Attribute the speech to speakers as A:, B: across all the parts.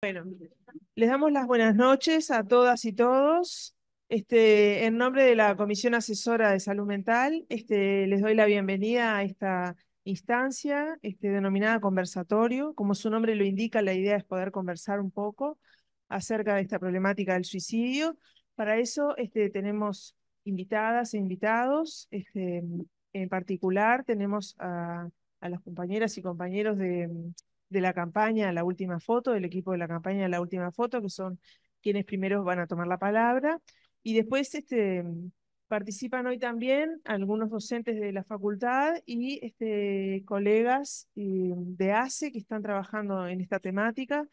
A: Bueno, les damos las buenas noches a todas y todos. Este, en nombre de la Comisión Asesora de Salud Mental, este, les doy la bienvenida a esta instancia este, denominada conversatorio. Como su nombre lo indica, la idea es poder conversar un poco acerca de esta problemática del suicidio. Para eso este, tenemos invitadas e invitados. Este, en particular tenemos a, a las compañeras y compañeros de de la campaña la última foto, del equipo de la campaña la última foto, que son quienes primero van a tomar la palabra. Y después este, participan hoy también algunos docentes de la facultad y este, colegas eh, de ACE que están trabajando en esta temática.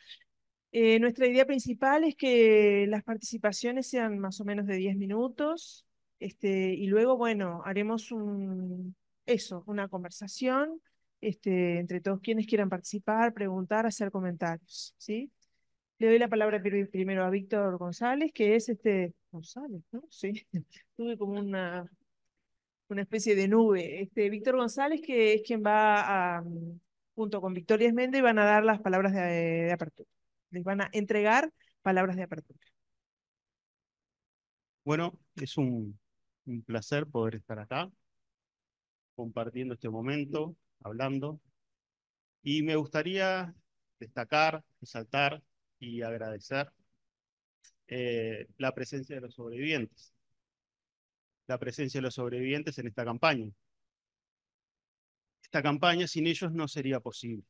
A: Eh, nuestra idea principal es que las participaciones sean más o menos de 10 minutos este, y luego, bueno, haremos un, eso, una conversación este, entre todos quienes quieran participar, preguntar, hacer comentarios. ¿sí? Le doy la palabra primero a Víctor González, que es este. González, ¿no? Sí. Tuve como una, una especie de nube. Este, Víctor González, que es quien va mm, junto con Victoria Esmende, van a dar las palabras de, apertura. Les van a entregar palabras de apertura.
B: Bueno, es un placer poder estar acá compartiendo este momento hablando. Y me gustaría destacar, resaltar y agradecer eh, la presencia de los sobrevivientes. La presencia de los sobrevivientes en esta campaña. Esta campaña sin ellos no sería posible.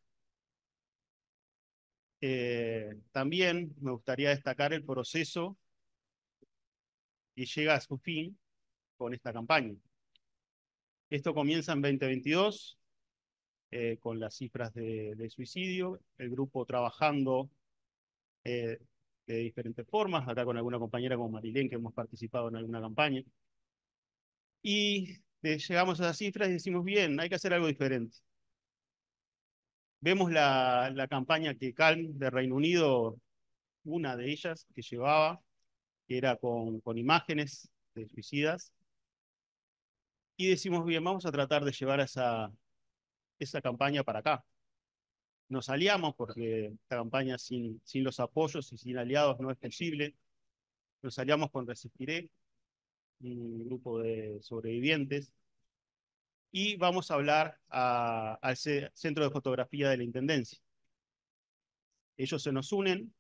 B: Eh, también me gustaría destacar el proceso que llega a su fin con esta campaña. Esto comienza en 2022 eh, con las cifras de, suicidio, el grupo trabajando eh, de diferentes formas, acá con alguna compañera como Marilén, que hemos participado en alguna campaña. Y eh, llegamos a esas cifras y decimos, bien, hay que hacer algo diferente. Vemos la, campaña que Calm de Reino Unido, una de ellas que llevaba, que era con, con imágenes de suicidas, y decimos, bien, vamos a tratar de llevar a esa, esa campaña para acá. Nos aliamos porque esta campaña sin, sin los apoyos y sin aliados no es posible. Nos aliamos con Resistiré, un grupo de sobrevivientes, y vamos a hablar al Centro de Fotografía de la Intendencia. Ellos se nos unen,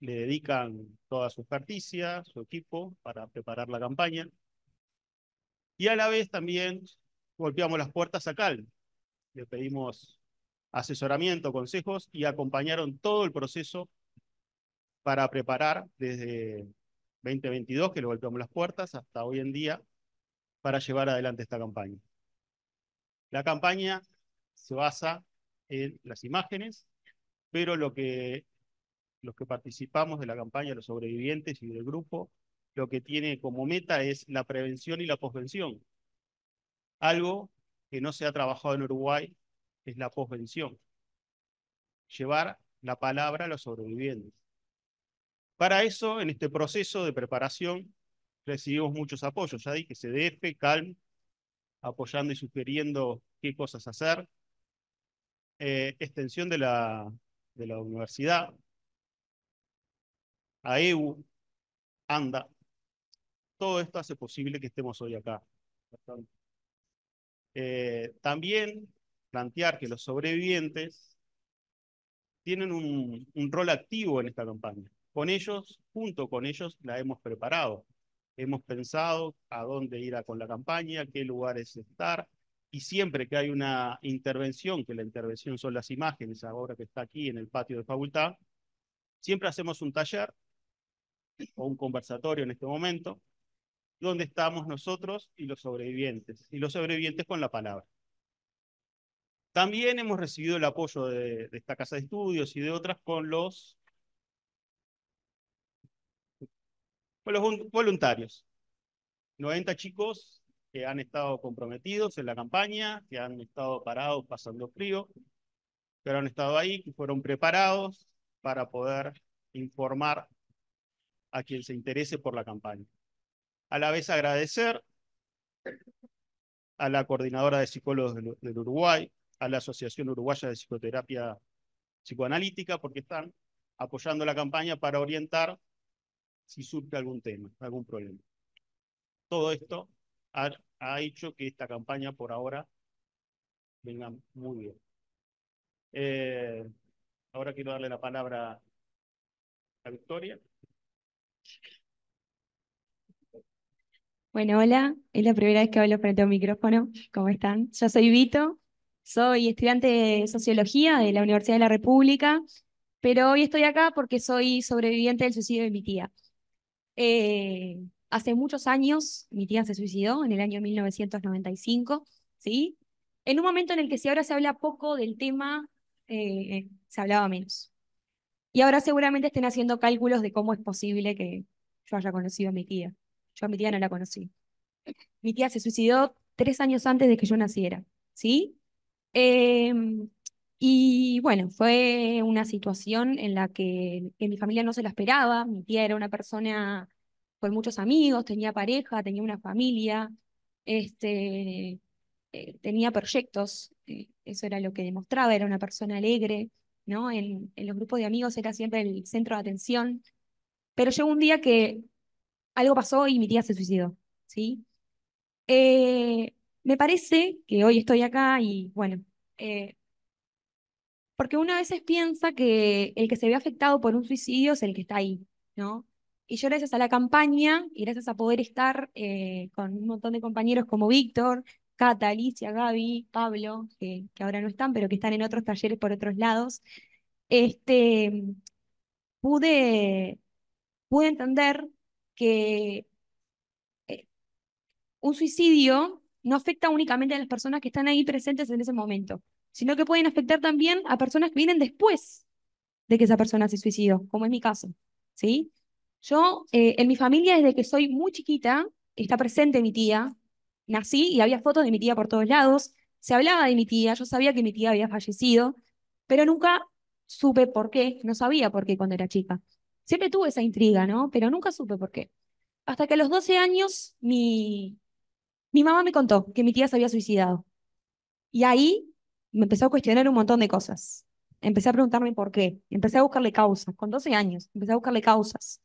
B: le dedican toda su experticia, su equipo, para preparar la campaña, y a la vez también golpeamos las puertas a Cal, le pedimos asesoramiento, consejos y acompañaron todo el proceso para preparar desde 2022, que lo golpeamos las puertas, hasta hoy en día, para llevar adelante esta campaña. La campaña se basa en las imágenes, pero lo que, los que participamos de la campaña, los sobrevivientes y del grupo, lo que tiene como meta es la prevención y la posvención. Algo que no se ha trabajado en Uruguay es la posvención. Llevar la palabra a los sobrevivientes. Para eso, en este proceso de preparación, recibimos muchos apoyos. Ya dije, CDF, CALM, apoyando y sugiriendo qué cosas hacer. Eh, extensión de la, de la universidad, AEU, ANDA. Todo esto hace posible que estemos hoy acá. Eh, también plantear que los sobrevivientes tienen un, rol activo en esta campaña. Con ellos, junto con ellos, la hemos preparado. Hemos pensado a dónde ir con la campaña, qué lugares estar, y siempre que hay una intervención, que la intervención son las imágenes, ahora que está aquí en el patio de facultad, siempre hacemos un taller o un conversatorio en este momento, donde estamos nosotros y los sobrevivientes, y los sobrevivientes con la palabra. También hemos recibido el apoyo de, esta casa de estudios y de otras con los, con los voluntarios. 90 chicos que han estado comprometidos en la campaña, que han estado parados pasando frío, pero han estado ahí, que fueron preparados para poder informar a quien se interese por la campaña a la vez agradecer a la coordinadora de psicólogos del, Uruguay, a la Asociación Uruguaya de Psicoterapia Psicoanalítica, porque están apoyando la campaña para orientar si surge algún tema, algún problema. Todo esto ha, hecho que esta campaña por ahora venga muy bien. Eh, ahora quiero darle la palabra a Victoria.
C: Bueno, hola, es la primera vez que hablo frente a un micrófono. ¿Cómo están? Yo soy Vito, soy estudiante de Sociología de la Universidad de la República, pero hoy estoy acá porque soy sobreviviente del suicidio de mi tía. Eh, hace muchos años mi tía se suicidó, en el año 1995, ¿sí? En un momento en el que si ahora se habla poco del tema, eh, se hablaba menos. Y ahora seguramente estén haciendo cálculos de cómo es posible que yo haya conocido a mi tía. Yo a mi tía no la conocí. Mi tía se suicidó tres años antes de que yo naciera, ¿sí? Em, y bueno, fue una situación en la que, mi familia no se la esperaba. Mi tía era una persona con muchos amigos, tenía pareja, tenía una familia, este, eh, tenía proyectos, eh, eso era lo que demostraba, era una persona alegre, ¿no? En, en, los grupos de amigos era siempre el centro de atención. Pero llegó un día que algo pasó y mi tía se suicidó, ¿sí? Eh, me parece que hoy estoy acá y bueno, eh, porque porque a veces piensa que el que se ve afectado por un suicidio es el que está ahí, ¿no? Y yo gracias a la campaña y gracias a poder estar eh, con un montón de compañeros como Víctor, Cata, Alicia, Gaby, Pablo, que, ahora no están, pero que están en otros talleres por otros lados, este, pude, pude entender que eh, un suicidio no afecta únicamente a las personas que están ahí presentes en ese momento, sino que pueden afectar también a personas que vienen después de que esa persona se suicidó, como es mi caso. ¿sí? Yo, eh, en mi familia, desde que soy muy chiquita, está presente mi tía. Nací y había fotos de mi tía por todos lados. Se hablaba de mi tía, yo sabía que mi tía había fallecido, pero nunca supe por qué, no sabía por qué cuando era chica. Siempre tuve esa intriga, ¿no? Pero nunca supe por qué. Hasta que a los 12 años mi, mi mamá me contó que mi tía se había suicidado. Y ahí me empezó a cuestionar un montón de cosas. Empecé a preguntarme por qué. Empecé a buscarle causas. Con 12 años, empecé a buscarle causas.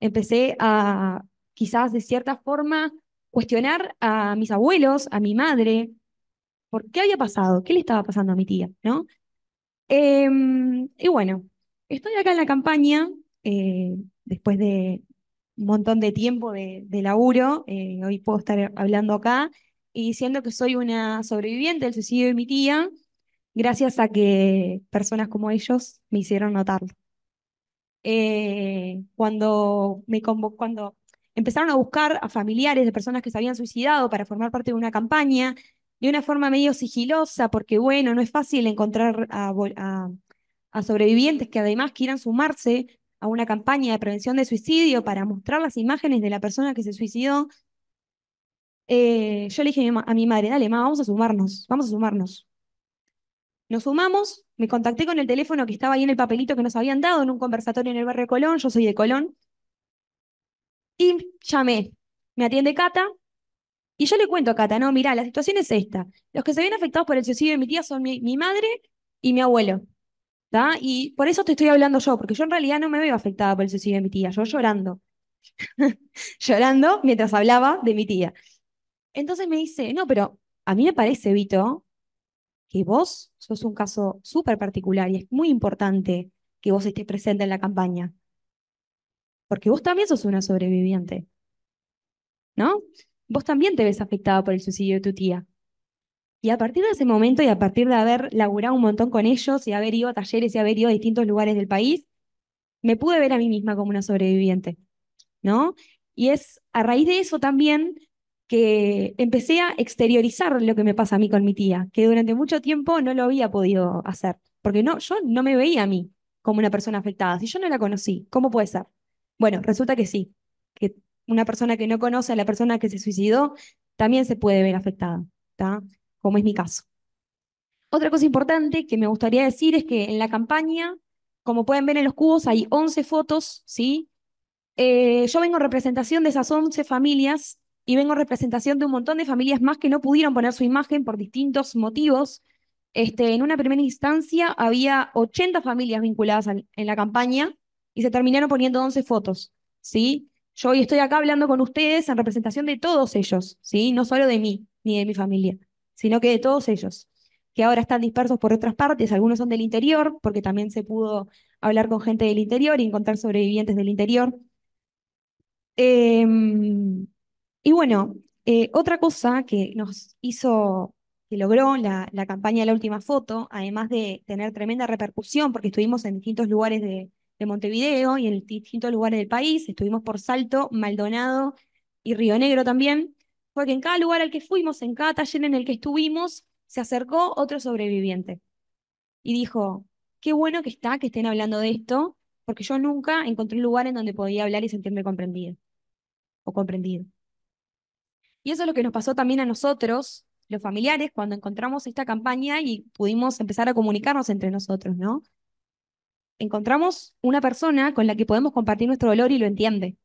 C: Empecé a, quizás de cierta forma, cuestionar a mis abuelos, a mi madre, por qué había pasado, qué le estaba pasando a mi tía, ¿no? Em, y bueno, estoy acá en la campaña eh, después de un montón de tiempo de, laburo, eh, hoy puedo estar hablando acá y diciendo que soy una sobreviviente del suicidio de mi tía, gracias a que personas como ellos me hicieron notarlo. Eh, cuando, me cuando empezaron a buscar a familiares de personas que se habían suicidado para formar parte de una campaña, de una forma medio sigilosa, porque bueno, no es fácil encontrar a sobrevivientes que además quieran sumarse a una campaña de prevención de suicidio para mostrar las imágenes de la persona que se suicidó. Eh, yo le dije a mi, madre, dale, vamos a sumarnos, vamos a sumarnos. Nos sumamos, me contacté con el teléfono que estaba ahí en el papelito que nos habían dado en un conversatorio en el barrio Colón, yo soy de Colón, y llamé. Me atiende Cata, y yo le cuento a Cata, no, mirá, la situación es esta. Los que se ven afectados por el suicidio de mi tía son mi madre y mi abuelo. Y por eso te estoy hablando yo, porque yo en realidad no me veo afectada por el suicidio de mi tía, yo llorando. llorando mientras hablaba de mi tía. Entonces me dice, no, pero a mí me parece, Vito, que vos sos un caso súper particular y es muy importante que vos estés presente en la campaña. Porque vos también sos una sobreviviente. ¿No? Vos también te ves afectada por el suicidio de tu tía. Y a partir de ese momento y a partir de haber laburado un montón con ellos y haber ido a talleres y haber ido a distintos lugares del país, me pude ver a mí misma como una sobreviviente, ¿no? Y es a raíz de eso también que empecé a exteriorizar lo que me pasa a mí con mi tía, que durante mucho tiempo no lo había podido hacer, porque no, yo no me veía a mí como una persona afectada, si yo no la conocí, ¿cómo puede ser? Bueno, resulta que sí, que una persona que no conoce a la persona que se suicidó también se puede ver afectada, ¿está? como es mi caso. Otra cosa importante que me gustaría decir es que en la campaña, como pueden ver en los cubos, hay 11 fotos, ¿sí? Eh, yo vengo en representación de esas 11 familias y vengo en representación de un montón de familias más que no pudieron poner su imagen por distintos motivos. Este, en una primera instancia había 80 familias vinculadas en, la campaña y se terminaron poniendo 11 fotos, ¿sí? Yo hoy estoy acá hablando con ustedes en representación de todos ellos, ¿sí? No solo de mí ni de mi familia sino que de todos ellos, que ahora están dispersos por otras partes, algunos son del interior, porque también se pudo hablar con gente del interior y encontrar sobrevivientes del interior. Em, y bueno, eh, otra cosa que nos hizo, que logró la, campaña de la última foto, además de tener tremenda repercusión, porque estuvimos en distintos lugares de, de Montevideo y en distintos lugares del país, estuvimos por Salto, Maldonado y Río Negro también, fue en cada lugar al que fuimos, en cada taller en el que estuvimos, se acercó otro sobreviviente y dijo, qué bueno que está que estén hablando de esto, porque yo nunca encontré un lugar en donde podía hablar y sentirme comprendido o comprendido. Y eso es lo que nos pasó también a nosotros, los familiares, cuando encontramos esta campaña y pudimos empezar a comunicarnos entre nosotros, ¿no? Encontramos una persona con la que podemos compartir nuestro dolor y lo entiende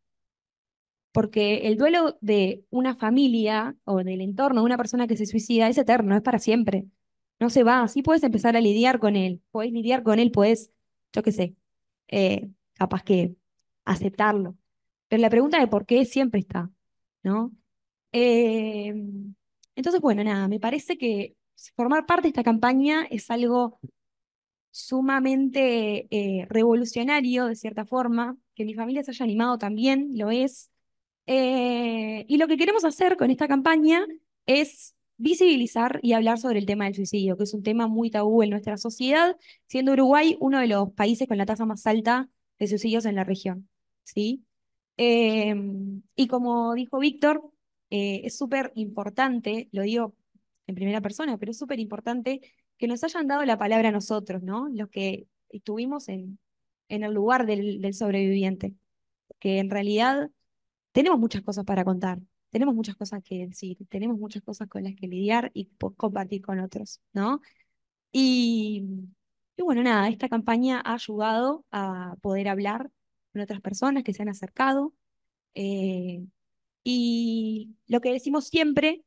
C: porque el duelo de una familia o del entorno de una persona que se suicida es eterno, es para siempre. No se va, sí puedes empezar a lidiar con él, puedes lidiar con él, puedes, yo qué sé, eh, capaz que aceptarlo. Pero la pregunta de por qué siempre está, ¿no? Em, entonces, bueno, nada, me parece que formar parte de esta campaña es algo sumamente eh, revolucionario, de cierta forma, que mi familia se haya animado también, lo es. Eh, y lo que queremos hacer con esta campaña es visibilizar y hablar sobre el tema del suicidio, que es un tema muy tabú en nuestra sociedad, siendo Uruguay uno de los países con la tasa más alta de suicidios en la región. ¿sí? Em, y como dijo Víctor, eh, es súper importante, lo digo en primera persona, pero es súper importante que nos hayan dado la palabra a nosotros, ¿no? Los que estuvimos en, el lugar del, del sobreviviente. Que en realidad tenemos muchas cosas para contar, tenemos muchas cosas que decir, tenemos muchas cosas con las que lidiar y compartir con otros, ¿no? Y, y bueno, nada, esta campaña ha ayudado a poder hablar con otras personas que se han acercado. Eh, y lo que decimos siempre,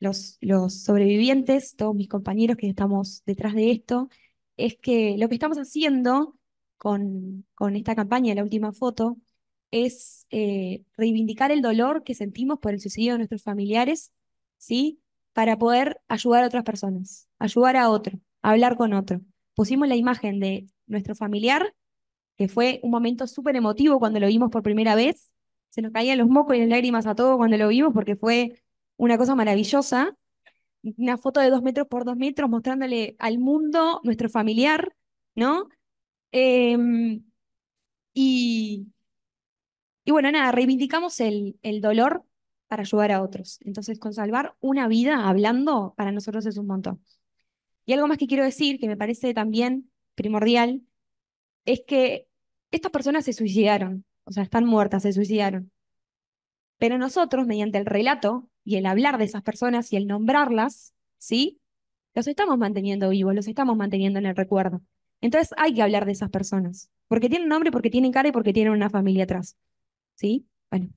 C: los, los sobrevivientes, todos mis compañeros que estamos detrás de esto, es que lo que estamos haciendo con, con esta campaña, la última foto, es eh, reivindicar el dolor que sentimos por el suicidio de nuestros familiares, ¿sí? Para poder ayudar a otras personas, ayudar a otro, hablar con otro. Pusimos la imagen de nuestro familiar, que fue un momento súper emotivo cuando lo vimos por primera vez. Se nos caían los mocos y las lágrimas a todos cuando lo vimos porque fue una cosa maravillosa. Una foto de dos metros por dos metros mostrándole al mundo nuestro familiar, ¿no? Em, y, y bueno, nada, reivindicamos el, el dolor para ayudar a otros. Entonces, con salvar una vida hablando, para nosotros es un montón. Y algo más que quiero decir, que me parece también primordial, es que estas personas se suicidaron, o sea, están muertas, se suicidaron. Pero nosotros, mediante el relato y el hablar de esas personas y el nombrarlas, ¿sí? Los estamos manteniendo vivos, los estamos manteniendo en el recuerdo. Entonces hay que hablar de esas personas, porque tienen nombre, porque tienen cara y porque tienen una familia atrás. ¿Sí? Bueno,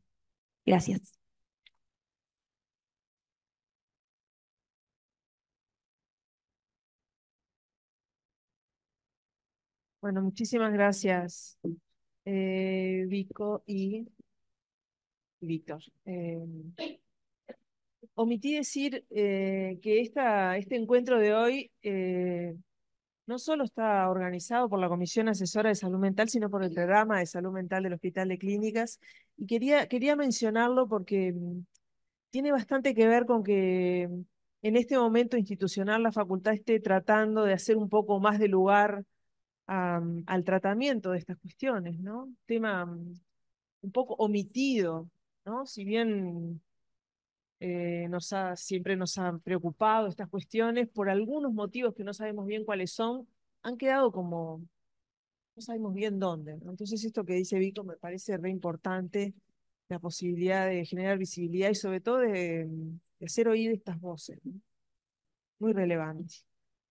C: gracias.
A: Bueno, muchísimas gracias, eh, Vico y Víctor. Eh, omití decir eh, que esta, este encuentro de hoy no solo está organizado por la Comisión Asesora de Salud Mental, sino por el programa de salud mental del Hospital de Clínicas. Y quería, quería mencionarlo porque mm, tiene bastante que ver con que mm, en este momento institucional la facultad esté tratando de hacer un poco más de lugar al tratamiento de estas cuestiones, ¿no? Tema mm, un poco omitido, ¿no? Si bien eh, nos ha, siempre nos han preocupado estas cuestiones, por algunos motivos que no sabemos bien cuáles son, han quedado como, no sabemos bien dónde. Entonces esto que dice Vico me parece re importante, la posibilidad de generar visibilidad y sobre todo de, hacer oír estas voces. Muy relevante.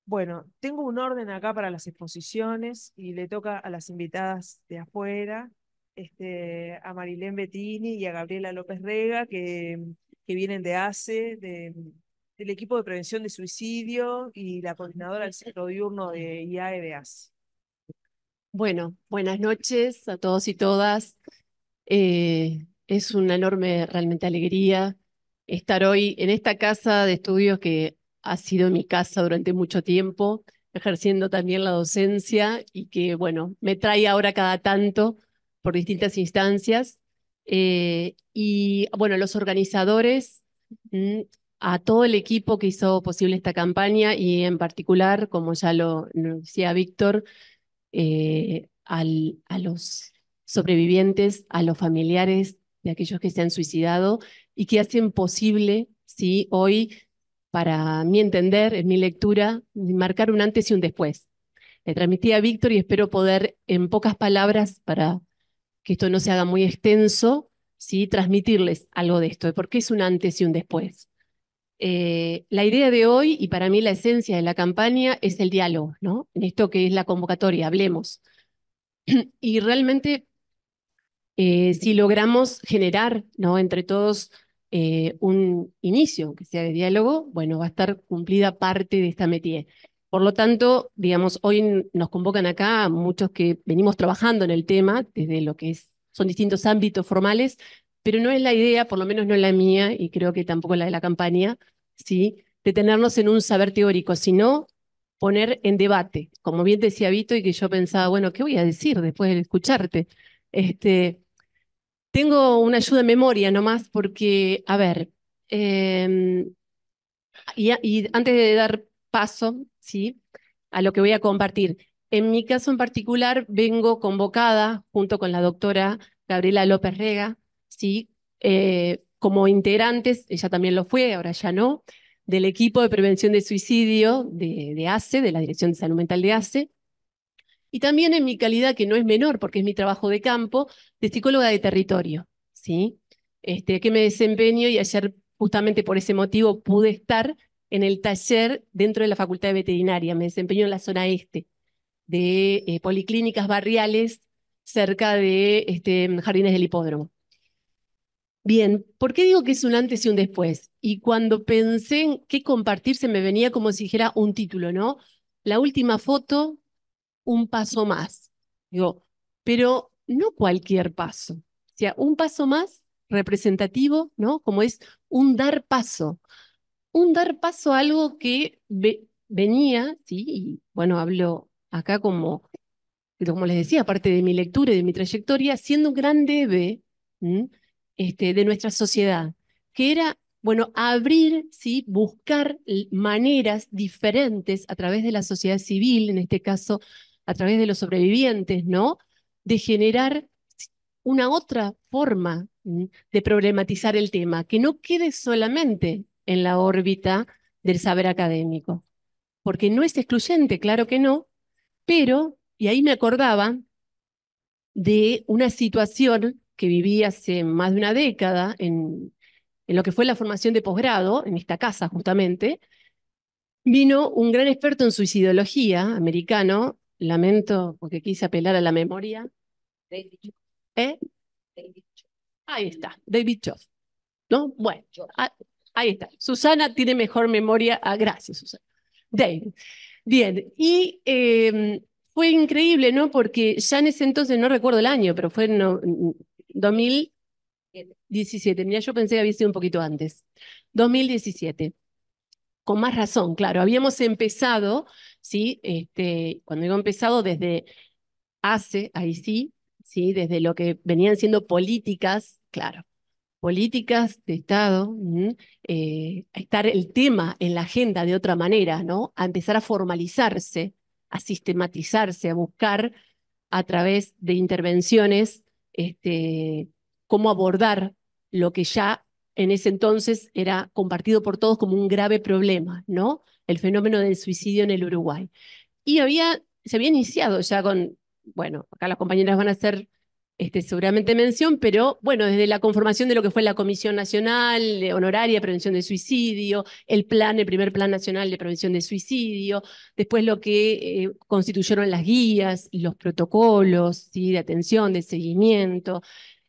A: Bueno, tengo un orden acá para las exposiciones y le toca a las invitadas de afuera, este, a Marilén Bettini y a Gabriela López Rega, que que vienen de ACE, del equipo de prevención de suicidio y la coordinadora del centro diurno de IAE de ACE.
D: Bueno, buenas noches a todos y todas. Eh, es una enorme, realmente alegría estar hoy en esta casa de estudios que ha sido mi casa durante mucho tiempo, ejerciendo también la docencia y que, bueno, me trae ahora cada tanto por distintas instancias. Eh, y bueno, los organizadores, mm, a todo el equipo que hizo posible esta campaña y en particular, como ya lo, decía Víctor, eh, al, a los sobrevivientes, a los familiares de aquellos que se han suicidado y que hacen posible, sí, hoy, para mi entender, en mi lectura, marcar un antes y un después. Le transmití a Víctor y espero poder, en pocas palabras, para que esto no se haga muy extenso, ¿sí? transmitirles algo de esto, porque es un antes y un después. Eh, la idea de hoy, y para mí la esencia de la campaña, es el diálogo, ¿no? En esto que es la convocatoria, hablemos. Y realmente, eh, si logramos generar, ¿no? Entre todos, eh, un inicio que sea de diálogo, bueno, va a estar cumplida parte de esta metida. Por lo tanto, digamos, hoy nos convocan acá muchos que venimos trabajando en el tema, desde lo que es, son distintos ámbitos formales, pero no es la idea, por lo menos no es la mía, y creo que tampoco la de la campaña, ¿sí? tenernos en un saber teórico, sino poner en debate, como bien decía Vito, y que yo pensaba, bueno, ¿qué voy a decir después de escucharte? Este, tengo una ayuda de memoria nomás, porque, a ver, em, y antes de dar paso ¿sí? a lo que voy a compartir. En mi caso en particular, vengo convocada junto con la doctora Gabriela López Rega, ¿sí? Eh, como integrantes, ella también lo fue, ahora ya no, del equipo de prevención de suicidio de, ACE, e, de la Dirección de Salud Mental de ACE, y también en mi calidad, que no es menor porque es mi trabajo de campo, de psicóloga de territorio, ¿sí? Este, que me desempeño y ayer justamente por ese motivo pude estar en el taller dentro de la Facultad de Veterinaria. Me desempeño en la zona este de eh, policlínicas barriales cerca de este, Jardines del Hipódromo. Bien, ¿por qué digo que es un antes y un después? Y cuando pensé en qué compartir, me venía como si dijera un título, ¿no? La última foto, un paso más. Digo, pero no cualquier paso. O sea, un paso más representativo, ¿no? Como es un dar paso, un dar paso a algo que venía, ¿sí? y bueno, hablo acá como, como les decía, aparte de mi lectura y de mi trayectoria, siendo un gran debe este, de nuestra sociedad, que era, bueno, abrir, ¿sí? buscar maneras diferentes a través de la sociedad civil, en este caso, a través de los sobrevivientes, ¿no? De generar una otra forma de problematizar el tema, que no quede solamente en la órbita del saber académico. Porque no es excluyente, claro que no, pero, y ahí me acordaba de una situación que viví hace más de una década en, en lo que fue la formación de posgrado, en esta casa justamente, vino un gran experto en suicidología americano, lamento porque quise apelar a la memoria. David Choff. ¿eh? Ahí está, David Choff. ¿No? Bueno, Ahí está. Susana tiene mejor memoria. Ah, gracias, Susana. Dave, Bien, y em, fue increíble, ¿no? Porque ya en ese entonces, no recuerdo el año, pero fue en 2017. Mira, yo pensé que había sido un poquito antes. 2017. Con más razón, claro. Habíamos empezado, ¿sí? Este, cuando digo empezado, desde hace, ahí sí, ¿sí? Desde lo que venían siendo políticas, claro políticas de Estado, a eh, estar el tema en la agenda de otra manera, ¿no? A empezar a formalizarse, a sistematizarse, a buscar a través de intervenciones este, cómo abordar lo que ya en ese entonces era compartido por todos como un grave problema, ¿no? El fenómeno del suicidio en el Uruguay. Y había, se había iniciado ya con, bueno, acá las compañeras van a hacer este, seguramente mención, pero bueno, desde la conformación de lo que fue la Comisión Nacional Honoraria de Prevención de Suicidio, el plan, el primer Plan Nacional de Prevención de Suicidio, después lo que eh, constituyeron las guías los protocolos de atención, de seguimiento,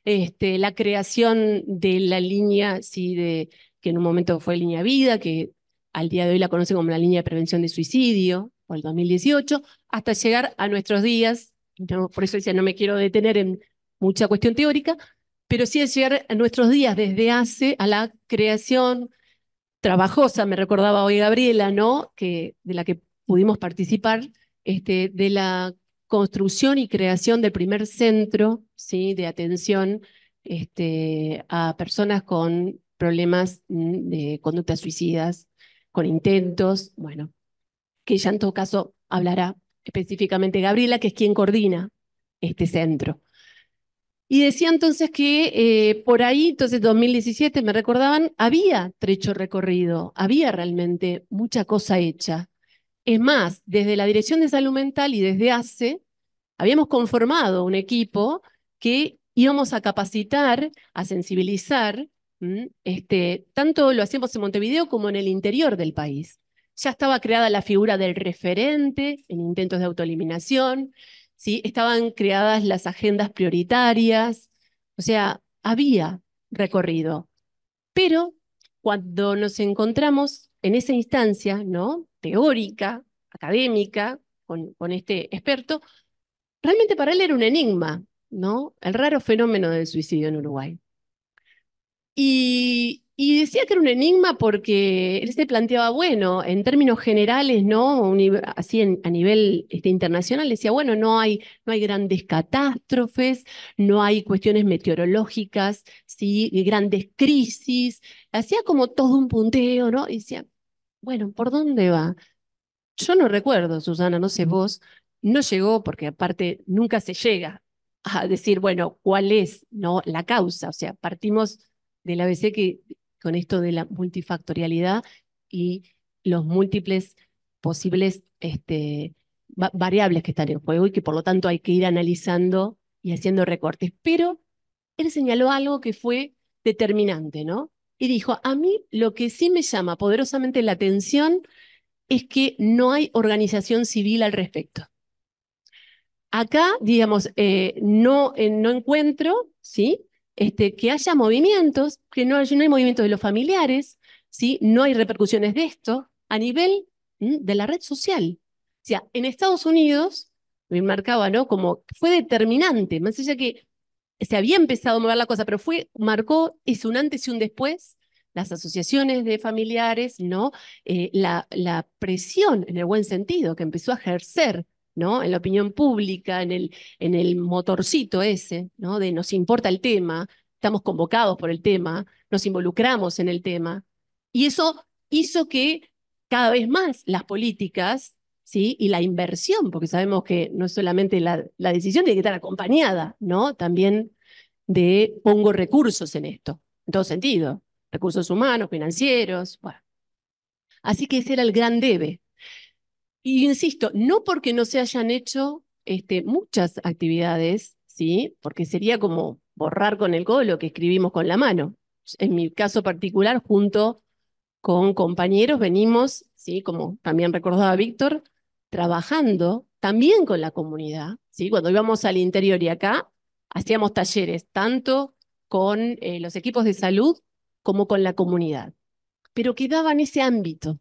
D: este, la creación de la línea, ¿sí? de, que en un momento fue Línea Vida, que al día de hoy la conoce como la línea de prevención de suicidio, o el 2018, hasta llegar a nuestros días, por eso decía, no me quiero detener en mucha cuestión teórica, pero sí es llegar a nuestros días desde hace a la creación trabajosa, me recordaba hoy Gabriela, ¿no? Que, de la que pudimos participar, este, de la construcción y creación del primer centro ¿sí? de atención este, a personas con problemas mm, de conductas suicidas, con intentos, bueno, que ya en todo caso hablará específicamente Gabriela, que es quien coordina este centro. Y decía entonces que eh, por ahí, entonces 2017, me recordaban, había trecho recorrido, había realmente mucha cosa hecha. Es más, desde la Dirección de Salud Mental y desde ACE, habíamos conformado un equipo que íbamos a capacitar, a sensibilizar, este, tanto lo hacíamos en Montevideo como en el interior del país. Ya estaba creada la figura del referente en intentos de autoeliminación, estaban creadas las agendas prioritarias, o sea, había recorrido. Pero cuando nos encontramos en esa instancia ¿no? teórica, académica, con, este experto, realmente para él era un enigma, ¿no? el raro fenómeno del suicidio en Uruguay. Y y decía que era un enigma porque él se este planteaba, bueno, en términos generales, ¿no? así a nivel este, internacional, decía, bueno, no hay, no hay grandes catástrofes, no hay cuestiones meteorológicas, ¿sí? grandes crisis. Hacía como todo un punteo, ¿no? Y decía, bueno, ¿por dónde va? Yo no recuerdo, Susana, no sé vos, no llegó porque aparte nunca se llega a decir, bueno, ¿cuál es no, la causa? O sea, partimos del ABC que con esto de la multifactorialidad y los múltiples posibles este, variables que están en juego y que por lo tanto hay que ir analizando y haciendo recortes. Pero él señaló algo que fue determinante, ¿no? Y dijo, a mí lo que sí me llama poderosamente la atención es que no hay organización civil al respecto. Acá, digamos, eh, no, eh, no encuentro, ¿sí? Este, que haya movimientos, que no, no hay movimientos de los familiares, no hay repercusiones de esto a nivel de la red social. O sea, en Estados Unidos, me marcaba, ¿no? Como fue determinante, más allá que se había empezado a mover la cosa, pero fue, marcó, es un antes y un después, las asociaciones de familiares, ¿no? Eh, la presión, en el buen sentido, que empezó a ejercer en la opinión pública, en el, en el motorcito ese, De nos importa el tema, estamos convocados por el tema, nos involucramos en el tema. Y eso hizo que cada vez más las políticas ¿sí? y la inversión, porque sabemos que no es solamente la, decisión, tiene que estar acompañada, ¿no? También de pongo recursos en esto, en todo sentido, recursos humanos, financieros, Así que ese era el gran debe, y insisto, no porque no se hayan hecho este, muchas actividades, ¿sí? Porque sería como borrar con el codo lo que escribimos con la mano. En mi caso particular, junto con compañeros, venimos, ¿sí? Como también recordaba Víctor, trabajando también con la comunidad, ¿sí? Cuando íbamos al interior y acá, hacíamos talleres, tanto con eh, los equipos de salud como con la comunidad, pero quedaba en ese ámbito,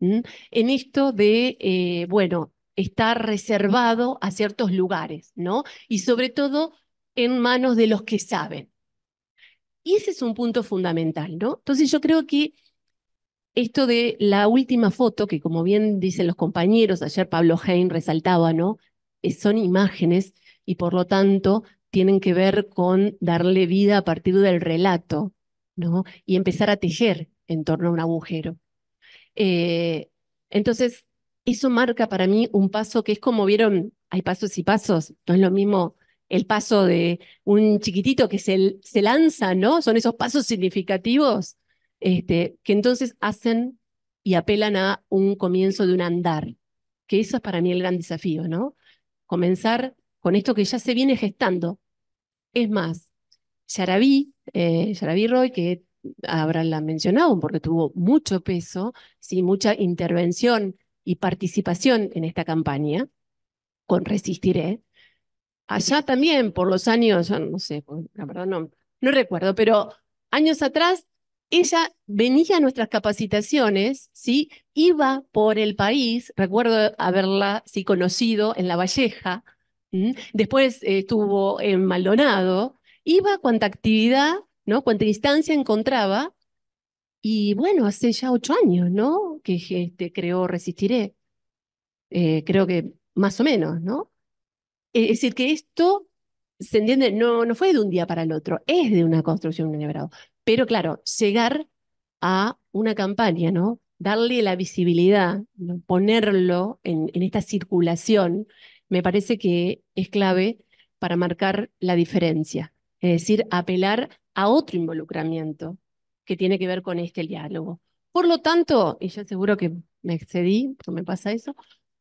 D: en esto de, eh, bueno, estar reservado a ciertos lugares, ¿no? Y sobre todo en manos de los que saben. Y ese es un punto fundamental, ¿no? Entonces yo creo que esto de la última foto, que como bien dicen los compañeros, ayer Pablo Hein resaltaba, ¿no? Eh, son imágenes y por lo tanto tienen que ver con darle vida a partir del relato, ¿no? Y empezar a tejer en torno a un agujero. Eh, entonces, eso marca para mí un paso que es como vieron, hay pasos y pasos, no es lo mismo el paso de un chiquitito que se, se lanza, ¿no? Son esos pasos significativos este, que entonces hacen y apelan a un comienzo de un andar, que eso es para mí el gran desafío, ¿no? Comenzar con esto que ya se viene gestando. Es más, Yaraví, eh, Roy, que habrá la mencionado, porque tuvo mucho peso, sí, mucha intervención y participación en esta campaña, con Resistiré. Allá también, por los años, no sé, pues, la verdad no, no recuerdo, pero años atrás, ella venía a nuestras capacitaciones, ¿sí? iba por el país, recuerdo haberla sí, conocido en La Valleja, después eh, estuvo en Maldonado, iba a cuanta actividad ¿no? Cuánta distancia encontraba. Y bueno, hace ya ocho años, ¿no? Que este, creó Resistiré. Eh, creo que más o menos, ¿no? Es decir, que esto, se entiende, no, no fue de un día para el otro, es de una construcción de Pero claro, llegar a una campaña, ¿no? Darle la visibilidad, ponerlo en, en esta circulación, me parece que es clave para marcar la diferencia. Es decir, apelar a otro involucramiento que tiene que ver con este diálogo. Por lo tanto, y ya seguro que me excedí, no me pasa eso,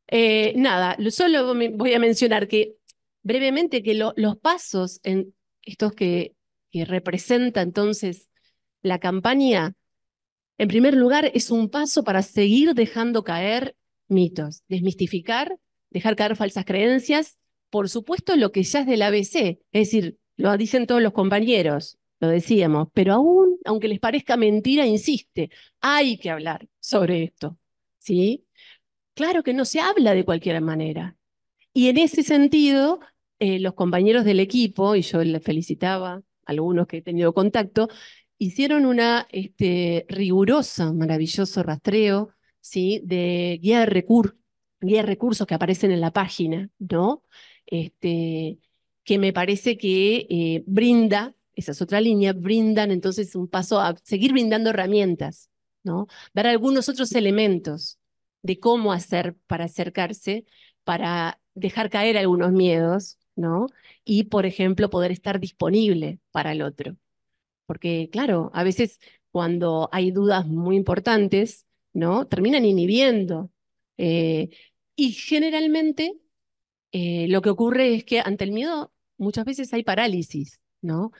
D: eh, nada, solo voy a mencionar que brevemente que los pasos en estos que, que representa entonces la campaña, en primer lugar, es un paso para seguir dejando caer mitos, desmistificar, dejar caer falsas creencias, por supuesto lo que ya es del ABC, es decir, lo dicen todos los compañeros, lo decíamos, pero aún, aunque les parezca mentira, insiste, hay que hablar sobre esto, ¿sí? Claro que no se habla de cualquier manera. Y en ese sentido, eh, los compañeros del equipo, y yo les felicitaba a algunos que he tenido contacto, hicieron una este, rigurosa, maravilloso rastreo ¿sí? de guía de, recursos que aparecen en la página, ¿no? Este, que me parece que eh, brinda esas es otra línea, brindan entonces un paso a seguir brindando herramientas, ¿no? Dar algunos otros elementos de cómo hacer para acercarse, para dejar caer algunos miedos, ¿no? Y, por ejemplo, poder estar disponible para el otro. Porque, claro, a veces cuando hay dudas muy importantes, ¿no? Terminan inhibiendo. Eh, y generalmente eh, lo que ocurre es que ante el miedo muchas veces hay parálisis, ¿no?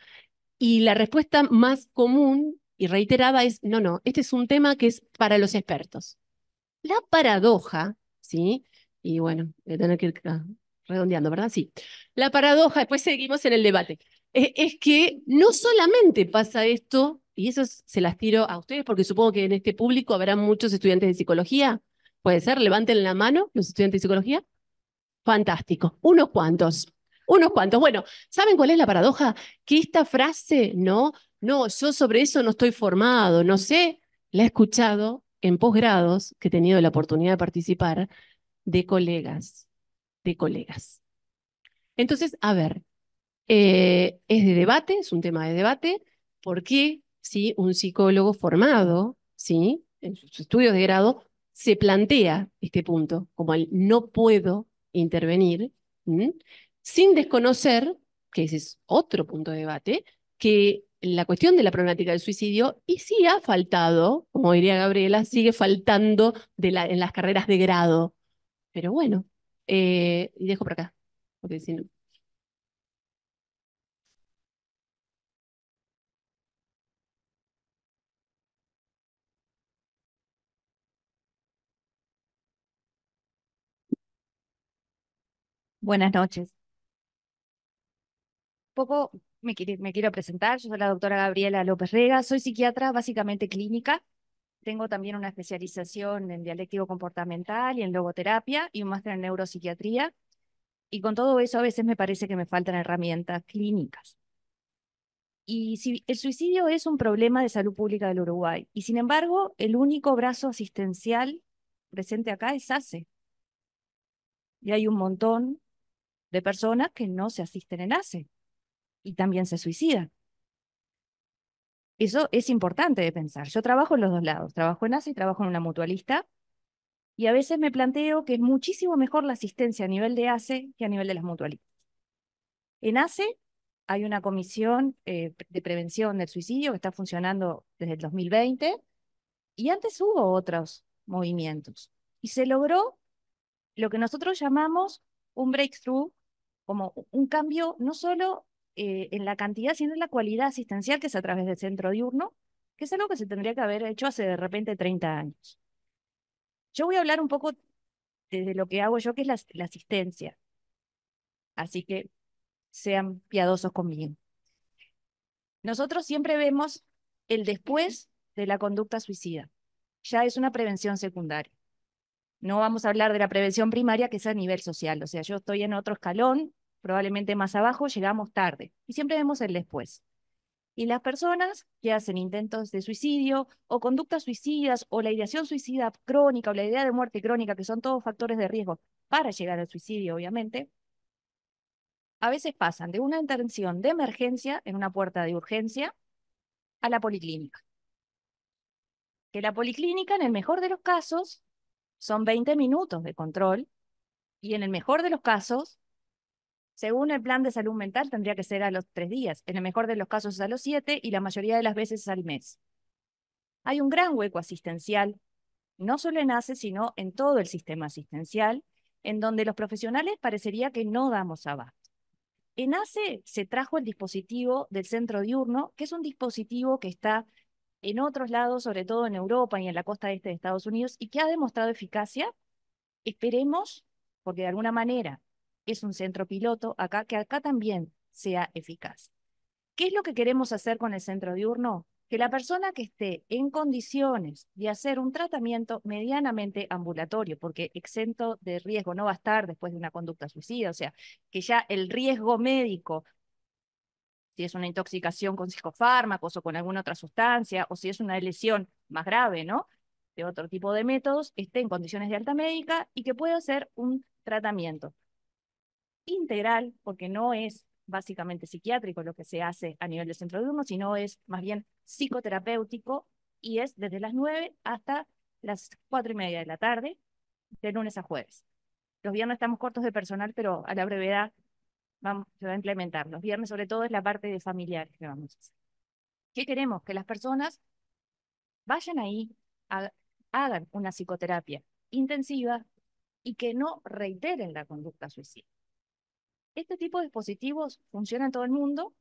D: Y la respuesta más común y reiterada es, no, no, este es un tema que es para los expertos. La paradoja, ¿sí? Y bueno, voy a tener que ir ah, redondeando, ¿verdad? Sí. La paradoja, después seguimos en el debate, es, es que no solamente pasa esto, y eso se las tiro a ustedes porque supongo que en este público habrá muchos estudiantes de psicología, puede ser, levanten la mano los estudiantes de psicología. Fantástico, unos cuantos. Unos cuantos. Bueno, ¿saben cuál es la paradoja? Que esta frase, no, no, yo sobre eso no estoy formado, no sé, la he escuchado en posgrados que he tenido la oportunidad de participar de colegas, de colegas. Entonces, a ver, eh, es de debate, es un tema de debate, porque si un psicólogo formado, ¿sí? en sus estudios de grado, se plantea este punto, como el no puedo intervenir, sin desconocer, que ese es otro punto de debate, que la cuestión de la problemática del suicidio, y sí ha faltado, como diría Gabriela, sigue faltando en las carreras de grado. Pero bueno, eh, y dejo por acá, porque
E: Buenas noches poco me, quiero presentar. Yo soy la doctora Gabriela López Rega, soy psiquiatra básicamente clínica. Tengo también una especialización en dialéctico comportamental y en logoterapia y un máster en neuropsiquiatría. Y con todo eso a veces me parece que me faltan herramientas clínicas. Y si el suicidio es un problema de salud pública del Uruguay, y sin embargo, el único brazo asistencial presente acá es ACE. Y hay un montón de personas que no se asisten en ACE y también se suicida. Eso es importante de pensar. Yo trabajo en los dos lados, trabajo en ACE y trabajo en una mutualista, y a veces me planteo que es muchísimo mejor la asistencia a nivel de ACE que a nivel de las mutualistas. En ACE hay una comisión eh, de prevención del suicidio que está funcionando desde el 2020 y antes hubo otros movimientos. Y se logró lo que nosotros llamamos un breakthrough, como un cambio no solo eh, en la cantidad, sino en la cualidad asistencial que es a través del centro diurno, que es algo que se tendría que haber hecho hace de repente 30 años. Yo voy a hablar un poco desde lo que hago yo, que es la, la asistencia. Así que sean piadosos conmigo. Nosotros siempre vemos el después de la conducta suicida. Ya es una prevención secundaria. No vamos a hablar de la prevención primaria, que es a nivel social. O sea, yo estoy en otro escalón, probablemente más abajo, llegamos tarde y siempre vemos el después. Y las personas que hacen intentos de suicidio o conductas suicidas o la ideación suicida crónica o la idea de muerte crónica, que son todos factores de riesgo para llegar al suicidio, obviamente, a veces pasan de una intervención de emergencia en una puerta de urgencia a la policlínica. Que la policlínica, en el mejor de los casos, son 20 minutos de control y en el mejor de los casos según el plan de salud mental, tendría que ser a los tres días. En el mejor de los casos es a los siete y la mayoría de las veces es al mes. Hay un gran hueco asistencial, no solo en ACE, sino en todo el sistema asistencial, en donde los profesionales parecería que no damos abasto. En ACE se trajo el dispositivo del centro diurno, que es un dispositivo que está en otros lados, sobre todo en Europa y en la costa este de Estados Unidos, y que ha demostrado eficacia. Esperemos, porque de alguna manera es un centro piloto acá, que acá también sea eficaz. ¿Qué es lo que queremos hacer con el centro diurno? Que la persona que esté en condiciones de hacer un tratamiento medianamente ambulatorio, porque exento de riesgo no va a estar después de una conducta suicida, o sea, que ya el riesgo médico si es una intoxicación con psicofármacos o con alguna otra sustancia, o si es una lesión más grave, ¿no? De otro tipo de métodos, esté en condiciones de alta médica y que pueda hacer un tratamiento integral, porque no es básicamente psiquiátrico lo que se hace a nivel del centro de humo, sino es más bien psicoterapéutico y es desde las 9 hasta las 4 y media de la tarde, de lunes a jueves. Los viernes estamos cortos de personal, pero a la brevedad vamos, se va a implementar. Los viernes sobre todo es la parte de familiares que vamos a hacer. ¿Qué queremos? Que las personas vayan ahí, hagan una psicoterapia intensiva y que no reiteren la conducta suicida este tipo de dispositivos funciona en todo el mundo,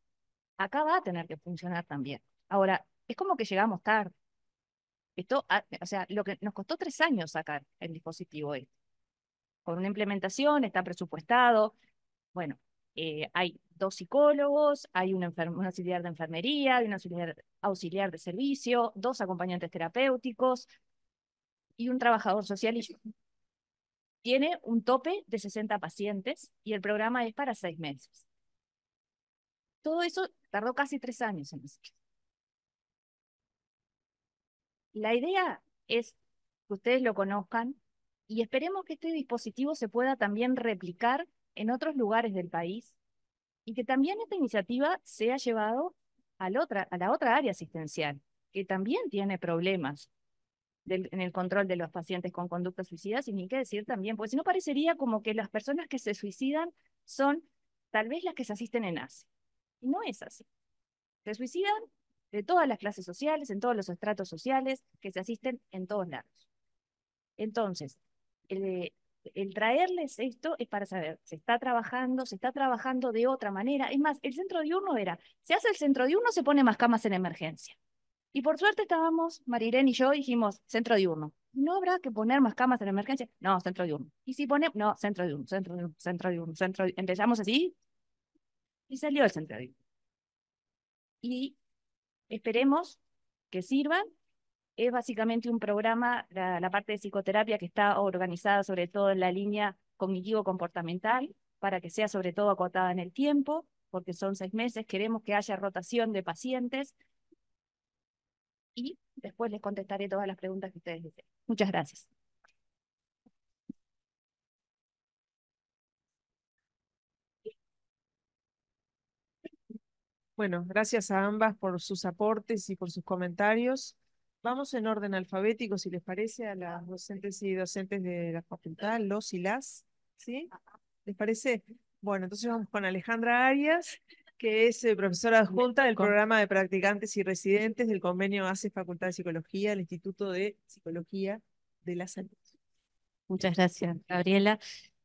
E: acá va a tener que funcionar también. Ahora, es como que llegamos tarde. Esto, ah, o sea, lo que nos costó tres años sacar el dispositivo este. Con una implementación, está presupuestado. Bueno, eh, hay dos psicólogos, hay un, auxiliar de enfermería, hay un auxiliar, auxiliar de servicio, dos acompañantes terapéuticos y un trabajador social y tiene un tope de 60 pacientes y el programa es para seis meses. Todo eso tardó casi tres años en hacer. La idea es que ustedes lo conozcan y esperemos que este dispositivo se pueda también replicar en otros lugares del país y que también esta iniciativa sea llevado a otra, a la otra área asistencial, que también tiene problemas en el control de los pacientes con conductas suicidas, y ni qué decir también, porque si no parecería como que las personas que se suicidan son tal vez las que se asisten en hace Y no es así. Se suicidan de todas las clases sociales, en todos los estratos sociales, que se asisten en todos lados. Entonces, el, eh, el traerles esto es para saber, se está trabajando, se está trabajando de otra manera. Es más, el centro diurno era, se hace el centro diurno, se pone más camas en emergencia. Y por suerte estábamos, Marirén y yo dijimos, centro diurno. ¿No habrá que poner más camas en emergencia? No, centro diurno. Y si ponemos, no, centro diurno, centro diurno, centro diurno, centro diurno. Empezamos así y salió el centro diurno. Y esperemos que sirva. Es básicamente un programa, la, la parte de psicoterapia que está organizada sobre todo en la línea cognitivo-comportamental, para que sea sobre todo acotada en el tiempo, porque son seis meses, queremos que haya rotación de pacientes, y después les contestaré todas las preguntas que ustedes deseen. Muchas gracias.
A: Bueno, gracias a ambas por sus aportes y por sus comentarios. Vamos en orden alfabético, si les parece, a las docentes y docentes de la facultad, los y las, ¿sí? ¿Les parece? Bueno, entonces vamos con Alejandra Arias, que es eh, profesora adjunta del programa de practicantes y residentes del convenio ACE Facultad de Psicología del Instituto de Psicología de la Salud.
F: Muchas gracias, Gabriela.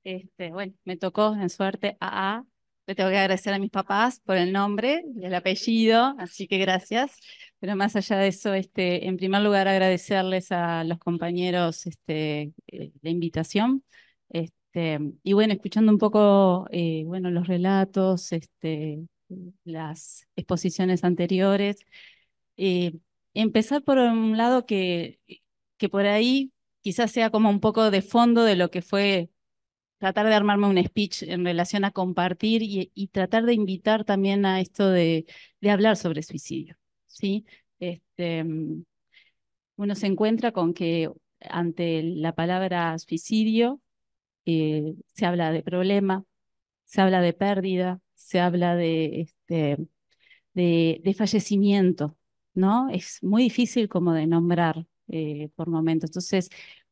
F: Este, bueno, me tocó en suerte a. Le tengo que agradecer a mis papás por el nombre y el apellido, así que gracias. Pero más allá de eso, este, en primer lugar agradecerles a los compañeros este, eh, la invitación. Este, y bueno, escuchando un poco eh, bueno, los relatos, este, las exposiciones anteriores. Eh, empezar por un lado que, por ahí quizás sea como un poco de fondo de lo que fue tratar de armarme un speech en relación a compartir y, tratar de invitar también a esto de, hablar sobre suicidio. ¿sí? Este, mm, uno se encuentra con que ante la palabra suicidio eh, se habla de problema, se habla de pérdida, se habla de, este, de, fallecimiento, ¿no? Es muy difícil como de nombrar eh, por momentos. Entonces,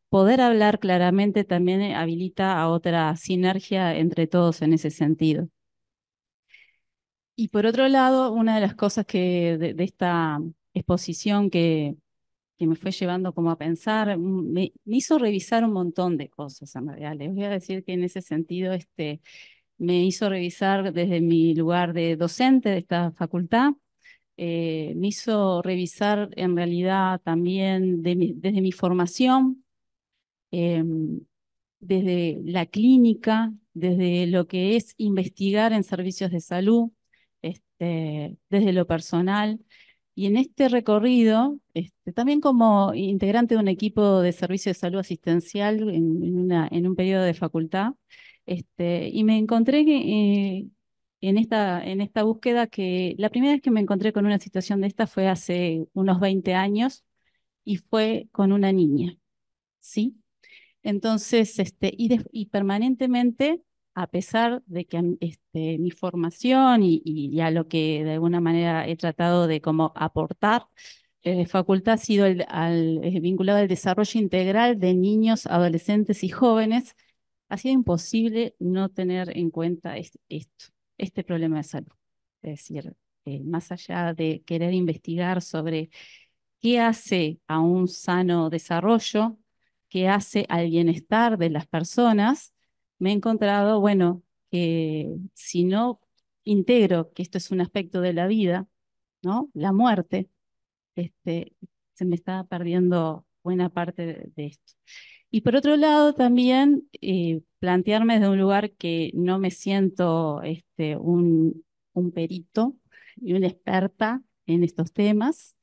F: poder hablar claramente también eh, habilita a otra sinergia entre todos en ese sentido. Y por otro lado, una de las cosas que de, esta exposición que, que me fue llevando como a pensar, me, hizo revisar un montón de cosas en Les voy a decir que en ese sentido, este, me hizo revisar desde mi lugar de docente de esta facultad, eh, me hizo revisar en realidad también desde mi formación, em, desde la clínica, desde lo que es investigar en servicios de salud, este, desde lo personal. Y en este recorrido, este, también como integrante de un equipo de servicio de salud asistencial en un periodo de facultad, este, y me encontré eh, en, esta, en esta búsqueda que la primera vez que me encontré con una situación de esta fue hace unos 20 años y fue con una niña, ¿sí? Entonces, este, y, permanentemente, a pesar de que este, mi formación y, ya lo que de alguna manera he tratado de aportar, eh, facultad ha sido eh, vinculado al desarrollo integral de niños, adolescentes y jóvenes, ha sido imposible no tener en cuenta esto, este problema de salud. Es decir, eh, más allá de querer investigar sobre qué hace a un sano desarrollo, qué hace al bienestar de las personas, me he encontrado, bueno, que si no integro que esto es un aspecto de la vida, ¿no? La muerte, este, se me está perdiendo buena parte de esto. Y por otro lado, también eh, plantearme desde un lugar que no me siento este, un, perito y una experta en estos temas.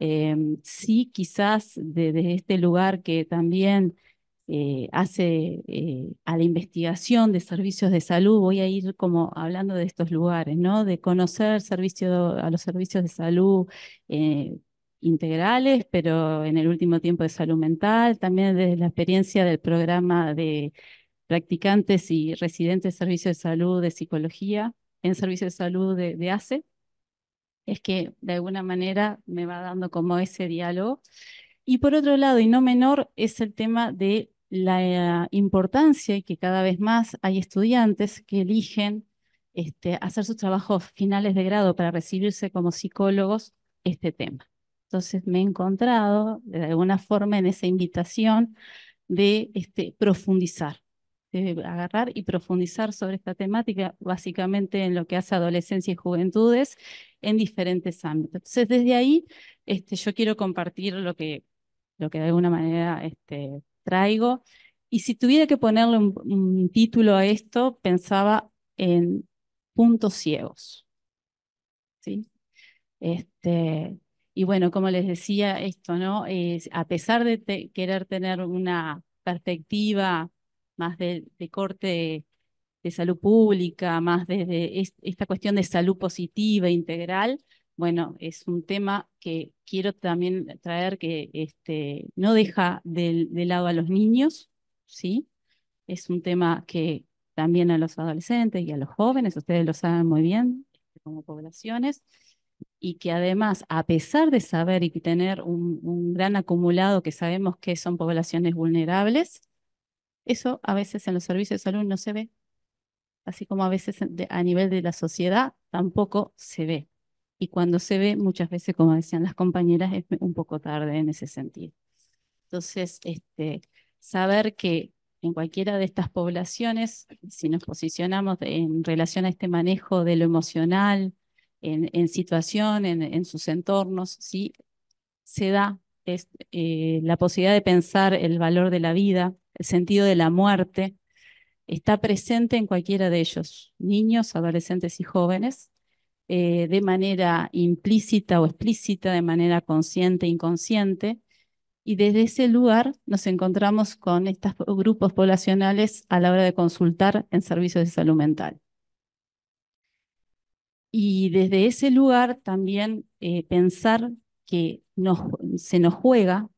F: Em, sí, quizás desde este lugar que también eh, hace eh, a la investigación de servicios de salud, voy a ir como hablando de estos lugares, ¿no? De conocer servicio, a los servicios de salud integrales, pero en el último tiempo de salud mental, también desde la experiencia del programa de practicantes y residentes de servicio de salud de psicología en servicios de salud de, ACE, es que de alguna manera me va dando como ese diálogo. Y por otro lado, y no menor, es el tema de la eh, importancia y que cada vez más hay estudiantes que eligen este, hacer sus trabajos finales de grado para recibirse como psicólogos este tema. Entonces me he encontrado de alguna forma en esa invitación de este, profundizar, de agarrar y profundizar sobre esta temática, básicamente en lo que hace adolescencia y juventudes en diferentes ámbitos. Entonces desde ahí este, yo quiero compartir lo que, lo que de alguna manera este, traigo. Y si tuviera que ponerle un, un título a esto, pensaba en puntos ciegos. ¿sí? Este, y bueno, como les decía, esto, ¿no? a pesar de querer tener una perspectiva más de, corte de salud pública, más desde esta cuestión de salud positiva integral, bueno, es un tema que quiero también traer que este, no deja de, lado a los niños, ¿sí? Es un tema que también a los adolescentes y a los jóvenes, ustedes lo saben muy bien como poblaciones, y que además, a pesar de saber y tener un, gran acumulado que sabemos que son poblaciones vulnerables, eso a veces en los servicios de salud no se ve, así como a veces a nivel de la sociedad tampoco se ve. Y cuando se ve, muchas veces, como decían las compañeras, es un poco tarde en ese sentido. Entonces, este, saber que en cualquiera de estas poblaciones, si nos posicionamos en relación a este manejo de lo emocional, en, situación, en, sus entornos, ¿sí? se da eh, la posibilidad de pensar el valor de la vida, el sentido de la muerte, está presente en cualquiera de ellos, niños, adolescentes y jóvenes, eh, de manera implícita o explícita, de manera consciente, inconsciente, y desde ese lugar nos encontramos con estos grupos poblacionales a la hora de consultar en servicios de salud mental. Y desde ese lugar también eh, pensar que se nos juega,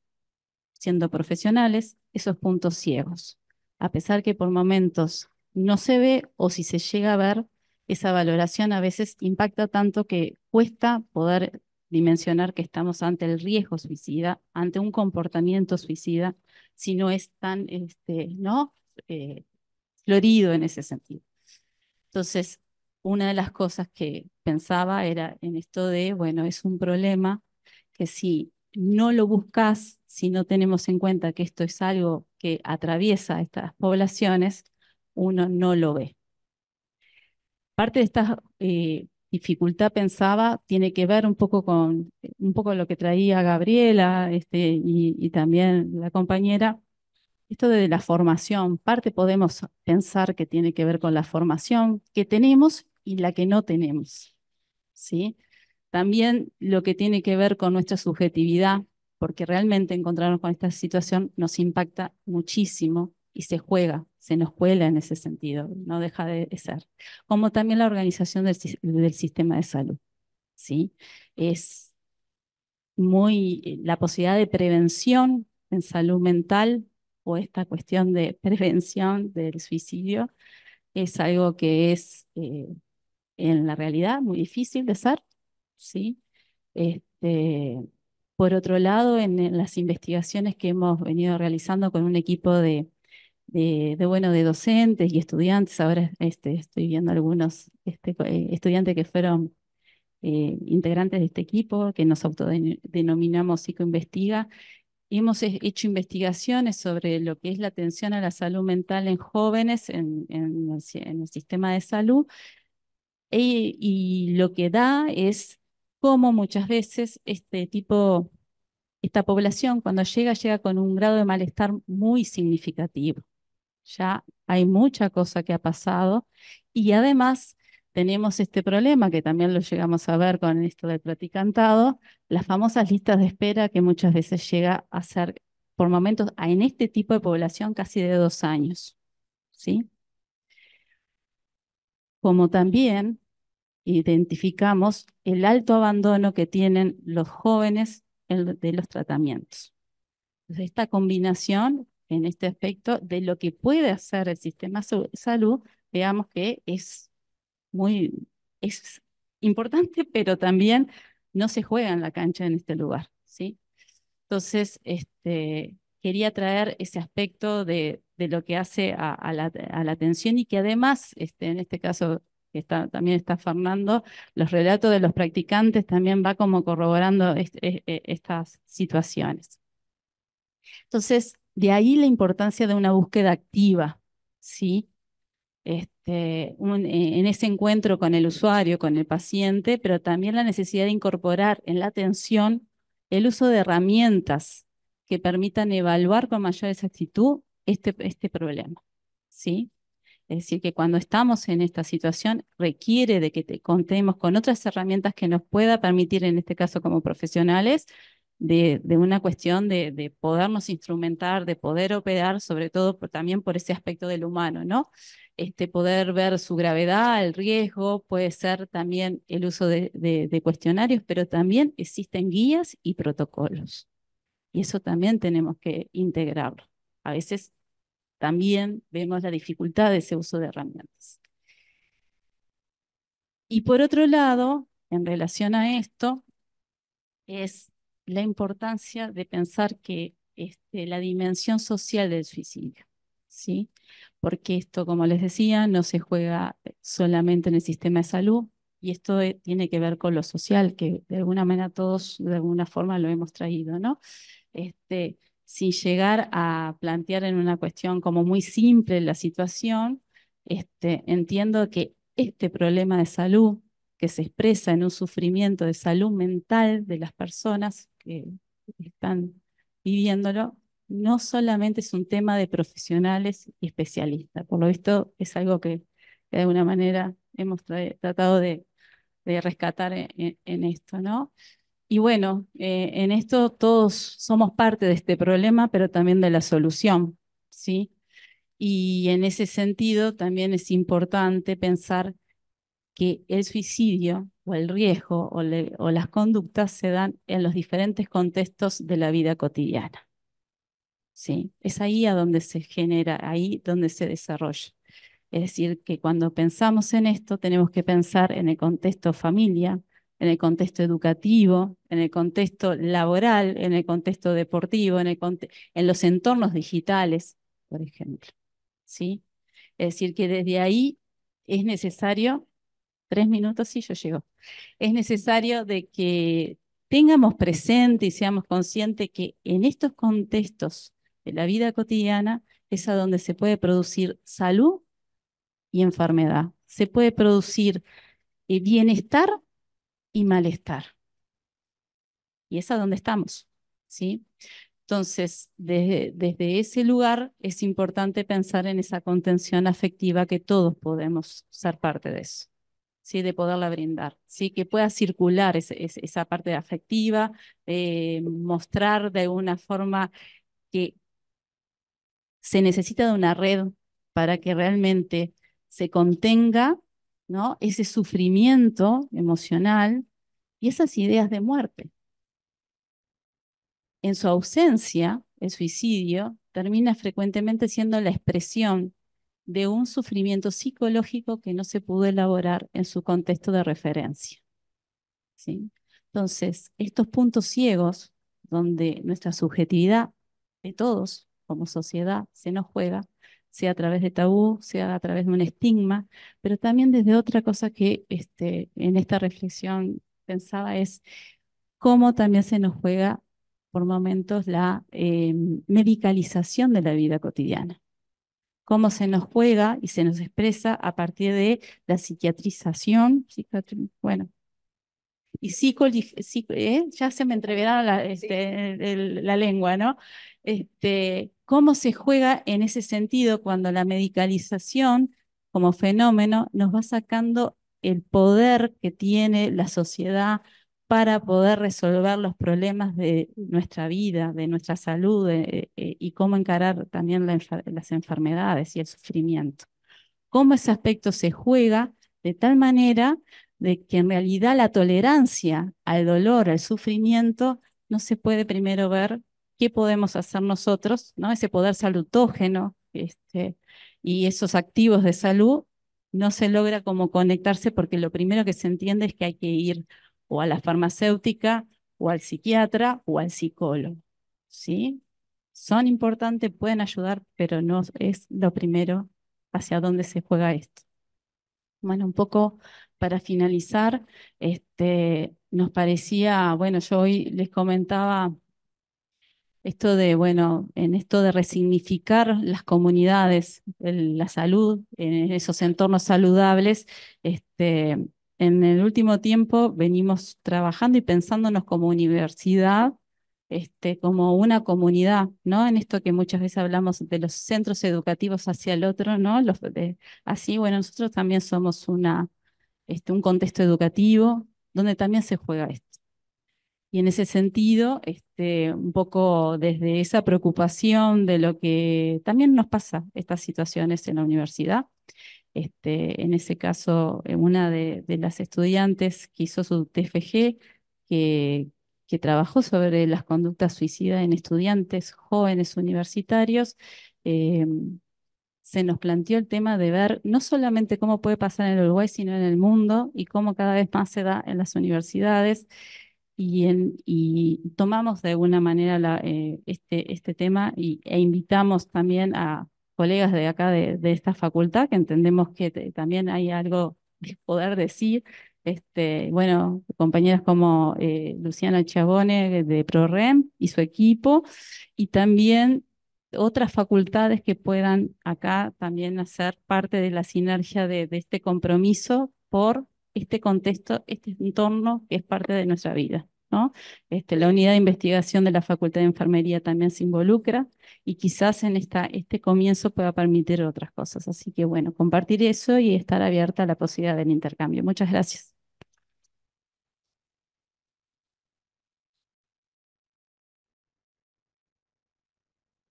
F: siendo profesionales, esos puntos ciegos, a pesar que por momentos no se ve o si se llega a ver, esa valoración a veces impacta tanto que cuesta poder dimensionar que estamos ante el riesgo suicida, ante un comportamiento suicida, si no es tan este, ¿no? Eh, florido en ese sentido. Entonces, una de las cosas que pensaba era en esto de, bueno, es un problema que si no lo buscas, si no tenemos en cuenta que esto es algo que atraviesa estas poblaciones, uno no lo ve. Parte de esta eh, dificultad, pensaba, tiene que ver un poco con un poco lo que traía Gabriela este, y, y también la compañera, esto de la formación, parte podemos pensar que tiene que ver con la formación que tenemos y la que no tenemos. ¿sí? También lo que tiene que ver con nuestra subjetividad, porque realmente encontrarnos con esta situación nos impacta muchísimo y se juega, se nos cuela en ese sentido, no deja de ser. Como también la organización del, del sistema de salud. ¿sí? Es muy eh, la posibilidad de prevención en salud mental o esta cuestión de prevención del suicidio es algo que es eh, en la realidad, muy difícil de ser, ¿sí? Este, por otro lado, en, las investigaciones que hemos venido realizando con un equipo de, bueno, de docentes y estudiantes, ahora este, estoy viendo algunos este, eh, estudiantes que fueron eh, integrantes de este equipo, que nos autodenominamos Psicoinvestiga, hemos hecho investigaciones sobre lo que es la atención a la salud mental en jóvenes en, en, el, sistema de salud y, lo que da es cómo muchas veces este tipo, esta población cuando llega, llega con un grado de malestar muy significativo. Ya hay mucha cosa que ha pasado y además tenemos este problema que también lo llegamos a ver con esto del platicantado, las famosas listas de espera que muchas veces llega a ser por momentos en este tipo de población casi de dos años. ¿sí? Como también identificamos el alto abandono que tienen los jóvenes de los tratamientos. esta combinación en este aspecto de lo que puede hacer el sistema de salud, veamos que es muy es importante, pero también no se juega en la cancha en este lugar. ¿sí? Entonces, este, quería traer ese aspecto de, lo que hace a, la, atención y que además, este, en este caso, que está, también está Fernando, los relatos de los practicantes también va como corroborando e, estas situaciones. Entonces, de ahí la importancia de una búsqueda activa, ¿sí? Este, e, en ese encuentro con el usuario, con el paciente, pero también la necesidad de incorporar en la atención el uso de herramientas que permitan evaluar con mayor exactitud este, este problema. ¿sí? Es decir, que cuando estamos en esta situación requiere de que te contemos con otras herramientas que nos pueda permitir, en este caso como profesionales, de, una cuestión de, podernos instrumentar, de poder operar, sobre todo también por ese aspecto del humano, ¿no? Este, poder ver su gravedad, el riesgo, puede ser también el uso de, de cuestionarios, pero también existen guías y protocolos. Y eso también tenemos que integrarlo. A veces también vemos la dificultad de ese uso de herramientas. Y por otro lado, en relación a esto, es la importancia de pensar que este, la dimensión social del suicidio, ¿sí? Porque esto, como les decía, no se juega solamente en el sistema de salud, y esto eh, tiene que ver con lo social, que de alguna manera todos de alguna forma lo hemos traído, ¿no? Este, sin llegar a plantear en una cuestión como muy simple la situación, este, entiendo que este problema de salud que se expresa en un sufrimiento de salud mental de las personas que están viviéndolo, no solamente es un tema de profesionales y especialistas. Por lo visto, es algo que, de alguna manera hemos tratado de, rescatar en, e-, en, esto, ¿no? Y bueno, eh, en esto todos somos parte de este problema, pero también de la solución, ¿sí? Y en ese sentido también es importante pensar que el suicidio o el riesgo o, o las conductas se dan en los diferentes contextos de la vida cotidiana. ¿sí? Es ahí a donde se genera, ahí donde se desarrolla. Es decir, que cuando pensamos en esto, tenemos que pensar en el contexto familia, en el contexto educativo, en el contexto laboral, en el contexto deportivo, en, los entornos digitales, por ejemplo. ¿Sí? Es decir, que desde ahí es necesario, tres minutos y yo llego, es necesario de que tengamos presente y seamos conscientes que en estos contextos de la vida cotidiana es a donde se puede producir salud y enfermedad, se puede producir eh, bienestar y malestar. Y es a donde estamos, ¿sí? Entonces, desde, desde ese lugar es importante pensar en esa contención afectiva que todos podemos ser parte de eso. ¿sí? de poderla brindar, ¿sí? que pueda circular esa parte afectiva, eh, mostrar de alguna forma que se necesita de una red para que realmente se contenga ese sufrimiento emocional y esas ideas de muerte. En su ausencia, el suicidio termina frecuentemente siendo la expresión de un sufrimiento psicológico que no se pudo elaborar en su contexto de referencia. ¿sí? Entonces, estos puntos ciegos donde nuestra subjetividad de todos como sociedad se nos juega, sea a través de tabú, sea a través de un estigma, pero también desde otra cosa que este, en esta reflexión pensaba es cómo también se nos juega por momentos la em, medicalización de la vida cotidiana, cómo se nos juega y se nos expresa a partir de la psiquiatrización, bueno, y ¿eh? ya se me entreverá este, la lengua, ¿no? Este, cómo se juega en ese sentido cuando la medicalización como fenómeno nos va sacando el poder que tiene la sociedad para poder resolver los problemas de nuestra vida, de nuestra salud eh, eh, y cómo encarar también las enfermedades y el sufrimiento. Cómo ese aspecto se juega de tal manera de que en realidad la tolerancia al dolor, al sufrimiento, no se puede primero ver qué podemos hacer nosotros, ese poder salutógeno este, y esos activos de salud, no se logra como conectarse porque lo primero que se entiende es que hay que ir o a la farmacéutica o al psiquiatra o al psicólogo. ¿sí? Son importantes, pueden ayudar, pero no es lo primero hacia dónde se juega esto. Bueno, un poco para finalizar, este, nos parecía, bueno, yo hoy les comentaba esto de, bueno, en esto de resignificar las comunidades, la salud, en esos entornos saludables, este, en el último tiempo venimos trabajando y pensándonos como universidad, este, como una comunidad, ¿no? En esto que muchas veces hablamos de los centros educativos hacia el otro, ¿no? Los de, así, bueno, nosotros también somos una, este, un contexto educativo donde también se juega esto. Y en ese sentido, este, este, un poco desde esa preocupación de lo que también nos pasa estas situaciones en la universidad. Este, en ese caso, eh, una de, las estudiantes que hizo su TFG, que, que trabajó sobre las conductas suicidas en estudiantes jóvenes universitarios, eh, se nos planteó el tema de ver no solamente cómo puede pasar en el Uruguay, sino en el mundo y cómo cada vez más se da en las universidades y, tomamos de alguna manera eh, este, este tema y, e invitamos también a colegas de acá de, esta facultad que entendemos que también hay algo que poder decir. Este, bueno, compañeras como eh, Luciana Chabone de ProRem y su equipo, y también otras facultades que puedan acá también hacer parte de la sinergia de este compromiso por este contexto, este entorno que es parte de nuestra vida. Este, la unidad de investigación de la Facultad de Enfermería también se involucra y quizás en este comienzo pueda permitir otras cosas. Así que bueno, compartir eso y estar abierta a la posibilidad del intercambio. Muchas gracias.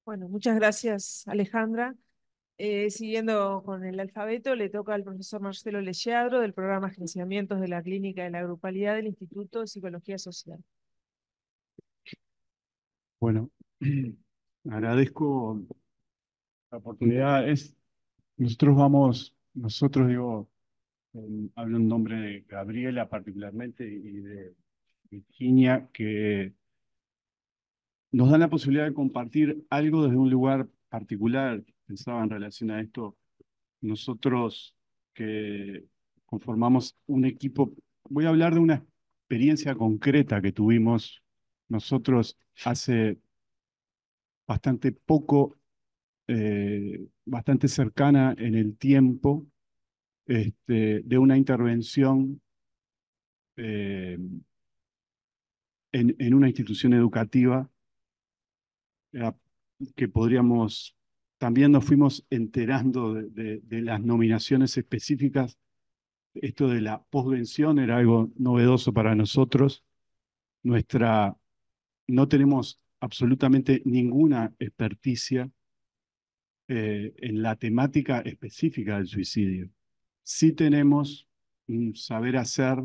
A: Bueno, muchas gracias Alejandra. Eh, siguiendo con el alfabeto, le toca al profesor Marcelo Lecheadro del programa Agenciamientos de la Clínica de la Grupalidad del Instituto de Psicología Social.
G: Bueno, agradezco la oportunidad. Es, nosotros vamos, nosotros digo, hablo en nombre de Gabriela particularmente y de Virginia, que nos dan la posibilidad de compartir algo desde un lugar particular pensaba en relación a esto, nosotros que conformamos un equipo, voy a hablar de una experiencia concreta que tuvimos nosotros hace bastante poco, eh, bastante cercana en el tiempo, este, de una intervención eh, en, una institución educativa eh, que podríamos también nos fuimos enterando de, las nominaciones específicas. Esto de la posvención era algo novedoso para nosotros. Nuestra, no tenemos absolutamente ninguna experticia eh, en la temática específica del suicidio. Sí tenemos un saber hacer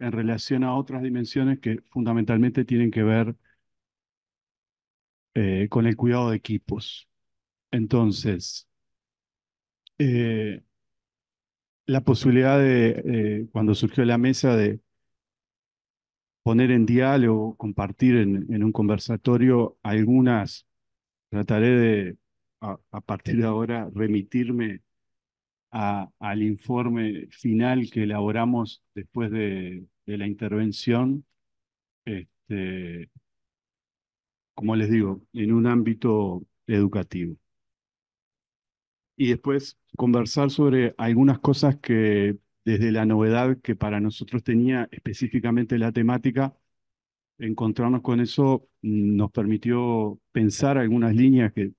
G: en relación a otras dimensiones que fundamentalmente tienen que ver eh, con el cuidado de equipos, entonces, eh, la posibilidad de, eh, cuando surgió la mesa, de poner en diálogo, compartir en, un conversatorio algunas, trataré de, a, partir de ahora, remitirme al informe final que elaboramos después de, de la intervención. Este, como les digo, en un ámbito educativo y después conversar sobre algunas cosas que desde la novedad que para nosotros tenía específicamente la temática, encontrarnos con eso nos permitió pensar algunas líneas que,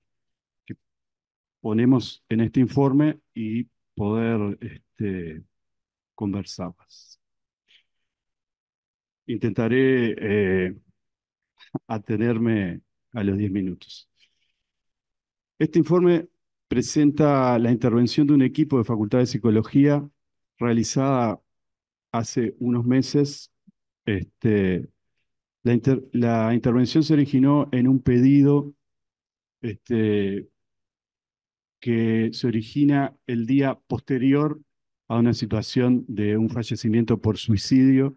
G: ponemos en este informe y poder este, conversarlas. Intentaré eh, atenerme a los 10 minutos. Este informe presenta la intervención de un equipo de Facultad de Psicología realizada hace unos meses. Este, la, intervención se originó en un pedido este, que se origina el día posterior a una situación de un fallecimiento por suicidio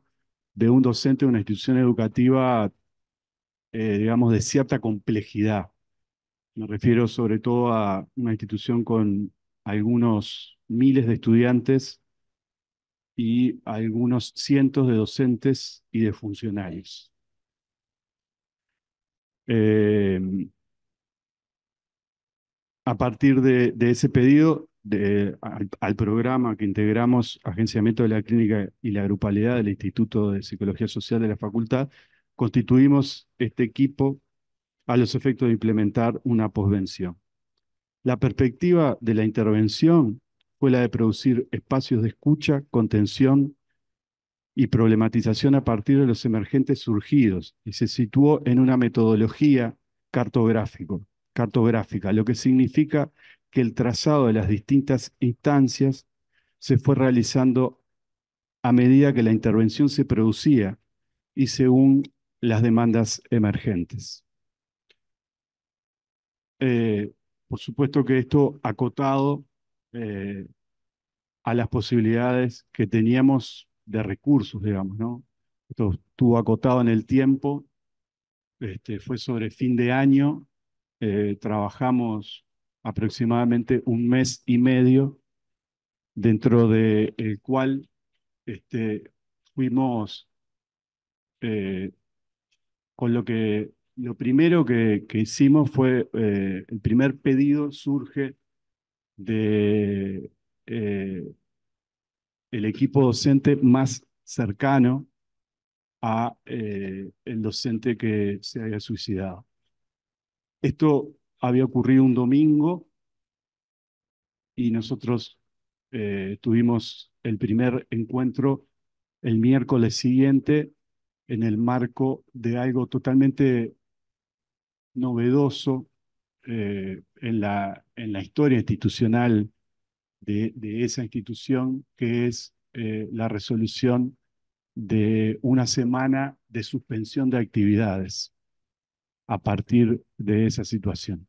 G: de un docente de una institución educativa, eh, digamos, de cierta complejidad. Me refiero sobre todo a una institución con algunos miles de estudiantes y algunos cientos de docentes y de funcionarios. Em, a partir de, ese pedido al, al, programa que integramos, Agenciamiento de la Clínica y la Grupalidad del Instituto de Psicología Social de la Facultad, constituimos este equipo a los efectos de implementar una posvención. La perspectiva de la intervención fue la de producir espacios de escucha, contención y problematización a partir de los emergentes surgidos y se situó en una metodología cartográfico, cartográfica, lo que significa que el trazado de las distintas instancias se fue realizando a medida que la intervención se producía y según las demandas emergentes. Eh, por supuesto que esto acotado eh, a las posibilidades que teníamos de recursos, digamos, ¿no?
B: Esto estuvo
G: acotado en el tiempo, este, fue sobre fin de año, eh, trabajamos aproximadamente un mes y medio, dentro del cual este, fuimos con lo que lo primero que, hicimos fue, eh, el primer pedido surge de eh, el equipo docente más cercano a eh, el docente que se había suicidado. Esto había ocurrido un domingo y nosotros tuvimos el primer encuentro el miércoles siguiente en el marco de algo totalmente novedoso eh, en, la, en la historia institucional de, de esa institución, que es eh, la resolución de una semana de suspensión de actividades a partir de esa situación.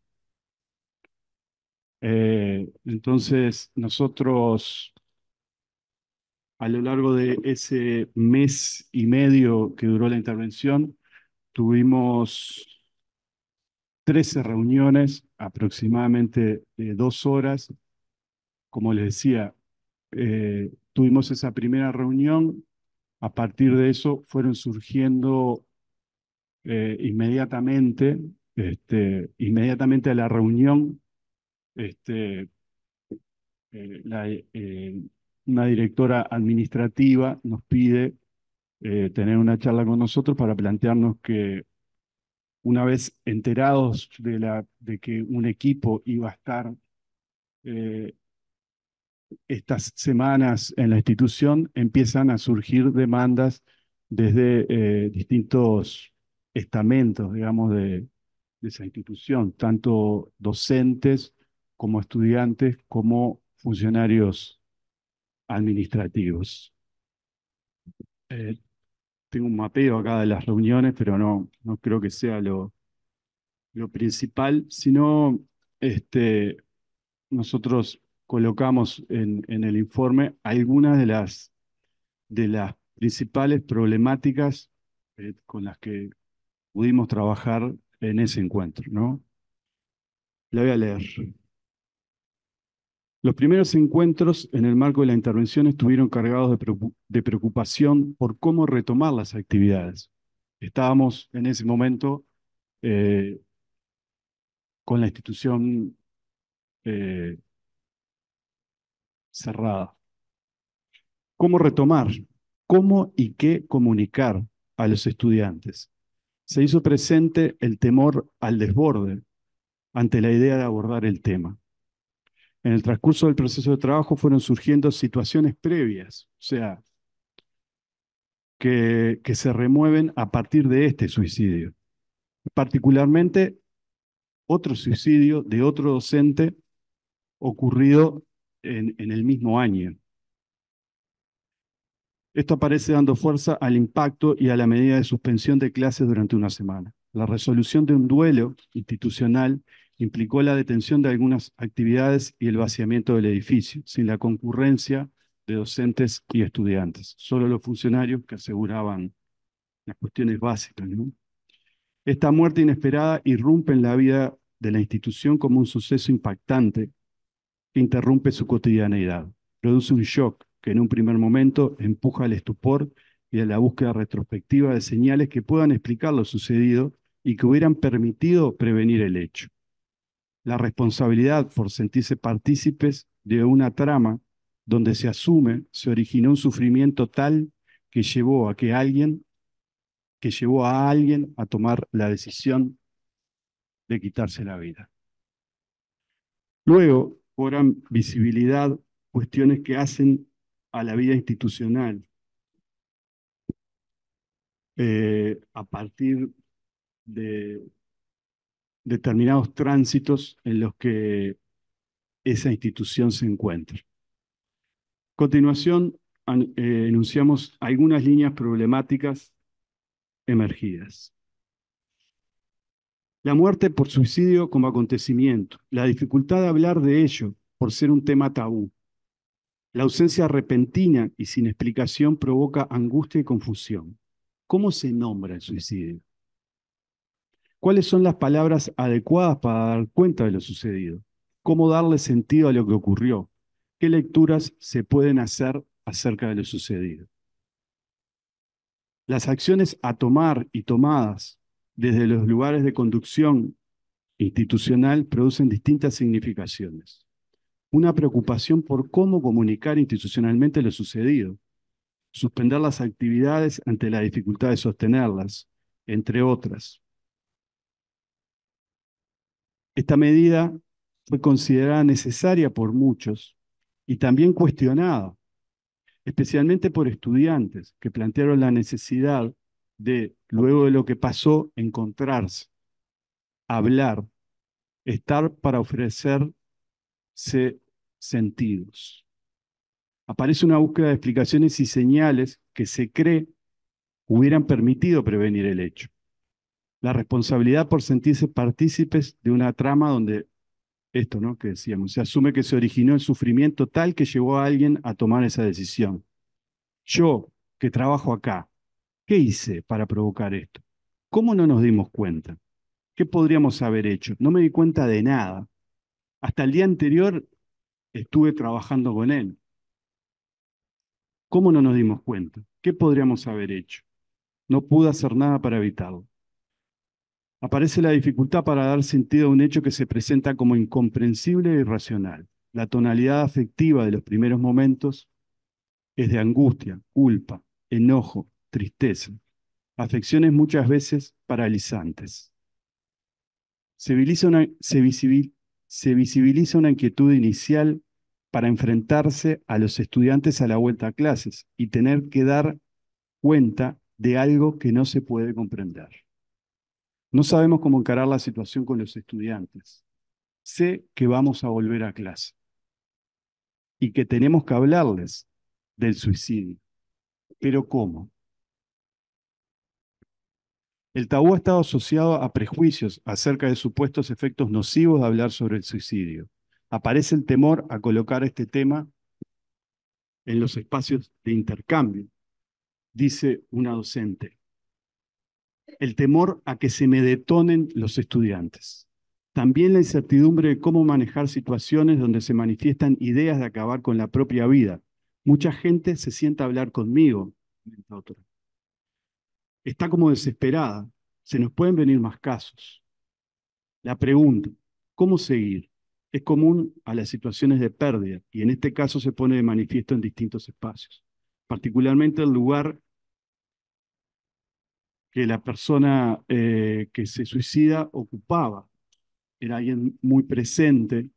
G: Eh, entonces, nosotros a lo largo de ese mes y medio que duró la intervención, tuvimos 13 reuniones, aproximadamente de dos horas. Como les decía, eh, tuvimos esa primera reunión. A partir de eso fueron surgiendo eh, inmediatamente, este, inmediatamente a la reunión, este, eh, una directora administrativa nos pide tener una charla con nosotros para plantearnos que una vez enterados de, la, que un equipo iba a estar eh, estas semanas en la institución, empiezan a surgir demandas desde eh, distintos estamentos, digamos, de, esa institución, tanto docentes como estudiantes, como funcionarios administrativos. Eh, tengo un mapeo acá de las reuniones, pero no, no creo que sea lo, lo principal, sino este, nosotros colocamos en, el informe algunas de las, de las principales problemáticas eh, con las que pudimos trabajar en ese encuentro. ¿no? La voy a leer. Los primeros encuentros en el marco de la intervención estuvieron cargados de preocupación por cómo retomar las actividades. Estábamos en ese momento eh, con la institución eh, cerrada. ¿Cómo retomar? ¿Cómo y qué comunicar a los estudiantes? Se hizo presente el temor al desborde ante la idea de abordar el tema en el transcurso del proceso de trabajo fueron surgiendo situaciones previas, o sea, que, se remueven a partir de este suicidio. Particularmente, otro suicidio de otro docente ocurrido en, en el mismo año. Esto aparece dando fuerza al impacto y a la medida de suspensión de clases durante una semana. La resolución de un duelo institucional implicó la detención de algunas actividades y el vaciamiento del edificio, sin la concurrencia de docentes y estudiantes, solo los funcionarios que aseguraban las cuestiones básicas. Esta muerte inesperada irrumpe en la vida de la institución como un suceso impactante que interrumpe su cotidianeidad, produce un shock que en un primer momento empuja al estupor y a la búsqueda retrospectiva de señales que puedan explicar lo sucedido y que hubieran permitido prevenir el hecho la responsabilidad por sentirse partícipes de una trama donde se asume se originó un sufrimiento tal que llevó a que alguien, que llevó a alguien a tomar la decisión de quitarse la vida. Luego cobran visibilidad cuestiones que hacen a la vida institucional eh, a partir de determinados tránsitos en los que esa institución se encuentra. A continuación, eh, enunciamos algunas líneas problemáticas emergidas. La muerte por suicidio como acontecimiento, la dificultad de hablar de ello por ser un tema tabú, la ausencia repentina y sin explicación provoca angustia y confusión. ¿Cómo se nombra el suicidio? cuáles son las palabras adecuadas para dar cuenta de lo sucedido, cómo darle sentido a lo que ocurrió, qué lecturas se pueden hacer acerca de lo sucedido. Las acciones a tomar y tomadas desde los lugares de conducción institucional producen distintas significaciones. Una preocupación por cómo comunicar institucionalmente lo sucedido, suspender las actividades ante la dificultad de sostenerlas, entre otras esta medida fue considerada necesaria por muchos y también cuestionada, especialmente por estudiantes que plantearon la necesidad de, luego de lo que pasó, encontrarse, hablar, estar para ofrecerse sentidos. Aparece una búsqueda de explicaciones y señales que se cree hubieran permitido prevenir el hecho la responsabilidad por sentirse partícipes de una trama donde esto, ¿no? Que decíamos, se asume que se originó el sufrimiento tal que llevó a alguien a tomar esa decisión. Yo, que trabajo acá, ¿qué hice para provocar esto? ¿Cómo no nos dimos cuenta? ¿Qué podríamos haber hecho? No me di cuenta de nada. Hasta el día anterior estuve trabajando con él. ¿Cómo no nos dimos cuenta? ¿Qué podríamos haber hecho? No pude hacer nada para evitarlo aparece la dificultad para dar sentido a un hecho que se presenta como incomprensible e irracional. La tonalidad afectiva de los primeros momentos es de angustia, culpa, enojo, tristeza, afecciones muchas veces paralizantes. Se visibiliza una, se visibiliza una inquietud inicial para enfrentarse a los estudiantes a la vuelta a clases y tener que dar cuenta de algo que no se puede comprender. No sabemos cómo encarar la situación con los estudiantes. Sé que vamos a volver a clase y que tenemos que hablarles del suicidio. Pero ¿cómo? El tabú ha estado asociado a prejuicios acerca de supuestos efectos nocivos de hablar sobre el suicidio. Aparece el temor a colocar este tema en los espacios de intercambio, dice una docente el temor a que se me detonen los estudiantes. También la incertidumbre de cómo manejar situaciones donde se manifiestan ideas de acabar con la propia vida. Mucha gente se sienta a hablar conmigo, Está como desesperada. Se nos pueden venir más casos. La pregunta, ¿cómo seguir? Es común a las situaciones de pérdida y en este caso se pone de manifiesto en distintos espacios, particularmente el lugar que la persona eh, que se suicida ocupaba. Era alguien muy presente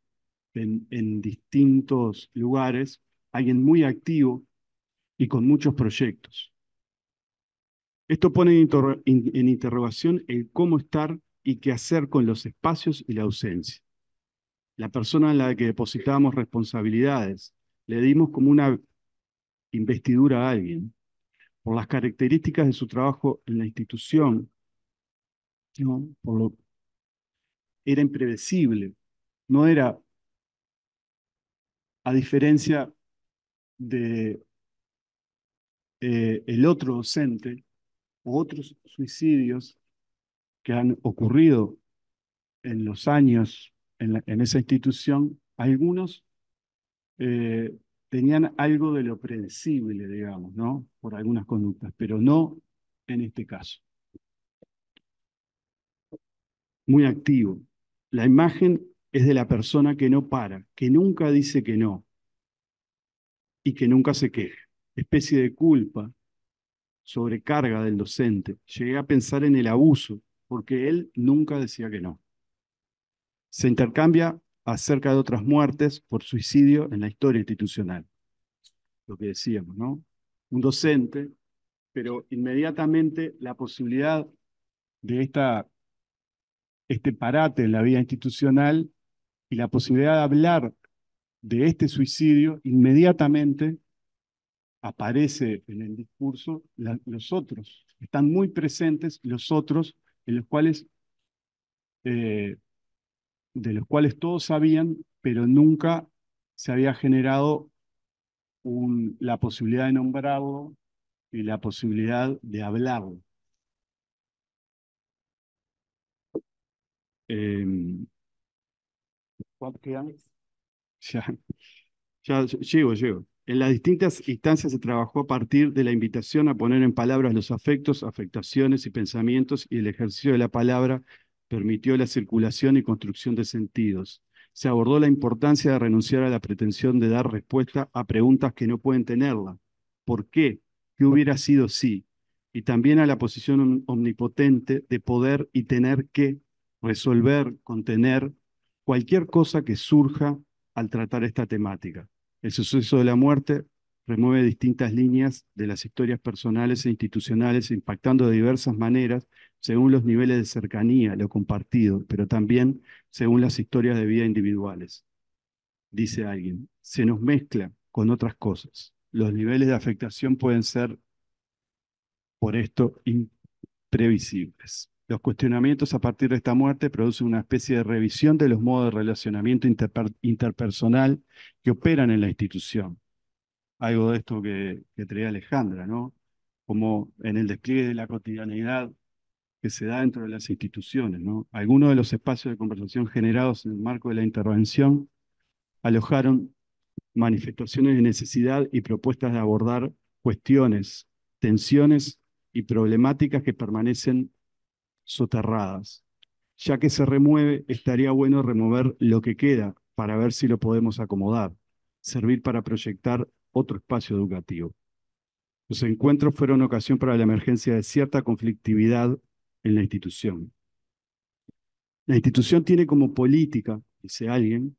G: en, distintos lugares, alguien muy activo y con muchos proyectos. Esto pone en, en, interrogación el cómo estar y qué hacer con los espacios y la ausencia. La persona en la que depositábamos responsabilidades, le dimos como una investidura a alguien, por las características de su trabajo en la institución, era impredecible, no era, a diferencia de eh, el otro docente u otros suicidios que han ocurrido en los años en, esa institución, algunos eh, tenían algo de lo predecible, digamos, ¿no? Por algunas conductas, pero no en este caso. Muy activo. La imagen es de la persona que no para, que nunca dice que no y que nunca se queja. Especie de culpa, sobrecarga del docente. Llegué a pensar en el abuso, porque él nunca decía que no. Se intercambia acerca de otras muertes por suicidio en la historia institucional. Lo que decíamos, ¿no? Un docente, pero inmediatamente la posibilidad de esta, este parate en la vida institucional y la posibilidad de hablar de este suicidio, inmediatamente aparece en el discurso los otros. Están muy presentes los otros en los cuales eh, de los cuales todos sabían, pero nunca se había generado la posibilidad de nombrarlo y la posibilidad de hablarlo. Em, ya, ya llego, llego. En las distintas instancias se trabajó a partir de la invitación a poner en palabras los afectos, afectaciones y pensamientos y el ejercicio de la palabra permitió la circulación y construcción de sentidos. Se abordó la importancia de renunciar a la pretensión de dar respuesta a preguntas que no pueden tenerla. ¿Por qué? ¿Qué hubiera sido si? Y también a la posición omnipotente de poder y tener que resolver, contener cualquier cosa que surja al tratar esta temática. El suceso de la muerte remueve distintas líneas de las historias personales e institucionales, impactando de diversas maneras según los niveles de cercanía, lo compartido, pero también según las historias de vida individuales. Dice alguien, se nos mezcla con otras cosas. Los niveles de afectación pueden ser, por esto, imprevisibles. Los cuestionamientos a partir de esta muerte producen una especie de revisión de los modos de relacionamiento interpersonal que operan en la institución. Algo de esto que, que traía Alejandra, ¿no? Como en el despliegue de la cotidianidad que se da dentro de las instituciones. Algunos de los espacios de conversación generados en el marco de la intervención alojaron manifestaciones de necesidad y propuestas de abordar cuestiones, tensiones y problemáticas que permanecen soterradas. Ya que se remueve, estaría bueno remover lo que queda para ver si lo podemos acomodar, servir para proyectar otro espacio educativo. Los encuentros fueron ocasión para la emergencia de cierta conflictividad en la institución. La institución tiene como política, dice alguien,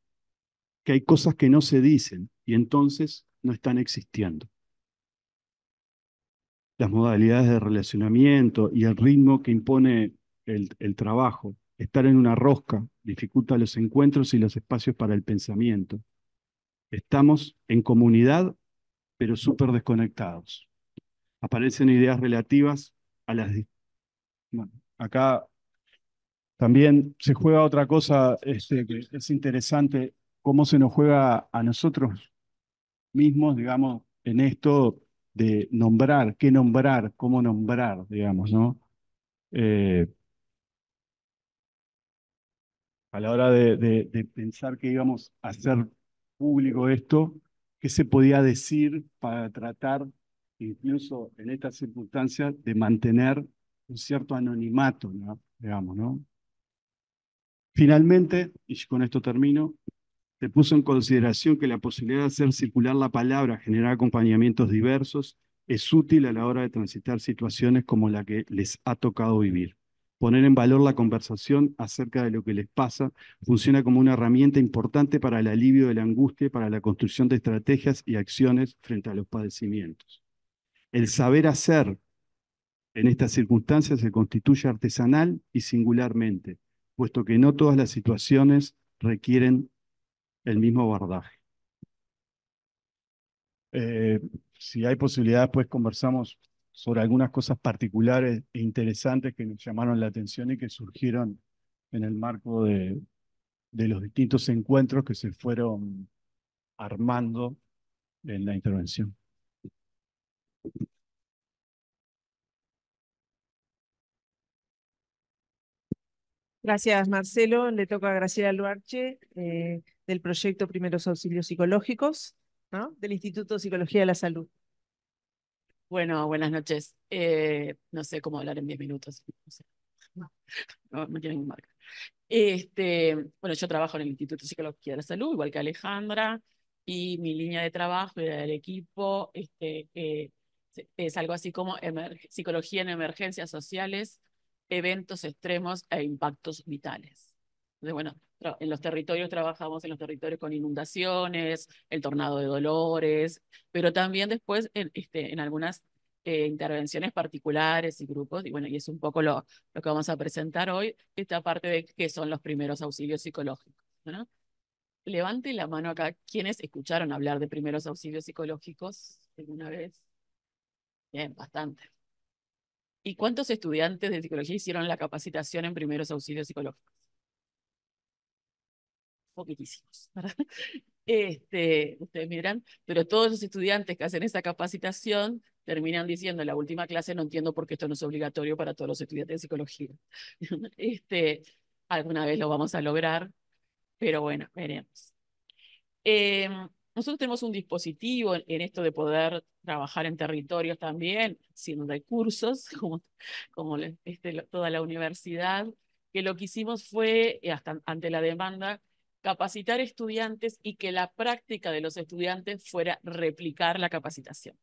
G: que hay cosas que no se dicen y entonces no están existiendo. Las modalidades de relacionamiento y el ritmo que impone el, trabajo, estar en una rosca, dificulta los encuentros y los espacios para el pensamiento. Estamos en comunidad, pero súper desconectados. Aparecen ideas relativas a las acá también se juega otra cosa este, que es interesante, cómo se nos juega a nosotros mismos, digamos, en esto de nombrar, qué nombrar, cómo nombrar, digamos, ¿no? Eh, a la hora de, de, pensar que íbamos a hacer público esto, qué se podía decir para tratar, incluso en estas circunstancias, de mantener un cierto anonimato, digamos, ¿no? Finalmente, y con esto termino, se puso en consideración que la posibilidad de hacer circular la palabra, generar acompañamientos diversos, es útil a la hora de transitar situaciones como la que les ha tocado vivir. Poner en valor la conversación acerca de lo que les pasa funciona como una herramienta importante para el alivio de la angustia y para la construcción de estrategias y acciones frente a los padecimientos. El saber hacer en estas circunstancias se constituye artesanal y singularmente, puesto que no todas las situaciones requieren el mismo abordaje. Eh, si hay posibilidad, pues conversamos sobre algunas cosas particulares e interesantes que nos llamaron la atención y que surgieron en el marco de los distintos encuentros que se fueron armando en la intervención.
A: Gracias, Marcelo. Le toca a Graciela Luarche, eh, del proyecto Primeros Auxilios Psicológicos, ¿no? del Instituto de Psicología de la Salud.
H: Bueno, buenas noches. Eh, no sé cómo hablar en diez minutos. No, marca. Este, bueno, yo trabajo en el Instituto de Psicología de la Salud, igual que Alejandra, y mi línea de trabajo del equipo este, eh, es algo así como psicología en emergencias sociales eventos extremos e impactos vitales. Entonces, bueno, en los territorios trabajamos en los territorios con inundaciones, el tornado de Dolores, pero también después en, este, en algunas eh, intervenciones particulares y grupos, y bueno, y es un poco lo, lo que vamos a presentar hoy, esta parte de qué son los primeros auxilios psicológicos. Levante la mano acá, quienes escucharon hablar de primeros auxilios psicológicos alguna vez? Bien, bastante. ¿Y cuántos estudiantes de psicología hicieron la capacitación en primeros auxilios psicológicos? Poquitísimos, ¿verdad? Este, ustedes miran, pero todos los estudiantes que hacen esa capacitación terminan diciendo en la última clase, no entiendo por qué esto no es obligatorio para todos los estudiantes de psicología. Este, alguna vez lo vamos a lograr, pero bueno, veremos. Em, nosotros tenemos un dispositivo en, esto de poder trabajar en territorios también, sin recursos, como, este, toda la universidad, que lo que hicimos fue, eh, hasta ante la demanda, capacitar estudiantes y que la práctica de los estudiantes fuera replicar la capacitación.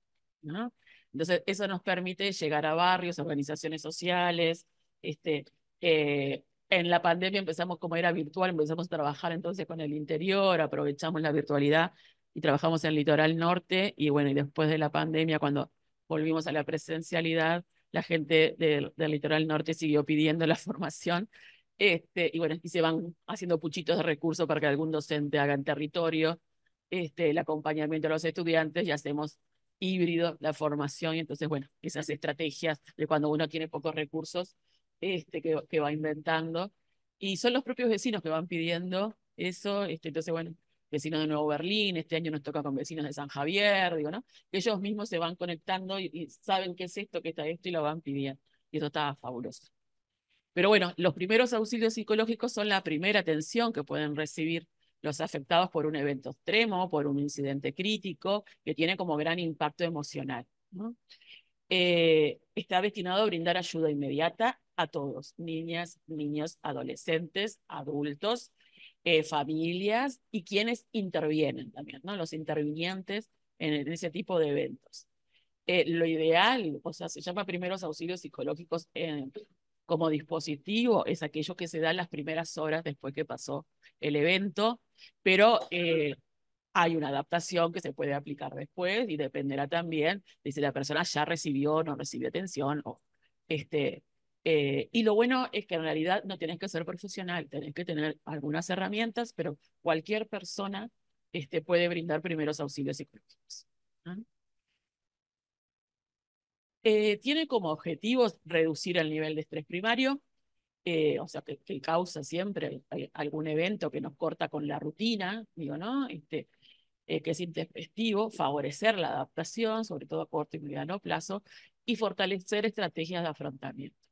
H: Entonces, eso nos permite llegar a barrios, organizaciones sociales. Este, eh, en la pandemia empezamos, como era virtual, empezamos a trabajar entonces con el interior, aprovechamos la virtualidad y trabajamos en Litoral Norte y bueno, y después de la pandemia, cuando volvimos a la presencialidad, la gente del, Litoral Norte siguió pidiendo la formación. Este, y bueno, y se van haciendo puchitos de recursos para que algún docente haga en territorio este, el acompañamiento a los estudiantes y hacemos híbrido la formación. Y entonces, bueno, esas estrategias de cuando uno tiene pocos recursos este, que, que va inventando. Y son los propios vecinos que van pidiendo eso. Este, entonces, bueno, vecinos de Nuevo Berlín, este año nos toca con vecinos de San Javier, digo, ¿no? Que ellos mismos se van conectando y, saben qué es esto, qué está esto y lo van pidiendo. Y eso está fabuloso. Pero bueno, los primeros auxilios psicológicos son la primera atención que pueden recibir los afectados por un evento extremo, por un incidente crítico, que tiene como gran impacto emocional. Eh, está destinado a brindar ayuda inmediata a todos, niñas, niños, adolescentes, adultos, eh, familias y quienes intervienen también, ¿no? Los intervinientes en, ese tipo de eventos. Eh, lo ideal, o sea, se llama primeros auxilios psicológicos eh, como dispositivo, es aquello que se da en las primeras horas después que pasó el evento, pero hay una adaptación que se puede aplicar después y dependerá también de si la persona ya recibió o no recibió atención o este, eh, y lo bueno es que en realidad no tienes que ser profesional, tienes que tener algunas herramientas, pero cualquier persona este, puede brindar primeros auxilios psicológicos. Eh, tiene como objetivos reducir el nivel de estrés primario, eh, o sea, que, causa siempre algún evento que nos corta con la rutina, digo, ¿no? Este, que es intempestivo, favorecer la adaptación, sobre todo a corto y mediano plazo, y fortalecer estrategias de afrontamiento.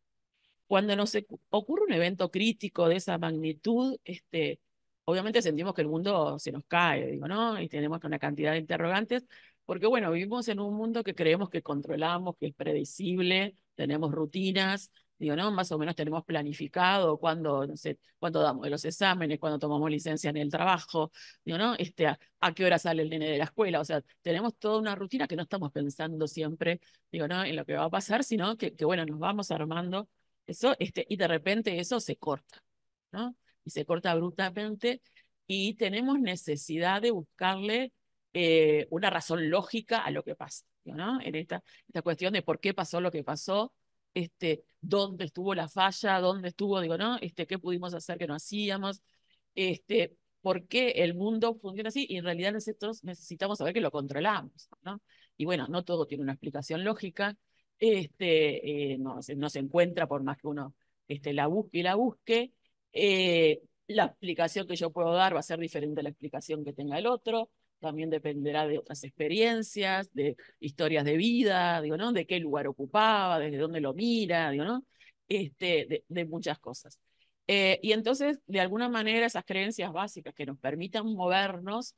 H: Cuando nos ocurre un evento crítico de esa magnitud, este, obviamente sentimos que el mundo se nos cae, digo, ¿no? Y tenemos una cantidad de interrogantes, porque bueno, vivimos en un mundo que creemos que controlamos, que es predecible, tenemos rutinas, digo, ¿no? Más o menos tenemos planificado cuándo, no sé, damos los exámenes, cuándo tomamos licencia en el trabajo, digo, ¿no? Este, a, qué hora sale el nene de la escuela, o sea, tenemos toda una rutina que no estamos pensando siempre, digo, ¿no? En lo que va a pasar, sino que, que bueno, nos vamos armando eso, este, y de repente eso se corta, ¿no? Y se corta abruptamente y tenemos necesidad de buscarle eh, una razón lógica a lo que pasa, ¿no? En esta, esta cuestión de por qué pasó lo que pasó, este, dónde estuvo la falla, dónde estuvo, digo, ¿no? Este, ¿Qué pudimos hacer que no hacíamos? Este, ¿Por qué el mundo funciona así? Y en realidad nosotros necesitamos saber que lo controlamos, ¿no? Y bueno, no todo tiene una explicación lógica, este, eh, no, se encuentra por más que uno este, la busque y la busque. Eh, la explicación que yo puedo dar va a ser diferente a la explicación que tenga el otro. También dependerá de otras experiencias, de historias de vida, digo, ¿no? De qué lugar ocupaba, desde dónde lo mira, ¿no? Este, de, muchas cosas. Eh, y entonces, de alguna manera, esas creencias básicas que nos permitan movernos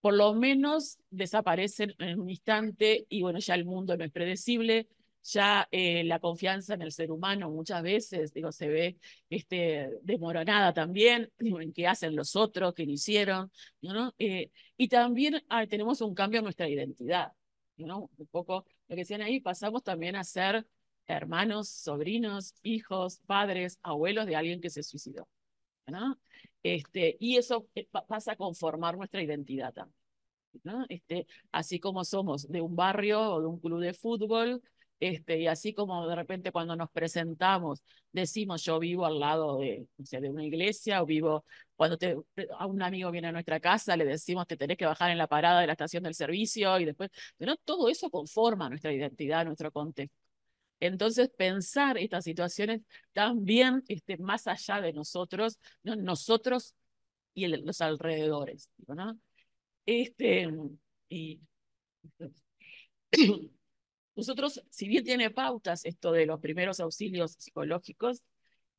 H: por lo menos desaparecen en un instante y bueno, ya el mundo no es predecible, ya eh, la confianza en el ser humano muchas veces, digo, se ve este, desmoronada también, en qué hacen los otros, qué hicieron, ¿no? Eh, y también tenemos un cambio en nuestra identidad, ¿no? Un poco lo que decían ahí, pasamos también a ser hermanos, sobrinos, hijos, padres, abuelos de alguien que se suicidó. ¿no? Este, y eso eh, pasa a conformar nuestra identidad también. ¿no? Este, así como somos de un barrio o de un club de fútbol, este, y así como de repente cuando nos presentamos decimos yo vivo al lado de, de una iglesia o vivo, cuando te, eh, a un amigo viene a nuestra casa le decimos te tenés que bajar en la parada de la estación del servicio y después, todo eso conforma nuestra identidad, nuestro contexto. Entonces, pensar estas situaciones también este, más allá de nosotros, nosotros y los alrededores. Este, este, nosotros, si bien tiene pautas esto de los primeros auxilios psicológicos,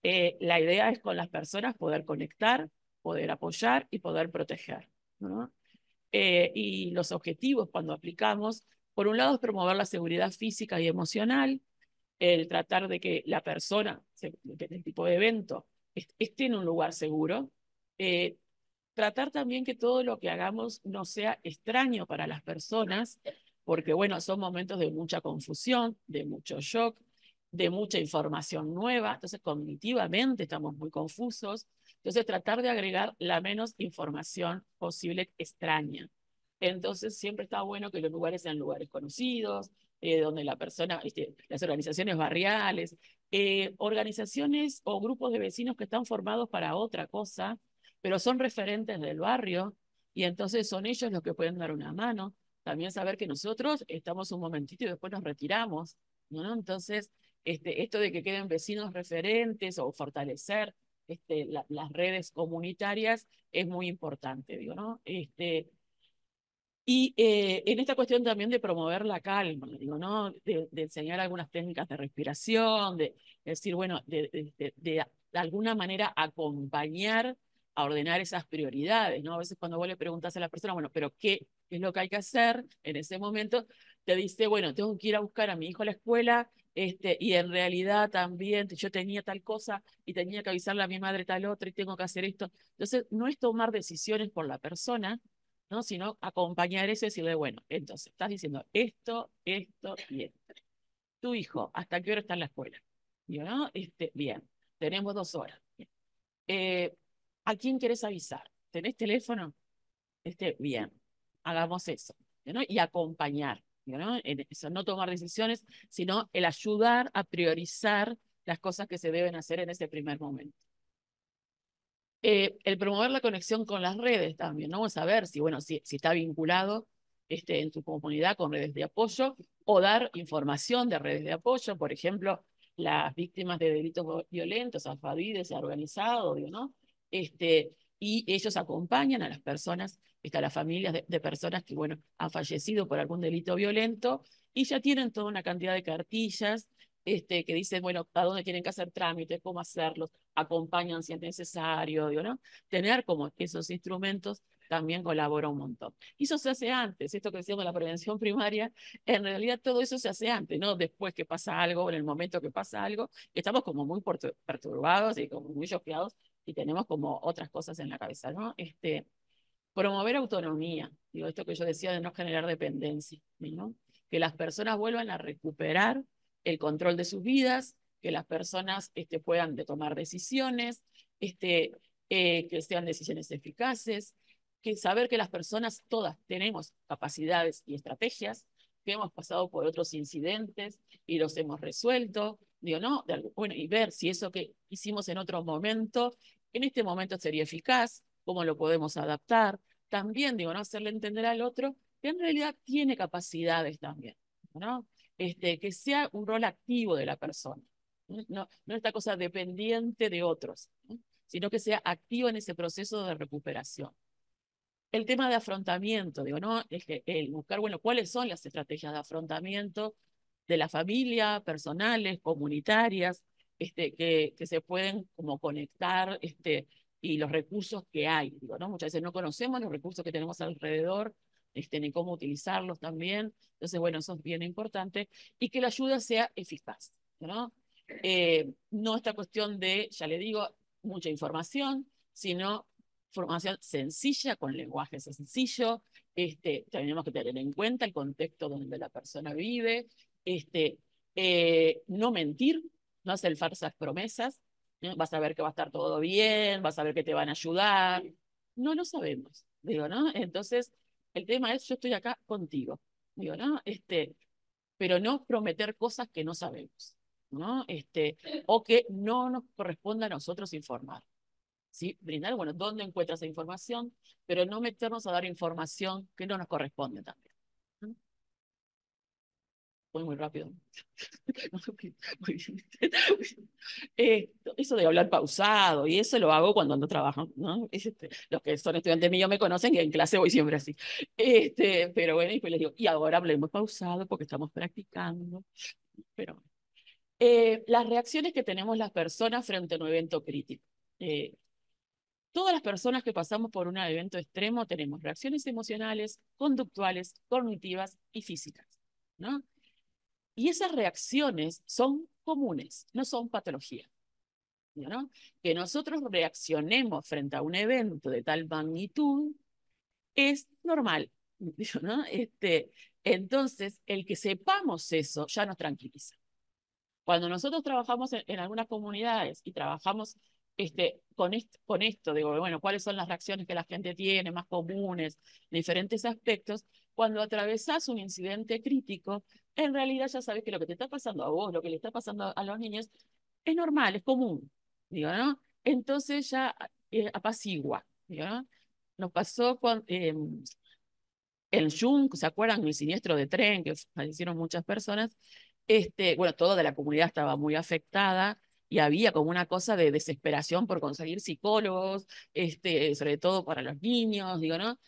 H: eh, la idea es con las personas poder conectar, poder apoyar y poder proteger. ¿no? Eh, y los objetivos cuando aplicamos, por un lado es promover la seguridad física y emocional, el tratar de que la persona, el tipo de evento, esté en un lugar seguro. Eh, tratar también que todo lo que hagamos no sea extraño para las personas, porque bueno, son momentos de mucha confusión, de mucho shock, de mucha información nueva, entonces cognitivamente estamos muy confusos, entonces tratar de agregar la menos información posible extraña. Entonces siempre está bueno que los lugares sean lugares conocidos, eh, donde la persona, las organizaciones barriales, eh, organizaciones o grupos de vecinos que están formados para otra cosa, pero son referentes del barrio y entonces son ellos los que pueden dar una mano. También saber que nosotros estamos un momentito y después nos retiramos, ¿no? Entonces, este, esto de que queden vecinos referentes o fortalecer este, las redes comunitarias es muy importante, digo, ¿no? Este, y eh, en esta cuestión también de promover la calma, digo, ¿no? De, enseñar algunas técnicas de respiración, de, decir, bueno, de, de, alguna manera acompañar a ordenar esas prioridades, ¿no? A veces cuando vos le preguntas a la persona, bueno, pero ¿qué es lo que hay que hacer en ese momento? Te dice, bueno, tengo que ir a buscar a mi hijo a la escuela, este, y en realidad también yo tenía tal cosa y tenía que avisarle a mi madre tal otra y tengo que hacer esto. Entonces, no es tomar decisiones por la persona, ¿no? Sino acompañar eso y decirle, bueno, entonces estás diciendo esto, esto y esto. Tu hijo, ¿hasta qué hora está en la escuela? yo, no, ah, este, bien, tenemos dos horas. Eh, ¿A quién quieres avisar? ¿Tenés teléfono? Este, bien, hagamos eso. Y acompañar, ¿no? no tomar decisiones, sino el ayudar a priorizar las cosas que se deben hacer en ese primer momento. Eh, el promover la conexión con las redes también, ¿no? Saber si, bueno, si, está vinculado este, en tu comunidad con redes de apoyo o dar información de redes de apoyo, por ejemplo, las víctimas de delitos violentos, alfabides organizados, organizado, ¿no? Este, y ellos acompañan a las personas, a las familias de, personas que, bueno, han fallecido por algún delito violento y ya tienen toda una cantidad de cartillas este, que dicen, bueno, a dónde tienen que hacer trámites, cómo hacerlos, acompañan si es necesario, digo, ¿no? Tener como esos instrumentos también colabora un montón. Y eso se hace antes, esto que decíamos la prevención primaria, en realidad todo eso se hace antes, no después que pasa algo, en el momento que pasa algo, estamos como muy perturbados y como muy choqueados y tenemos como otras cosas en la cabeza, ¿no? Este, promover autonomía, digo, esto que yo decía de no generar dependencia, ¿no? Que las personas vuelvan a recuperar el control de sus vidas, que las personas este, puedan tomar decisiones, este, eh, que sean decisiones eficaces, que saber que las personas todas tenemos capacidades y estrategias, que hemos pasado por otros incidentes y los hemos resuelto, digo, no, bueno, y ver si eso que hicimos en otro momento, en este momento sería eficaz, cómo lo podemos adaptar, también digo, no hacerle entender al otro que en realidad tiene capacidades también, ¿no? Este, que sea un rol activo de la persona. No, esta cosa dependiente de otros, sino que sea activo en ese proceso de recuperación. El tema de afrontamiento, digo, ¿no? Es que el buscar, bueno, cuáles son las estrategias de afrontamiento de la familia, personales, comunitarias, este, que, que se pueden como conectar este, y los recursos que hay. Digo, ¿no? Muchas veces no conocemos los recursos que tenemos alrededor este, cómo utilizarlos también. Entonces, bueno, eso es bien importante. Y que la ayuda sea eficaz, ¿no? Eh, no esta cuestión de, ya le digo, mucha información, sino formación sencilla, con lenguaje sencillo. Este, tenemos que tener en cuenta el contexto donde la persona vive. Este, eh, no mentir, no hacer falsas promesas. Vas a ver que va a estar todo bien, vas a ver que te van a ayudar. No lo sabemos, digo, ¿no? Entonces, el tema es, yo estoy acá contigo. Digo, ¿no? Este, pero no prometer cosas que no sabemos, ¿no? Este, o que no nos corresponda a nosotros informar. ¿sí? Brindar, bueno, ¿dónde encuentras esa información? Pero no meternos a dar información que no nos corresponde también voy muy rápido. Eh, eso de hablar pausado, y eso lo hago cuando ando trabajando, ¿no? Este, los que son estudiantes míos me conocen, y en clase voy siempre así. Este, pero bueno, y pues les digo, y ahora hablemos pausado porque estamos practicando. Pero, eh, las reacciones que tenemos las personas frente a un evento crítico. Eh, todas las personas que pasamos por un evento extremo tenemos reacciones emocionales, conductuales, cognitivas y físicas, ¿no? Y esas reacciones son comunes, no son patología. Que nosotros reaccionemos frente a un evento de tal magnitud es normal. Este, entonces, el que sepamos eso ya nos tranquiliza. Cuando nosotros trabajamos en algunas comunidades y trabajamos este, con, esto, digo, bueno, cuáles son las reacciones que la gente tiene más comunes, diferentes aspectos, cuando atravesás un incidente crítico, en realidad ya sabes que lo que te está pasando a vos, lo que le está pasando a los niños, es normal, es común, digo, ¿no? Entonces ya eh, apacigua, digo, ¿no? Nos pasó con, el eh, en ¿se acuerdan? El siniestro de tren que fallecieron muchas personas. Este, bueno, toda la comunidad estaba muy afectada y había como una cosa de desesperación por conseguir psicólogos, este, sobre todo para los niños, digo, ¿no?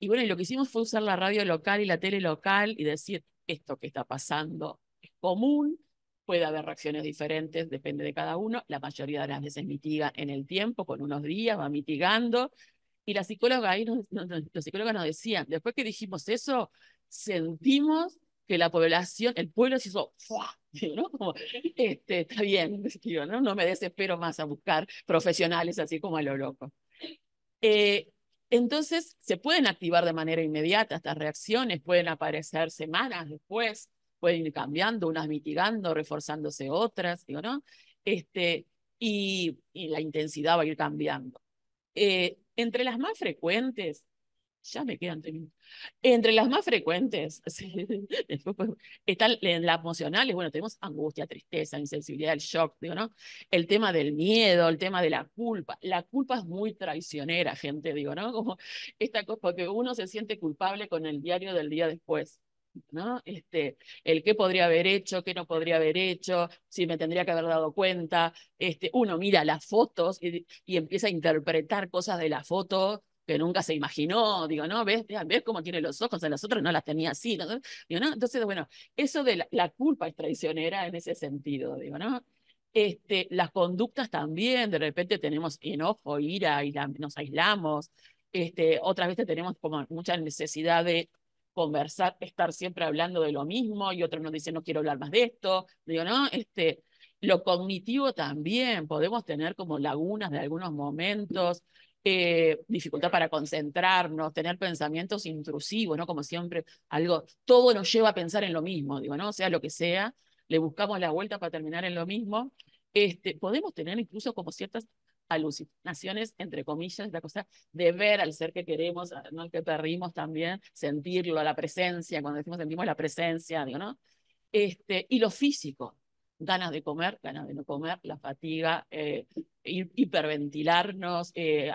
H: Y bueno, lo que hicimos fue usar la radio local y la tele local y decir, esto que está pasando es común, puede haber reacciones diferentes, depende de cada uno, la mayoría de las veces mitiga en el tiempo, con unos días va mitigando, y la psicóloga ahí, los psicólogos nos decían, después que dijimos eso, sentimos que la población, el pueblo se hizo, ¿no? este, está bien, ¿no? no me desespero más a buscar profesionales así como a lo loco. Eh, entonces, se pueden activar de manera inmediata estas reacciones, pueden aparecer semanas después, pueden ir cambiando, unas mitigando, reforzándose otras, ¿no? Este, y, la intensidad va a ir cambiando. Eh, entre las más frecuentes ya me quedan Entre las más frecuentes, pues, están las emocionales, bueno, tenemos angustia, tristeza, insensibilidad, el shock, digo, ¿no? El tema del miedo, el tema de la culpa. La culpa es muy traicionera, gente, digo, ¿no? Como esta cosa, porque uno se siente culpable con el diario del día después. ¿no? Este, el qué podría haber hecho, qué no podría haber hecho, si me tendría que haber dado cuenta. Este, uno mira las fotos y, y empieza a interpretar cosas de la foto que nunca se imaginó. Digo, no, ves, cómo tiene los ojos, a las otras no las tenía así. ¿no? Digo, ¿no? Entonces, bueno, eso de la, culpa es traicionera en ese sentido, digo, ¿no? Este, las conductas también, de repente tenemos enojo, ira, y nos aislamos. Este, otras veces tenemos como mucha necesidad de conversar, estar siempre hablando de lo mismo, y otros nos dicen, no quiero hablar más de esto. Digo, no, este, lo cognitivo también, podemos tener como lagunas de algunos momentos, eh, dificultad para concentrarnos, tener pensamientos intrusivos, ¿no? Como siempre, algo, todo nos lleva a pensar en lo mismo, digo, ¿no? sea lo que sea, le buscamos la vuelta para terminar en lo mismo. Este, podemos tener incluso como ciertas alucinaciones, entre comillas, la cosa de ver al ser que queremos, ¿no? al que perdimos también, sentirlo, la presencia, cuando decimos sentimos la presencia, digo, ¿no? Este, y lo físico, ganas de comer, ganas de no comer, la fatiga, eh, hiperventilarnos, eh,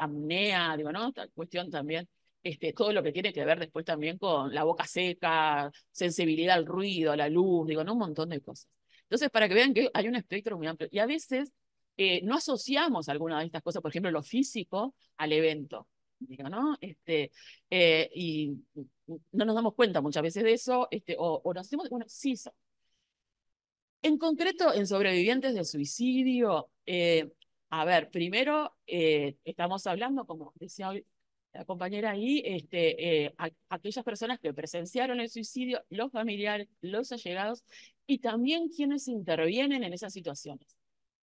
H: digo, ¿no? Esta cuestión también, este, todo lo que tiene que ver después también con la boca seca, sensibilidad al ruido, a la luz, digo, ¿no? Un montón de cosas. Entonces, para que vean que hay un espectro muy amplio. Y a veces eh, no asociamos alguna de estas cosas, por ejemplo, lo físico al evento. Digo, ¿no? Este, eh, y no nos damos cuenta muchas veces de eso, este, o, nos hacemos, bueno, sí, en concreto, en sobrevivientes de suicidio, eh, a ver, primero eh, estamos hablando, como decía la compañera ahí, este, eh, aquellas personas que presenciaron el suicidio, los familiares, los allegados y también quienes intervienen en esas situaciones.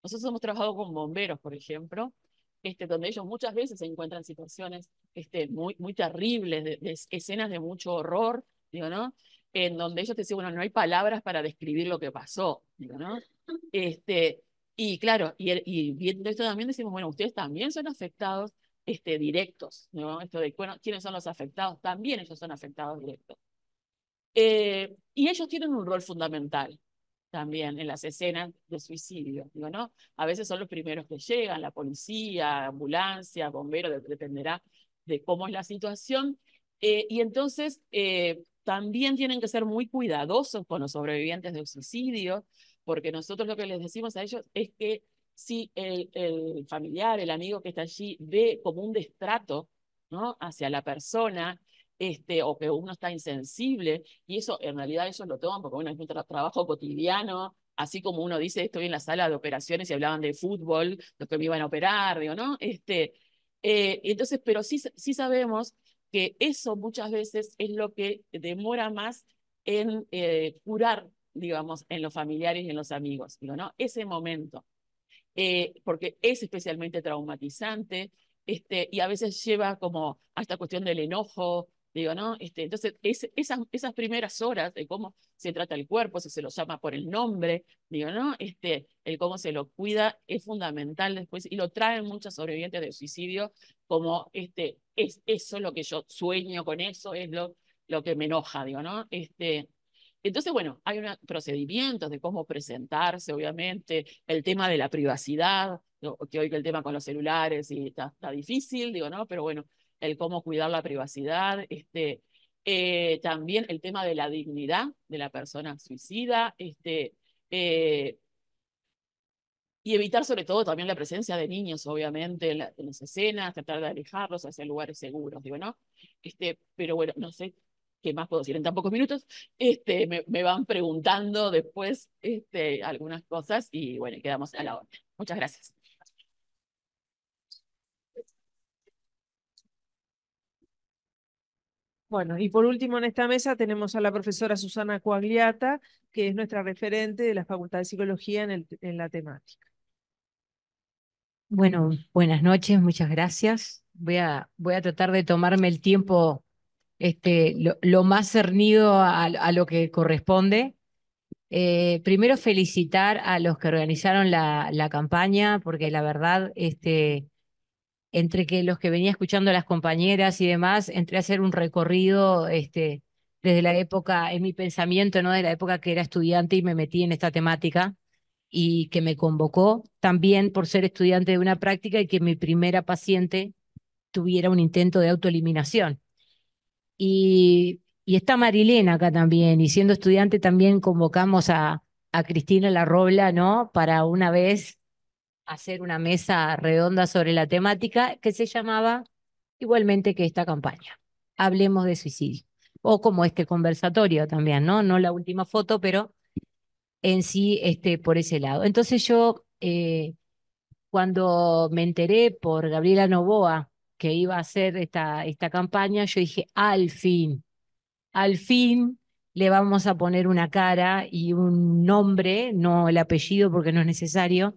H: Nosotros hemos trabajado con bomberos, por ejemplo, este, donde ellos muchas veces se encuentran situaciones este, muy, muy terribles, de, escenas de mucho horror, ¿no? en donde ellos te dicen, bueno, no hay palabras para describir lo que pasó, ¿no? Este, y claro, y, viendo esto también decimos, bueno, ustedes también son afectados este, directos, ¿no? Esto de, bueno, ¿quiénes son los afectados? También ellos son afectados directos. Eh, y ellos tienen un rol fundamental también en las escenas de suicidio, digo, ¿no? A veces son los primeros que llegan, la policía, ambulancia, bombero dependerá de cómo es la situación. Eh, y entonces, eh, también tienen que ser muy cuidadosos con los sobrevivientes de suicidio, porque nosotros lo que les decimos a ellos es que si el, familiar, el amigo que está allí ve como un destrato ¿no? hacia la persona, este, o que uno está insensible, y eso en realidad ellos lo toman porque uno es un trabajo cotidiano, así como uno dice, estoy en la sala de operaciones y hablaban de fútbol, lo que me iban a operar, digo, ¿no? Este, eh, entonces, pero sí, sí sabemos que eso muchas veces es lo que demora más en eh, curar, digamos, en los familiares y en los amigos, digo, ¿no? Ese momento, eh, porque es especialmente traumatizante este, y a veces lleva como a esta cuestión del enojo, digo, ¿no? Este, entonces, es, esas, esas primeras horas de cómo se trata el cuerpo, si se lo llama por el nombre, digo, ¿no? Este, el cómo se lo cuida es fundamental después y lo traen muchas sobrevivientes de suicidio como este, es eso lo que yo sueño con eso, es lo, lo que me enoja, digo, ¿no? Este, entonces, bueno, hay procedimientos de cómo presentarse, obviamente, el tema de la privacidad, que hoy el tema con los celulares y está, difícil, digo, ¿no? Pero bueno, el cómo cuidar la privacidad, este, eh, también el tema de la dignidad de la persona suicida, este, eh, y evitar sobre todo también la presencia de niños, obviamente, en, las escenas, tratar de alejarlos hacia lugares seguros, digo, ¿no? Este, pero bueno, no sé qué más puedo decir en tan pocos minutos. Este, me, van preguntando después este, algunas cosas y bueno, quedamos a la hora. Muchas gracias.
A: Bueno, y por último en esta mesa tenemos a la profesora Susana Coagliata, que es nuestra referente de la Facultad de Psicología en la temática.
I: Bueno, buenas noches, muchas gracias. Voy a, voy a tratar de tomarme el tiempo este, lo, lo más cernido a, lo que corresponde. Eh, primero felicitar a los que organizaron la, la, campaña, porque la verdad, este, entre que los que venía escuchando a las compañeras y demás, entré a hacer un recorrido este, desde la época, en mi pensamiento, ¿no? de la época que era estudiante y me metí en esta temática y que me convocó también por ser estudiante de una práctica y que mi primera paciente tuviera un intento de autoeliminación. Y, está Marilena acá también, y siendo estudiante también convocamos a, a Cristina Larrobla, ¿no? Para una vez hacer una mesa redonda sobre la temática que se llamaba igualmente que esta campaña. Hablemos de suicidio. O como este conversatorio también, ¿no? No la última foto, pero en sí este, por ese lado. Entonces yo, eh, cuando me enteré por Gabriela Novoa que iba a hacer esta, esta campaña, yo dije, al fin, al fin le vamos a poner una cara y un nombre, no el apellido porque no es necesario,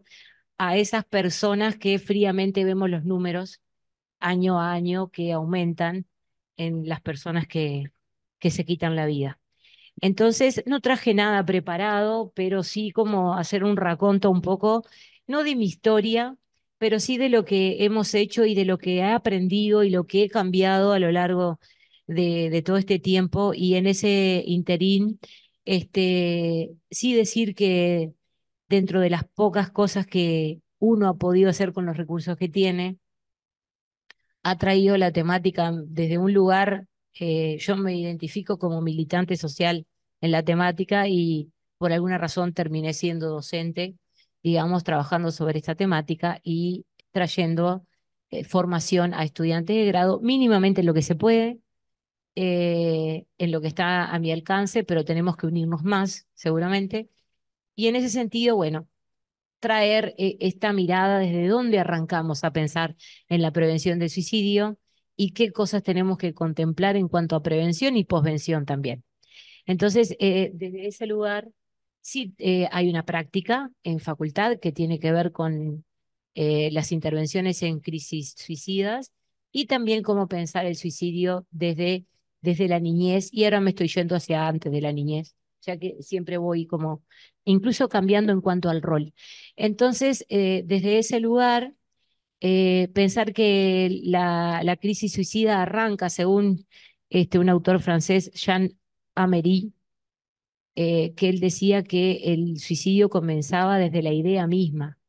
I: a esas personas que fríamente vemos los números año a año que aumentan en las personas que, que se quitan la vida. Entonces, no traje nada preparado, pero sí como hacer un raconto un poco, no de mi historia, pero sí de lo que hemos hecho y de lo que he aprendido y lo que he cambiado a lo largo de, todo este tiempo. Y en ese interín, este, sí decir que dentro de las pocas cosas que uno ha podido hacer con los recursos que tiene, ha traído la temática desde un lugar eh, yo me identifico como militante social en la temática y por alguna razón terminé siendo docente, digamos, trabajando sobre esta temática y trayendo eh, formación a estudiantes de grado mínimamente lo que se puede, eh, en lo que está a mi alcance, pero tenemos que unirnos más, seguramente. Y en ese sentido, bueno, traer esta mirada desde dónde arrancamos a pensar en la prevención del suicidio, y qué cosas tenemos que contemplar en cuanto a prevención y posvención también. Entonces, eh, desde ese lugar, sí eh, hay una práctica en facultad que tiene que ver con eh, las intervenciones en crisis suicidas y también cómo pensar el suicidio desde, desde la niñez. Y ahora me estoy yendo hacia antes de la niñez, ya que siempre voy como incluso cambiando en cuanto al rol. Entonces, desde ese lugar, eh, pensar que la, crisis suicida arranca, según este, un autor francés, Jean Amery, eh, que él decía que el suicidio comenzaba desde la idea misma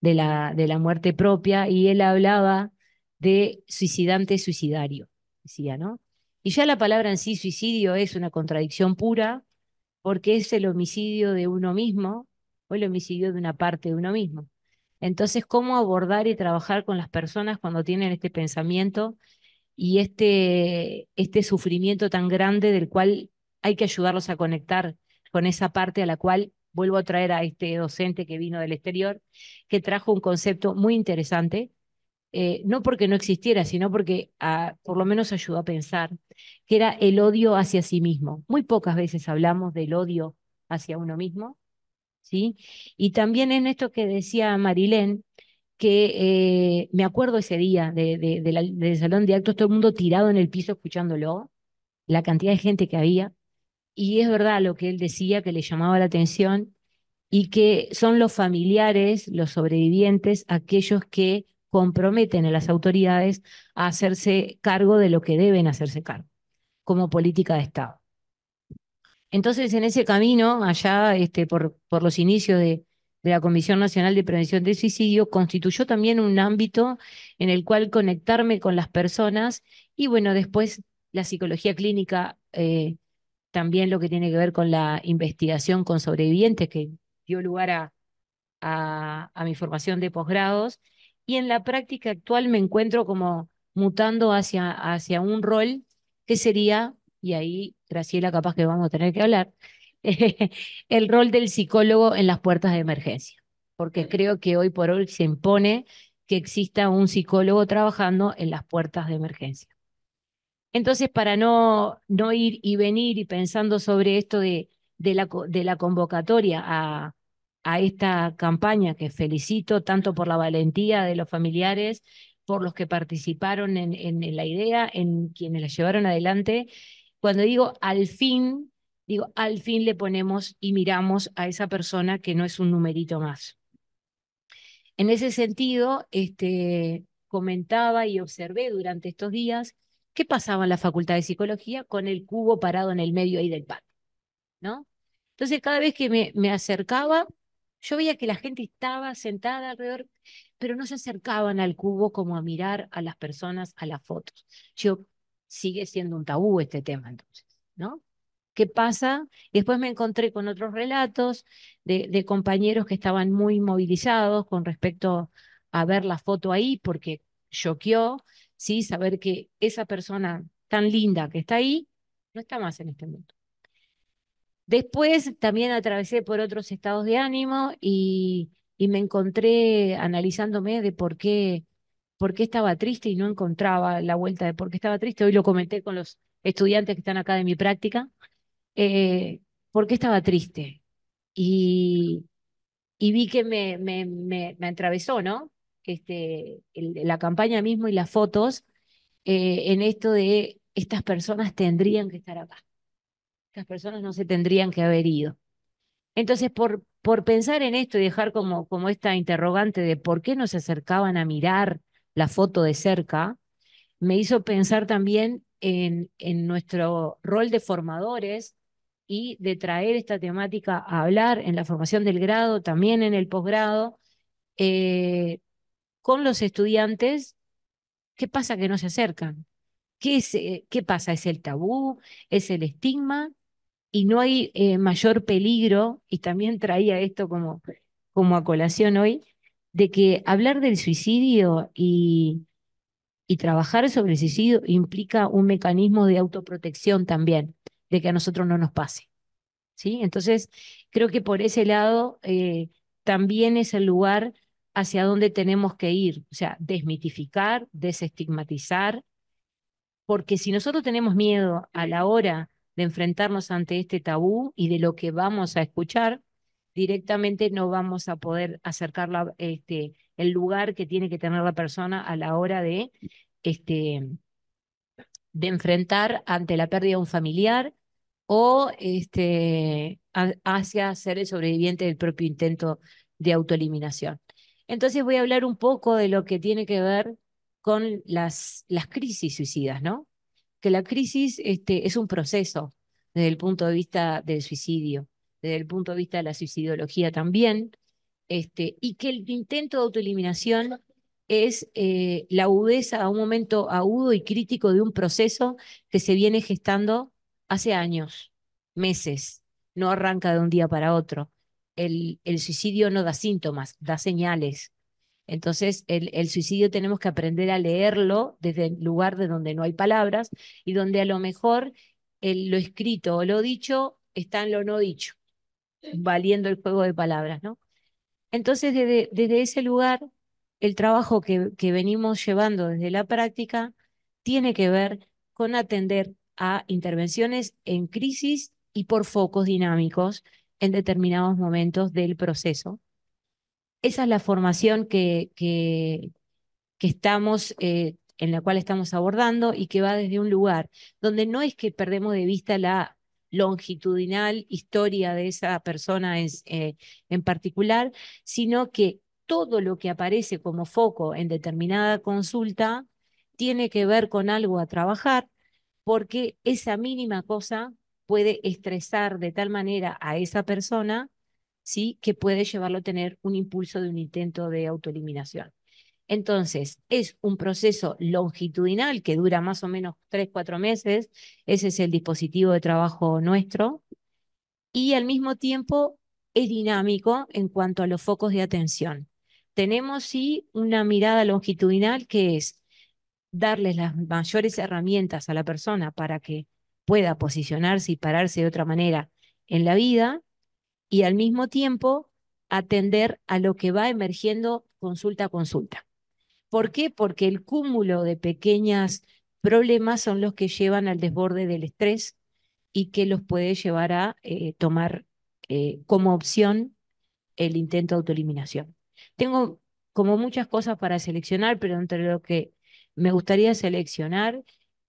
I: de la, de la muerte propia y él hablaba de suicidante suicidario, decía, ¿no? Y ya la palabra en sí, suicidio, es una contradicción pura, porque es el homicidio de uno mismo o el homicidio de una parte de uno mismo. Entonces, ¿cómo abordar y trabajar con las personas cuando tienen este pensamiento y este, este sufrimiento tan grande del cual hay que ayudarlos a conectar con esa parte a la cual vuelvo a traer a este docente que vino del exterior, que trajo un concepto muy interesante, eh, no porque no existiera, sino porque ah, por lo menos ayudó a pensar, que era el odio hacia sí mismo. Muy pocas veces hablamos del odio hacia uno mismo, ¿sí? Y también en esto que decía Marilén, que eh, me acuerdo ese día de, del salón de actos, todo el mundo tirado en el piso escuchándolo, la cantidad de gente que había, y es verdad lo que él decía que le llamaba la atención, y que son los familiares, los sobrevivientes, aquellos que comprometen a las autoridades a hacerse cargo de lo que deben hacerse cargo como política de Estado. Entonces, en ese camino, allá este, por, los inicios de, la Comisión Nacional de Prevención del Suicidio constituyó también un ámbito en el cual conectarme con las personas y bueno, después la psicología clínica, eh, también lo que tiene que ver con la investigación con sobrevivientes que dio lugar a, mi formación de posgrados. Y en la práctica actual me encuentro como mutando hacia un rol que sería, y ahí Graciela, capaz que vamos a tener que hablar, el rol del psicólogo en las puertas de emergencia, porque creo que hoy por hoy se impone que exista un psicólogo trabajando en las puertas de emergencia. Entonces, para no, no ir y venir y pensando sobre esto de, de, la, de la convocatoria a, a esta campaña, que felicito tanto por la valentía de los familiares, por los que participaron en, en, en la idea, en quienes la llevaron adelante cuando digo al fin, digo al fin le ponemos y miramos a esa persona que no es un numerito más. En ese sentido, este, comentaba y observé durante estos días qué pasaba en la Facultad de Psicología con el cubo parado en el medio ahí del patio, ¿no? Entonces, cada vez que me, me acercaba, yo veía que la gente estaba sentada alrededor, pero no se acercaban al cubo como a mirar a las personas, a las fotos. Yo, sigue siendo un tabú este tema entonces, ¿no? ¿Qué pasa? Después me encontré con otros relatos de, compañeros que estaban muy movilizados con respecto a ver la foto ahí, porque choqueó, ¿sí? Saber que esa persona tan linda que está ahí no está más en este mundo. Después también atravesé por otros estados de ánimo y me encontré analizándome de por qué por qué estaba triste y no encontraba la vuelta de por qué estaba triste. Hoy lo comenté con los estudiantes que están acá de mi práctica. Eh, ¿Por qué estaba triste? Y, vi que me, me, atravesó, ¿no? Este, la campaña mismo y las fotos eh, en esto de estas personas tendrían que estar acá. Estas personas no se tendrían que haber ido. Entonces, por, por pensar en esto y dejar como, como esta interrogante de por qué no se acercaban a mirar, la foto de cerca, me hizo pensar también en, nuestro rol de formadores y de traer esta temática a hablar en la formación del grado, también en el posgrado, eh, con los estudiantes, ¿qué pasa que no se acercan? Eh, ¿Qué, pasa? ¿Es el tabú? ¿Es el estigma? Y no hay eh, mayor peligro, y también traía esto como, como a colación hoy, de que hablar del suicidio y, trabajar sobre el suicidio implica un mecanismo de autoprotección también, de que a nosotros no nos pase. ¿sí? Entonces, creo que por ese lado eh, también es el lugar hacia donde tenemos que ir, o sea, desmitificar, desestigmatizar, porque si nosotros tenemos miedo a la hora de enfrentarnos ante este tabú y de lo que vamos a escuchar, directamente no vamos a poder acercar este, el lugar que tiene que tener la persona a la hora de, este, de enfrentar ante la pérdida de un familiar o este, hacia ser el sobreviviente del propio intento de autoeliminación. Entonces voy a hablar un poco de lo que tiene que ver con las, crisis suicidas, ¿no? Que la crisis este, es un proceso desde el punto de vista del suicidio desde el punto de vista de la suicidología también, este, y que el intento de autoeliminación es eh, la agudeza a un momento agudo y crítico de un proceso que se viene gestando hace años, meses, no arranca de un día para otro. El, el suicidio no da síntomas, da señales. Entonces, el, el, suicidio tenemos que aprender a leerlo desde el lugar de donde no hay palabras y donde a lo mejor lo escrito o lo dicho está en lo no dicho valiendo el juego de palabras, ¿no? Entonces, desde, desde ese lugar, el trabajo que, que venimos llevando desde la práctica tiene que ver con atender a intervenciones en crisis y por focos dinámicos en determinados momentos del proceso. Esa es la formación que, que, que estamos, eh, en la cual estamos abordando y que va desde un lugar donde no es que perdemos de vista la longitudinal historia de esa persona en, eh, en particular, sino que todo lo que aparece como foco en determinada consulta tiene que ver con algo a trabajar, porque esa mínima cosa puede estresar de tal manera a esa persona, ¿sí? que puede llevarlo a tener un impulso de un intento de autoeliminación. Entonces, es un proceso longitudinal que dura más o menos 3, 4 meses. Ese es el dispositivo de trabajo nuestro. Y al mismo tiempo es dinámico en cuanto a los focos de atención. Tenemos sí una mirada longitudinal que es darles las mayores herramientas a la persona para que pueda posicionarse y pararse de otra manera en la vida y al mismo tiempo atender a lo que va emergiendo consulta a consulta. ¿Por qué? Porque el cúmulo de pequeños problemas son los que llevan al desborde del estrés y que los puede llevar a eh, tomar eh, como opción el intento de autoeliminación. Tengo como muchas cosas para seleccionar, pero entre lo que me gustaría seleccionar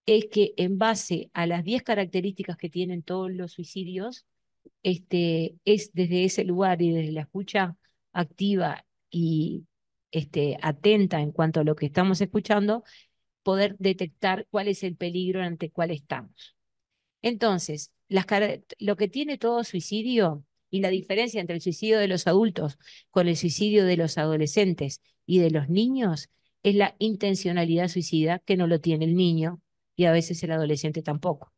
I: es que en base a las 10 características que tienen todos los suicidios, este, es desde ese lugar y desde la escucha activa y este, atenta en cuanto a lo que estamos escuchando, poder detectar cuál es el peligro ante cuál estamos. Entonces, las, lo que tiene todo suicidio y la diferencia entre el suicidio de los adultos con el suicidio de los adolescentes y de los niños es la intencionalidad suicida que no lo tiene el niño y a veces el adolescente tampoco.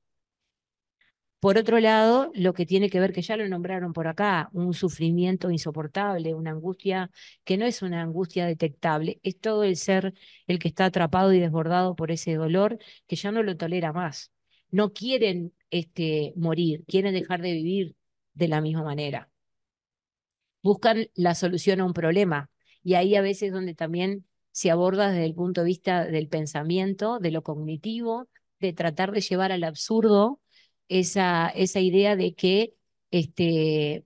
I: Por otro lado, lo que tiene que ver, que ya lo nombraron por acá, un sufrimiento insoportable, una angustia que no es una angustia detectable, es todo el ser el que está atrapado y desbordado por ese dolor que ya no lo tolera más. No quieren este, morir, quieren dejar de vivir de la misma manera. Buscan la solución a un problema y ahí a veces donde también se aborda desde el punto de vista del pensamiento, de lo cognitivo, de tratar de llevar al absurdo esa, esa idea de que este,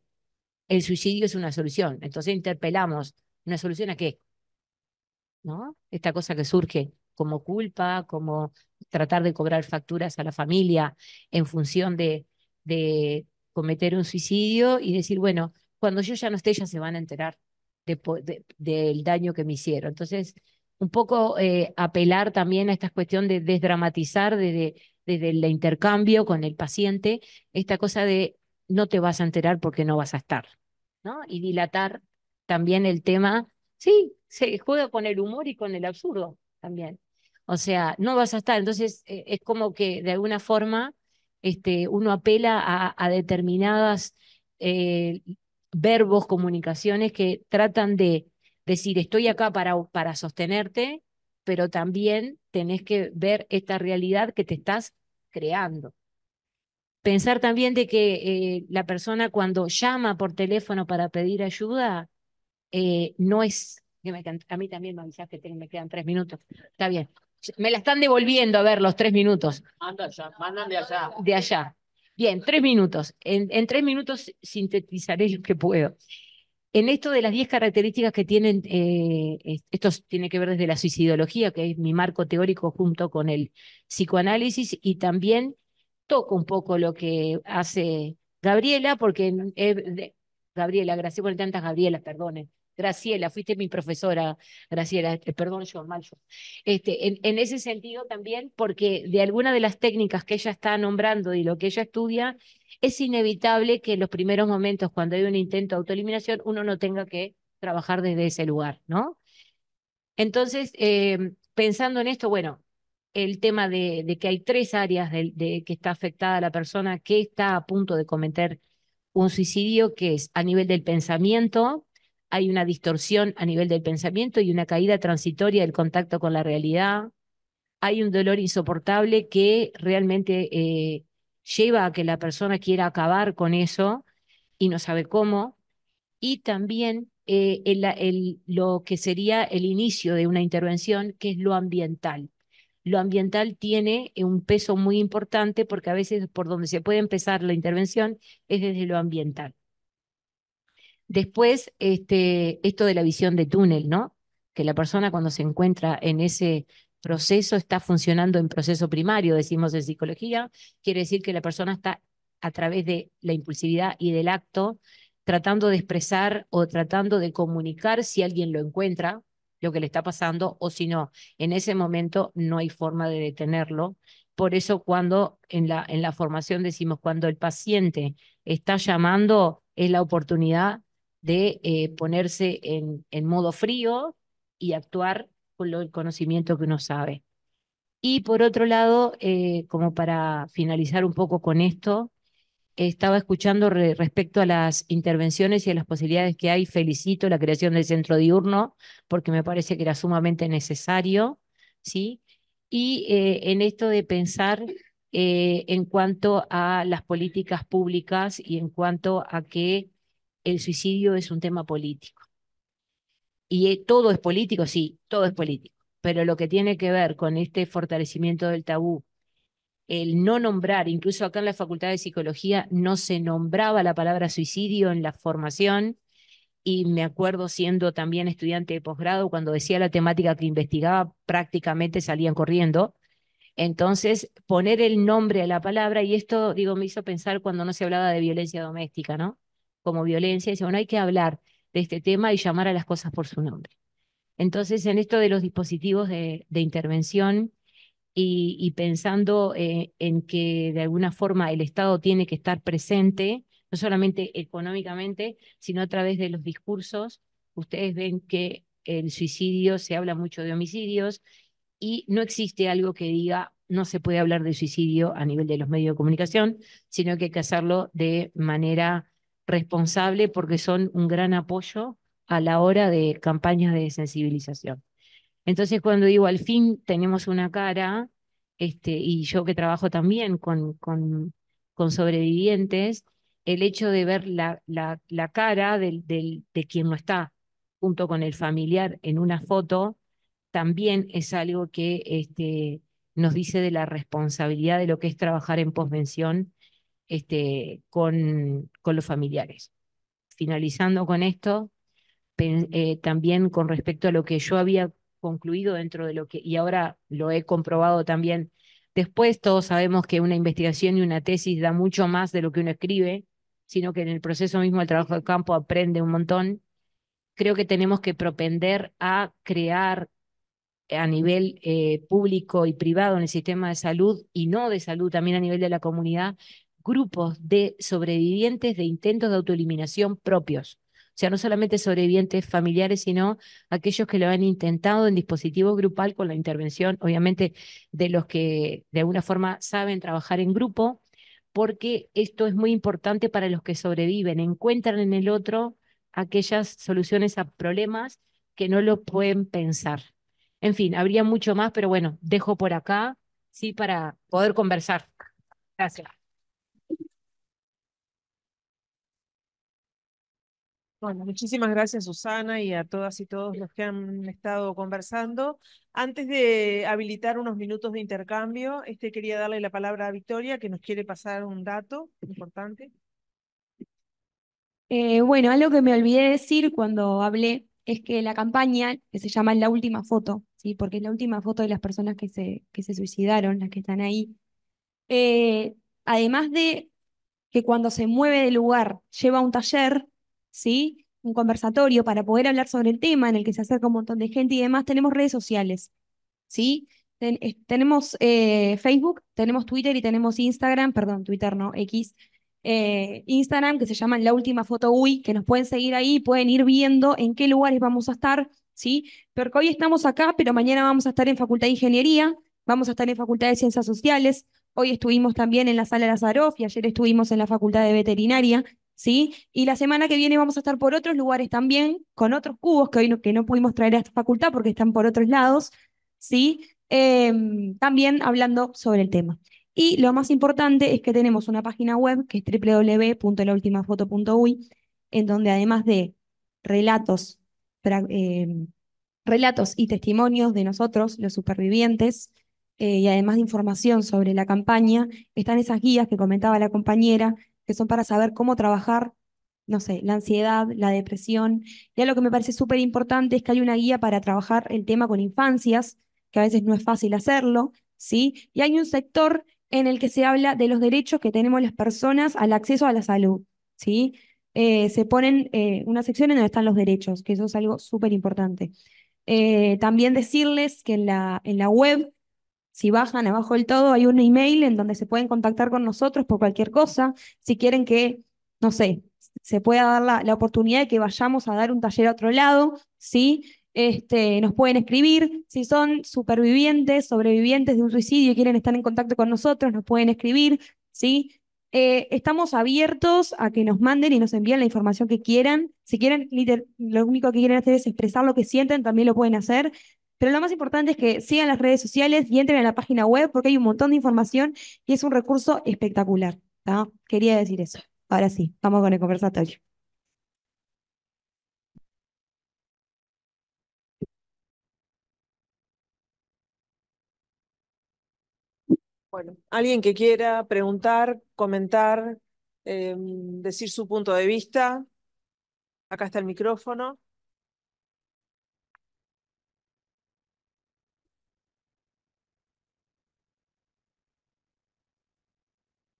I: el suicidio es una solución. Entonces interpelamos, ¿una solución a qué? ¿No? Esta cosa que surge como culpa, como tratar de cobrar facturas a la familia en función de, de cometer un suicidio y decir, bueno, cuando yo ya no esté, ya se van a enterar del daño que me hicieron. Entonces, un poco eh, apelar también a esta cuestión de desdramatizar, de, desde el intercambio con el paciente, esta cosa de no te vas a enterar porque no vas a estar, ¿no? Y dilatar también el tema, sí, se juega con el humor y con el absurdo también. O sea, no vas a estar, entonces eh, es como que de alguna forma este, uno apela a, determinadas eh, verbos, comunicaciones que tratan de decir estoy acá para, para sostenerte pero también tenés que ver esta realidad que te estás creando. Pensar también de que eh, la persona cuando llama por teléfono para pedir ayuda, eh, no es... a mí también me avisás que me quedan tres minutos. Está bien. Me la están devolviendo, a ver, los tres minutos.
H: mandan de allá.
I: De allá. Bien, tres minutos. En, en tres minutos sintetizaré lo que puedo. En esto de las 10 características que tienen, eh, esto tiene que ver desde la suicidología, que es mi marco teórico junto con el psicoanálisis, y también toco un poco lo que hace Gabriela, porque eh, Gabriela, gracias por tantas Gabrielas, perdone. Graciela, fuiste mi profesora, Graciela, este, perdón yo, mal yo. Este, en, en, ese sentido también, porque de alguna de las técnicas que ella está nombrando y lo que ella estudia, es inevitable que en los primeros momentos, cuando hay un intento de autoeliminación, uno no tenga que trabajar desde ese lugar, ¿no? Entonces, eh, pensando en esto, bueno, el tema de, que hay tres áreas de, que está afectada la persona que está a punto de cometer un suicidio, que es a nivel del pensamiento, hay una distorsión a nivel del pensamiento y una caída transitoria del contacto con la realidad, hay un dolor insoportable que realmente eh, lleva a que la persona quiera acabar con eso y no sabe cómo, y también eh, lo que sería el inicio de una intervención, que es lo ambiental. Lo ambiental tiene eh, un peso muy importante porque a veces por donde se puede empezar la intervención es desde lo ambiental. Después, este, esto de la visión de túnel, ¿no? Que la persona cuando se encuentra en ese proceso está funcionando en proceso primario, decimos en psicología, quiere decir que la persona está a través de la impulsividad y del acto tratando de expresar o tratando de comunicar si alguien lo encuentra, lo que le está pasando, o si no, en ese momento no hay forma de detenerlo. Por eso cuando en la, en la formación decimos, cuando el paciente está llamando, es la oportunidad de eh, ponerse en, en modo frío y actuar con el conocimiento que uno sabe. Y por otro lado, eh, como para finalizar un poco con esto, estaba escuchando respecto a las intervenciones y a las posibilidades que hay, felicito la creación del centro diurno porque me parece que era sumamente necesario, ¿sí? Y eh, en esto de pensar eh, en cuanto a las políticas públicas y en cuanto a que el suicidio es un tema político. Y eh, todo es político, sí, todo es político. Pero lo que tiene que ver con este fortalecimiento del tabú, el no nombrar, incluso acá en la Facultad de Psicología no se nombraba la palabra suicidio en la formación. Y me acuerdo siendo también estudiante de posgrado, cuando decía la temática que investigaba, prácticamente salían corriendo. Entonces, poner el nombre a la palabra, y esto, digo, me hizo pensar cuando no se hablaba de violencia doméstica, ¿no? Como violencia, dice, bueno, hay que hablar de este tema y llamar a las cosas por su nombre. Entonces, en esto de los dispositivos de, intervención y, pensando eh, en que de alguna forma el Estado tiene que estar presente, no solamente económicamente, sino a través de los discursos, ustedes ven que el suicidio, se habla mucho de homicidios y no existe algo que diga no se puede hablar de suicidio a nivel de los medios de comunicación, sino que hay que hacerlo de manera responsable porque son un gran apoyo a la hora de campañas de sensibilización. Entonces, cuando digo al fin tenemos una cara, este, y yo que trabajo también con, con, sobrevivientes, el hecho de ver la, la, cara de quien no está junto con el familiar en una foto, también es algo que este, nos dice de la responsabilidad de lo que es trabajar en posvención este, con, con los familiares. Finalizando con esto, eh, también con respecto a lo que yo había concluido dentro de lo que, y ahora lo he comprobado también, después todos sabemos que una investigación y una tesis da mucho más de lo que uno escribe, sino que en el proceso mismo el trabajo de campo aprende un montón. Creo que tenemos que propender a crear a nivel eh, público y privado en el sistema de salud y no de salud, también a nivel de la comunidad, grupos de sobrevivientes de intentos de autoeliminación propios. O sea, no solamente sobrevivientes familiares, sino aquellos que lo han intentado en dispositivo grupal con la intervención, obviamente, de los que de alguna forma saben trabajar en grupo, porque esto es muy importante para los que sobreviven, encuentran en el otro aquellas soluciones a problemas que no lo pueden pensar. En fin, habría mucho más, pero bueno, dejo por acá, sí, para poder conversar. Gracias.
A: Bueno, muchísimas gracias Susana y a todas y todos los que han estado conversando. Antes de habilitar unos minutos de intercambio, este quería darle la palabra a Victoria que nos quiere pasar un dato importante.
C: Eh, bueno, algo que me olvidé decir cuando hablé es que la campaña que se llama La última foto, ¿sí? porque es la última foto de las personas que se, que se suicidaron, las que están ahí. Eh, además de que cuando se mueve de lugar lleva un taller, ¿sí? un conversatorio para poder hablar sobre el tema en el que se acerca un montón de gente y demás, tenemos redes sociales. ¿sí? Eh, tenemos eh, Facebook, tenemos Twitter y tenemos Instagram, perdón, Twitter no, X. Eh, Instagram que se llama La Última Foto UI, que nos pueden seguir ahí, pueden ir viendo en qué lugares vamos a estar, ¿sí? Porque hoy estamos acá, pero mañana vamos a estar en Facultad de Ingeniería, vamos a estar en Facultad de Ciencias Sociales, hoy estuvimos también en la Sala Lazaroff y ayer estuvimos en la Facultad de Veterinaria, ¿sí? Y la semana que viene vamos a estar por otros lugares también, con otros cubos que hoy no, que no pudimos traer a esta facultad porque están por otros lados, ¿sí? Em, también hablando sobre el tema. Y lo más importante es que tenemos una página web que es www.laultimafoto.uy, en donde además de relatos, em, relatos y testimonios de nosotros, los supervivientes, eh, y además de información sobre la campaña, están esas guías que comentaba la compañera, que son para saber cómo trabajar, no sé, la ansiedad, la depresión. Y lo que me parece súper importante es que hay una guía para trabajar el tema con infancias, que a veces no es fácil hacerlo, ¿sí? Y hay un sector en el que se habla de los derechos que tenemos las personas al acceso a la salud, ¿sí? Eh, se ponen eh, una sección en donde están los derechos, que eso es algo súper importante. Eh, también decirles que la, en la web si bajan abajo del todo, hay un email en donde se pueden contactar con nosotros por cualquier cosa. Si quieren que, no sé, se pueda dar la, oportunidad de que vayamos a dar un taller a otro lado, ¿sí? Este, nos pueden escribir. Si son supervivientes, sobrevivientes de un suicidio y quieren estar en contacto con nosotros, nos pueden escribir, ¿sí? Eh, estamos abiertos a que nos manden y nos envíen la información que quieran. Si quieren, lo único que quieren hacer es expresar lo que sienten, también lo pueden hacer. Pero lo más importante es que sigan las redes sociales y entren a la página web porque hay un montón de información y es un recurso espectacular. Quería decir eso. Ahora sí, vamos con el conversatorio.
A: Bueno, alguien que quiera preguntar, comentar, em, decir su punto de vista. Acá está el micrófono.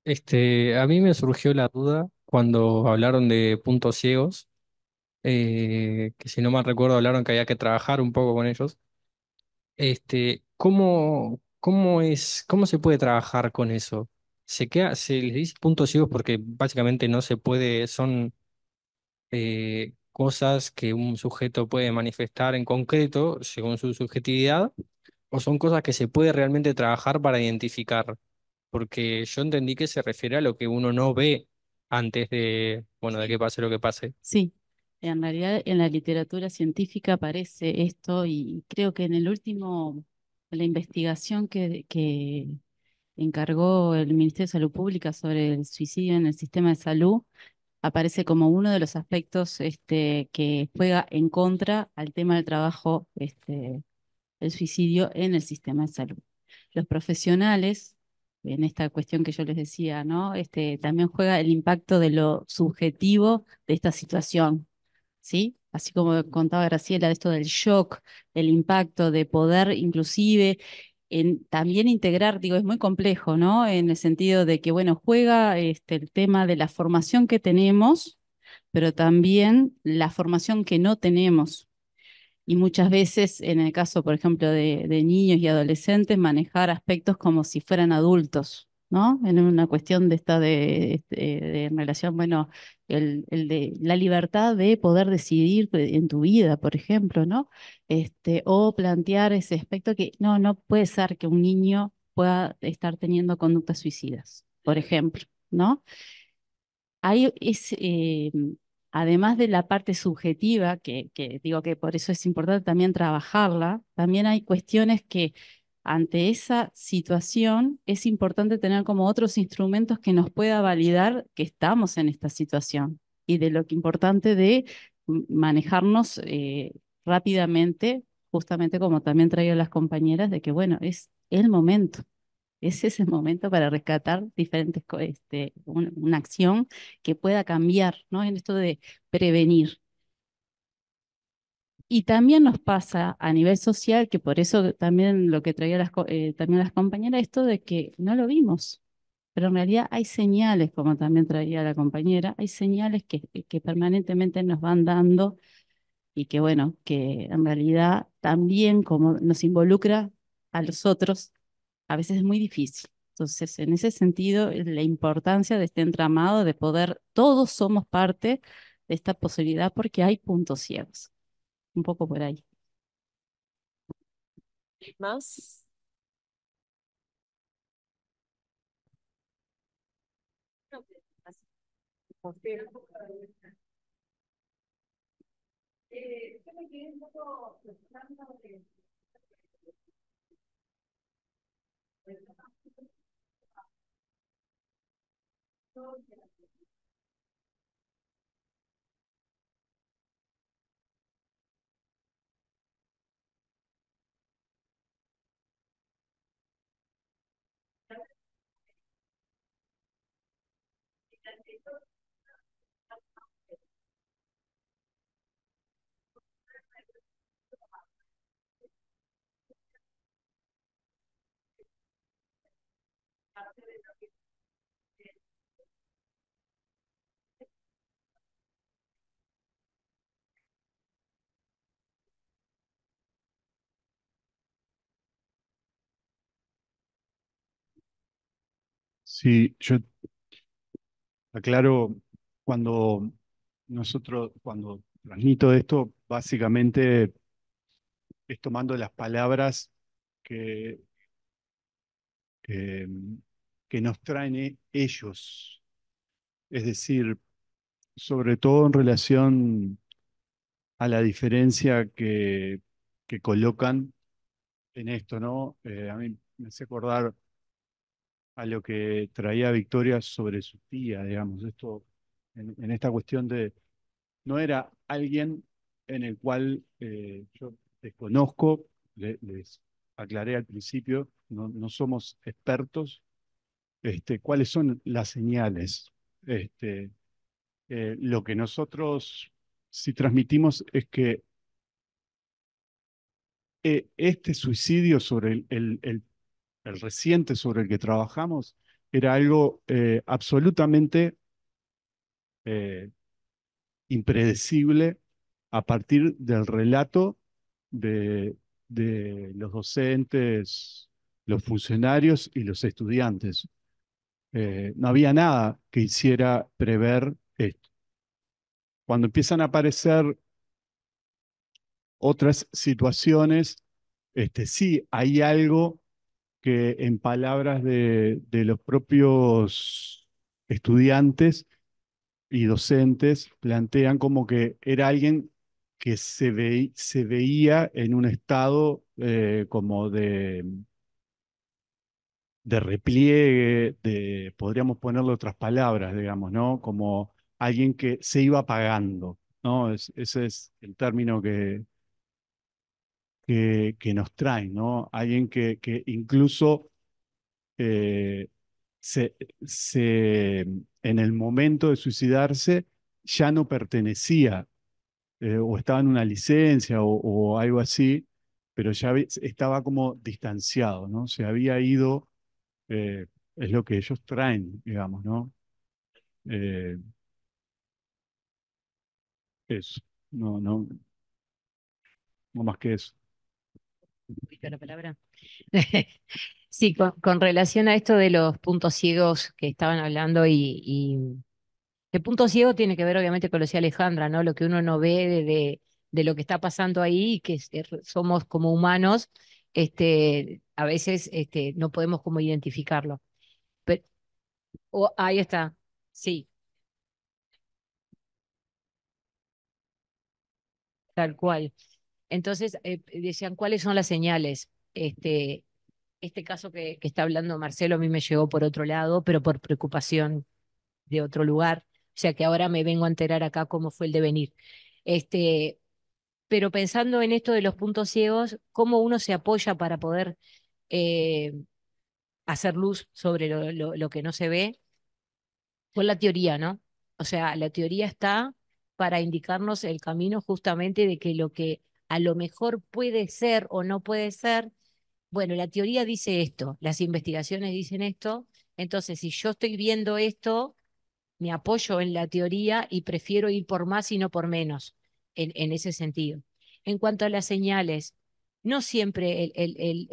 B: Este, a mí me surgió
C: la duda cuando hablaron de puntos ciegos, eh, que si no mal recuerdo hablaron que había que trabajar un poco con ellos. Este, ¿cómo, ¿Cómo es, cómo se puede trabajar con eso? Se queda, se les dice puntos ciegos porque básicamente no se puede, son eh, cosas que un sujeto puede manifestar en concreto según su subjetividad, o son cosas que se puede realmente trabajar para identificar. Porque yo entendí que se refiere a lo que uno no ve antes de, bueno, de que pase lo que pase.
F: Sí, en realidad en la literatura científica aparece esto y creo que en el último la investigación que, encargó el Ministerio de Salud Pública sobre el suicidio en el sistema de salud aparece como uno de los aspectos este, que juega en contra al tema del trabajo, este, el suicidio en el sistema de salud. Los profesionales, en esta cuestión que yo les decía, ¿no? Este, también juega el impacto de lo subjetivo de esta situación, ¿sí? así como contaba Graciela, esto del shock, el impacto, de poder inclusive también integrar, digo, es muy complejo, ¿no? En el sentido de que, bueno, juega este, el tema de la formación que tenemos, pero también la formación que no tenemos. Y muchas veces, en el caso, por ejemplo, de niños y adolescentes, manejar aspectos como si fueran adultos. En una cuestión de esta de, este, relación, bueno, el, de la libertad de poder decidir en tu vida, por ejemplo, ¿no? Este, o plantear ese aspecto que no, no puede ser que un niño pueda estar teniendo conductas suicidas, por ejemplo, ¿no? Hay es, eh, además de la parte subjetiva, que digo que por eso es importante también trabajarla, también hay cuestiones que ante esa situación es importante tener como otros instrumentos que nos pueda validar que estamos en esta situación y de lo importante de manejarnos eh, rápidamente, justamente como también traían las compañeras, de que bueno, es el momento, es ese momento para rescatar diferentes, este, una acción que pueda cambiar, ¿no? En esto de prevenir, y también nos pasa a nivel social, que por eso también lo que traía las, eh, también las compañeras, esto de que no lo vimos, pero en realidad hay señales, como también traía la compañera, hay señales que, que permanentemente nos van dando y que bueno, que en realidad también como nos involucra a los otros, a veces es muy difícil. Entonces, en ese sentido, la importancia de este entramado, de poder, todos somos parte de esta posibilidad porque hay puntos ciegos un poco por ahí.
A: ¿Más?
G: Sí, yo aclaro, cuando nosotros, cuando transmito esto, básicamente es tomando las palabras que, que, nos traen e-, ellos. Es decir, sobre todo en relación a la diferencia que, que colocan en esto, ¿no? Eh, a mí me hace acordar a lo que traía Victoria sobre su tía, digamos. Esto, en, esta cuestión de, no era alguien en el cual eh, yo desconozco, les aclaré al principio, no, somos expertos, este, cuáles son las señales. Este, eh, lo que nosotros si transmitimos es que eh, este suicidio sobre el, el el reciente sobre el que trabajamos, era algo eh, absolutamente eh, impredecible a partir del relato de, los docentes, los funcionarios y los estudiantes. Eh, no había nada que hiciera prever esto. Cuando empiezan a aparecer otras situaciones, este, sí hay algo que en palabras de, los propios estudiantes y docentes plantean como que era alguien que se, veía en un estado eh, como de, de repliegue, de, podríamos ponerle otras palabras, digamos, ¿no? Como alguien que se iba apagando, ¿no? ese es el término que, que, nos traen ¿no? Alguien que, incluso eh, se, en el momento de suicidarse ya no pertenecía eh, o estaba en una licencia o, algo así, pero ya estaba como distanciado, ¿no? Se había ido, eh, es lo que ellos traen, digamos, ¿no? eso, no, no, no más que eso palabra?
I: sí, con, relación a esto de los puntos ciegos que estaban hablando y, el punto ciego tiene que ver obviamente con lo que decía Alejandra, ¿no? Lo que uno no ve de, de, lo que está pasando ahí, que somos como humanos, este, a veces este, no podemos como identificarlo. Pero, ahí está, sí. Tal cual. Entonces, eh, eh, decían, ¿cuáles son las señales? Este, este caso que, está hablando Marcelo a mí me llegó por otro lado, pero por preocupación de otro lugar. O sea que ahora me vengo a enterar acá cómo fue el devenir. Este, pero pensando en esto de los puntos ciegos, cómo uno se apoya para poder eh, hacer luz sobre lo, lo, que no se ve, con la teoría, ¿no? O sea, la teoría está para indicarnos el camino justamente de que lo que a lo mejor puede ser o no puede ser. Bueno, la teoría dice esto, las investigaciones dicen esto, entonces si yo estoy viendo esto, me apoyo en la teoría y prefiero ir por más y no por menos, en, ese sentido. En cuanto a las señales, no siempre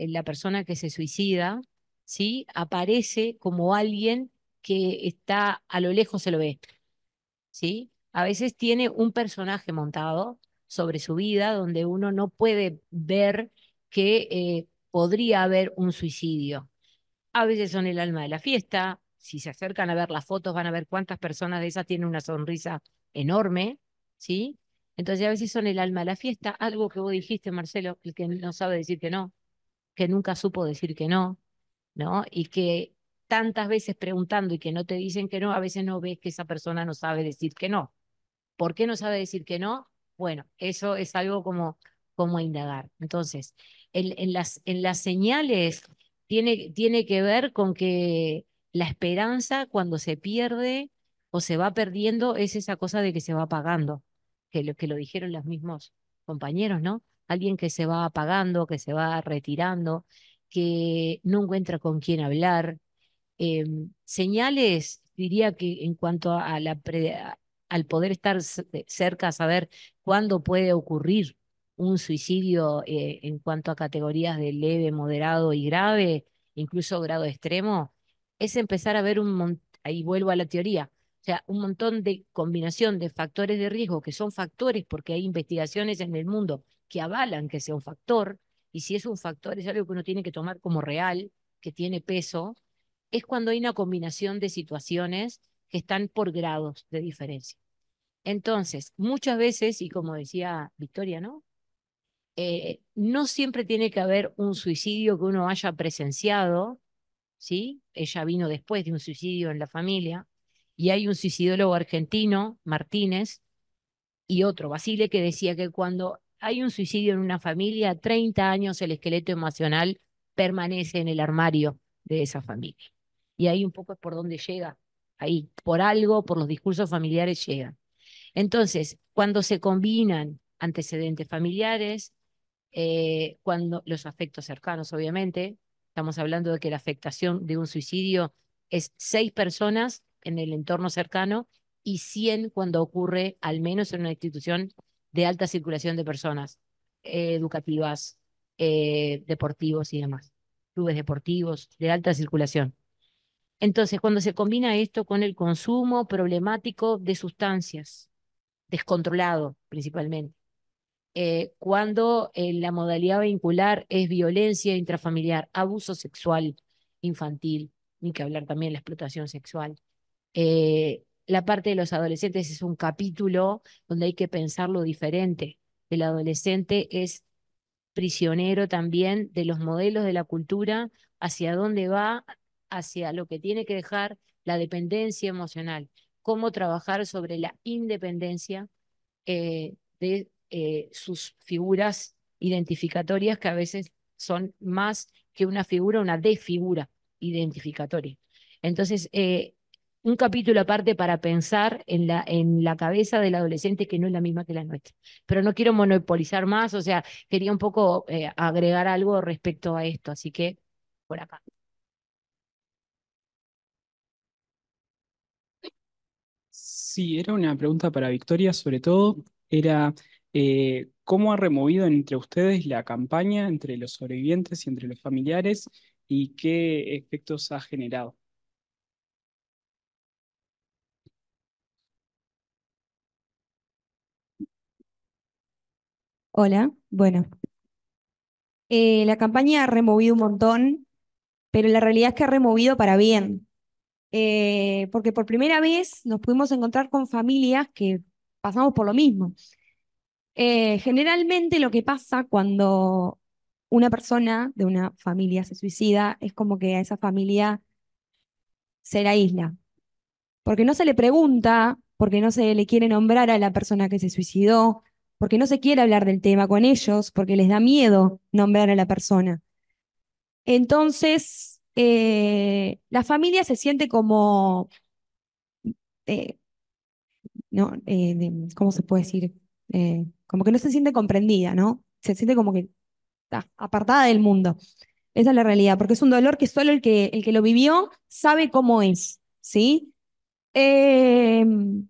I: la persona que se suicida ¿sí? aparece como alguien que está a lo lejos se lo ve. ¿sí? A veces tiene un personaje montado sobre su vida, donde uno no puede ver que eh, podría haber un suicidio. A veces son el alma de la fiesta, si se acercan a ver las fotos van a ver cuántas personas de esas tienen una sonrisa enorme, ¿sí? Entonces a veces son el alma de la fiesta, algo que vos dijiste, Marcelo, el que no sabe decir que no, que nunca supo decir que no, ¿no? Y que tantas veces preguntando y que no te dicen que no, a veces no ves que esa persona no sabe decir que no. ¿Por qué no sabe decir que no? Bueno, eso es algo como, como indagar. Entonces, en, las, en las señales tiene, tiene que ver con que la esperanza cuando se pierde o se va perdiendo es esa cosa de que se va apagando, que lo, que lo dijeron los mismos compañeros, ¿no? Alguien que se va apagando, que se va retirando, que no encuentra con quién hablar. Em, señales, diría que en cuanto a la, al poder estar eh, cerca, a saber cuándo puede ocurrir un suicidio eh, en cuanto a categorías de leve, moderado y grave, incluso grado extremo, es empezar a ver un montón, ahí vuelvo a la teoría, o sea, un montón de combinación de factores de riesgo que son factores porque hay investigaciones en el mundo que avalan que sea un factor, y si es un factor es algo que uno tiene que tomar como real, que tiene peso, es cuando hay una combinación de situaciones que están por grados de diferencia. Entonces, muchas veces, y como decía Victoria, ¿no? Eh, no siempre tiene que haber un suicidio que uno haya presenciado, ¿sí? Ella vino después de un suicidio en la familia, y hay un suicidólogo argentino, Martínez, y otro, Basile, que decía que cuando hay un suicidio en una familia, 30 años el esqueleto emocional permanece en el armario de esa familia. Y ahí un poco es por donde llega ahí, por algo, por los discursos familiares llegan. Entonces, cuando se combinan antecedentes familiares, eh, cuando los afectos cercanos, obviamente, estamos hablando de que la afectación de un suicidio es seis personas en el entorno cercano y 100 cuando ocurre al menos en una institución de alta circulación de personas eh, educativas, eh, deportivos y demás, clubes deportivos de alta circulación. Entonces, cuando se combina esto con el consumo problemático de sustancias, descontrolado principalmente, eh, cuando eh, la modalidad vincular es violencia intrafamiliar, abuso sexual infantil, ni que hablar también de la explotación sexual. Eh, la parte de los adolescentes es un capítulo donde hay que lo diferente. El adolescente es prisionero también de los modelos de la cultura, hacia dónde va, hacia lo que tiene que dejar la dependencia emocional, cómo trabajar sobre la independencia eh, de eh, sus figuras identificatorias que a veces son más que una figura, una desfigura identificatoria. Entonces, eh, un capítulo aparte para pensar en la, en la cabeza del adolescente que no es la misma que la nuestra. Pero no quiero monopolizar más, o sea, quería un poco agregar algo respecto a esto, así que por acá.
H: Sí, era una pregunta para Victoria, sobre todo, era eh, cómo ha removido entre ustedes la campaña, entre los sobrevivientes y entre los familiares, y qué
B: efectos ha generado.
C: Hola, bueno. Eh, la campaña ha removido un montón, pero la realidad es que ha removido para bien. Eh, porque por primera vez nos pudimos encontrar con familias que pasamos por lo mismo. Eh, generalmente lo que pasa cuando una persona de una familia se suicida es como que a esa familia se la isla, porque no se le pregunta, porque no se le quiere nombrar a la persona que se suicidó, porque no se quiere hablar del tema con ellos, porque les da miedo nombrar a la persona. Entonces, eh, la familia se siente como, eh, no, eh, ¿cómo se puede decir? como que no se siente comprendida, ¿no? Se siente como que está apartada del mundo. Esa es la realidad, porque es un dolor que solo el que, el que lo vivió sabe cómo es, ¿sí? Em,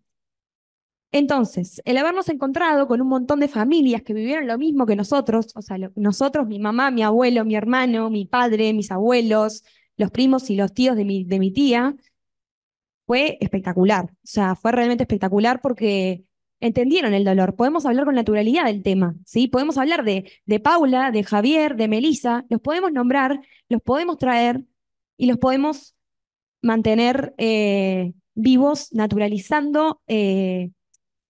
C: entonces, el habernos encontrado con un montón de familias que vivieron lo mismo que nosotros, o sea, nosotros, mi mamá, mi abuelo, mi hermano, mi padre, mis abuelos, los primos y los tíos de mi, de mi tía, fue espectacular. O sea, fue realmente espectacular porque entendieron el dolor. Podemos hablar con naturalidad del tema, ¿sí? Podemos hablar de, de Paula, de Javier, de Melisa, los podemos nombrar, los podemos traer y los podemos mantener eh, vivos, naturalizando, eh,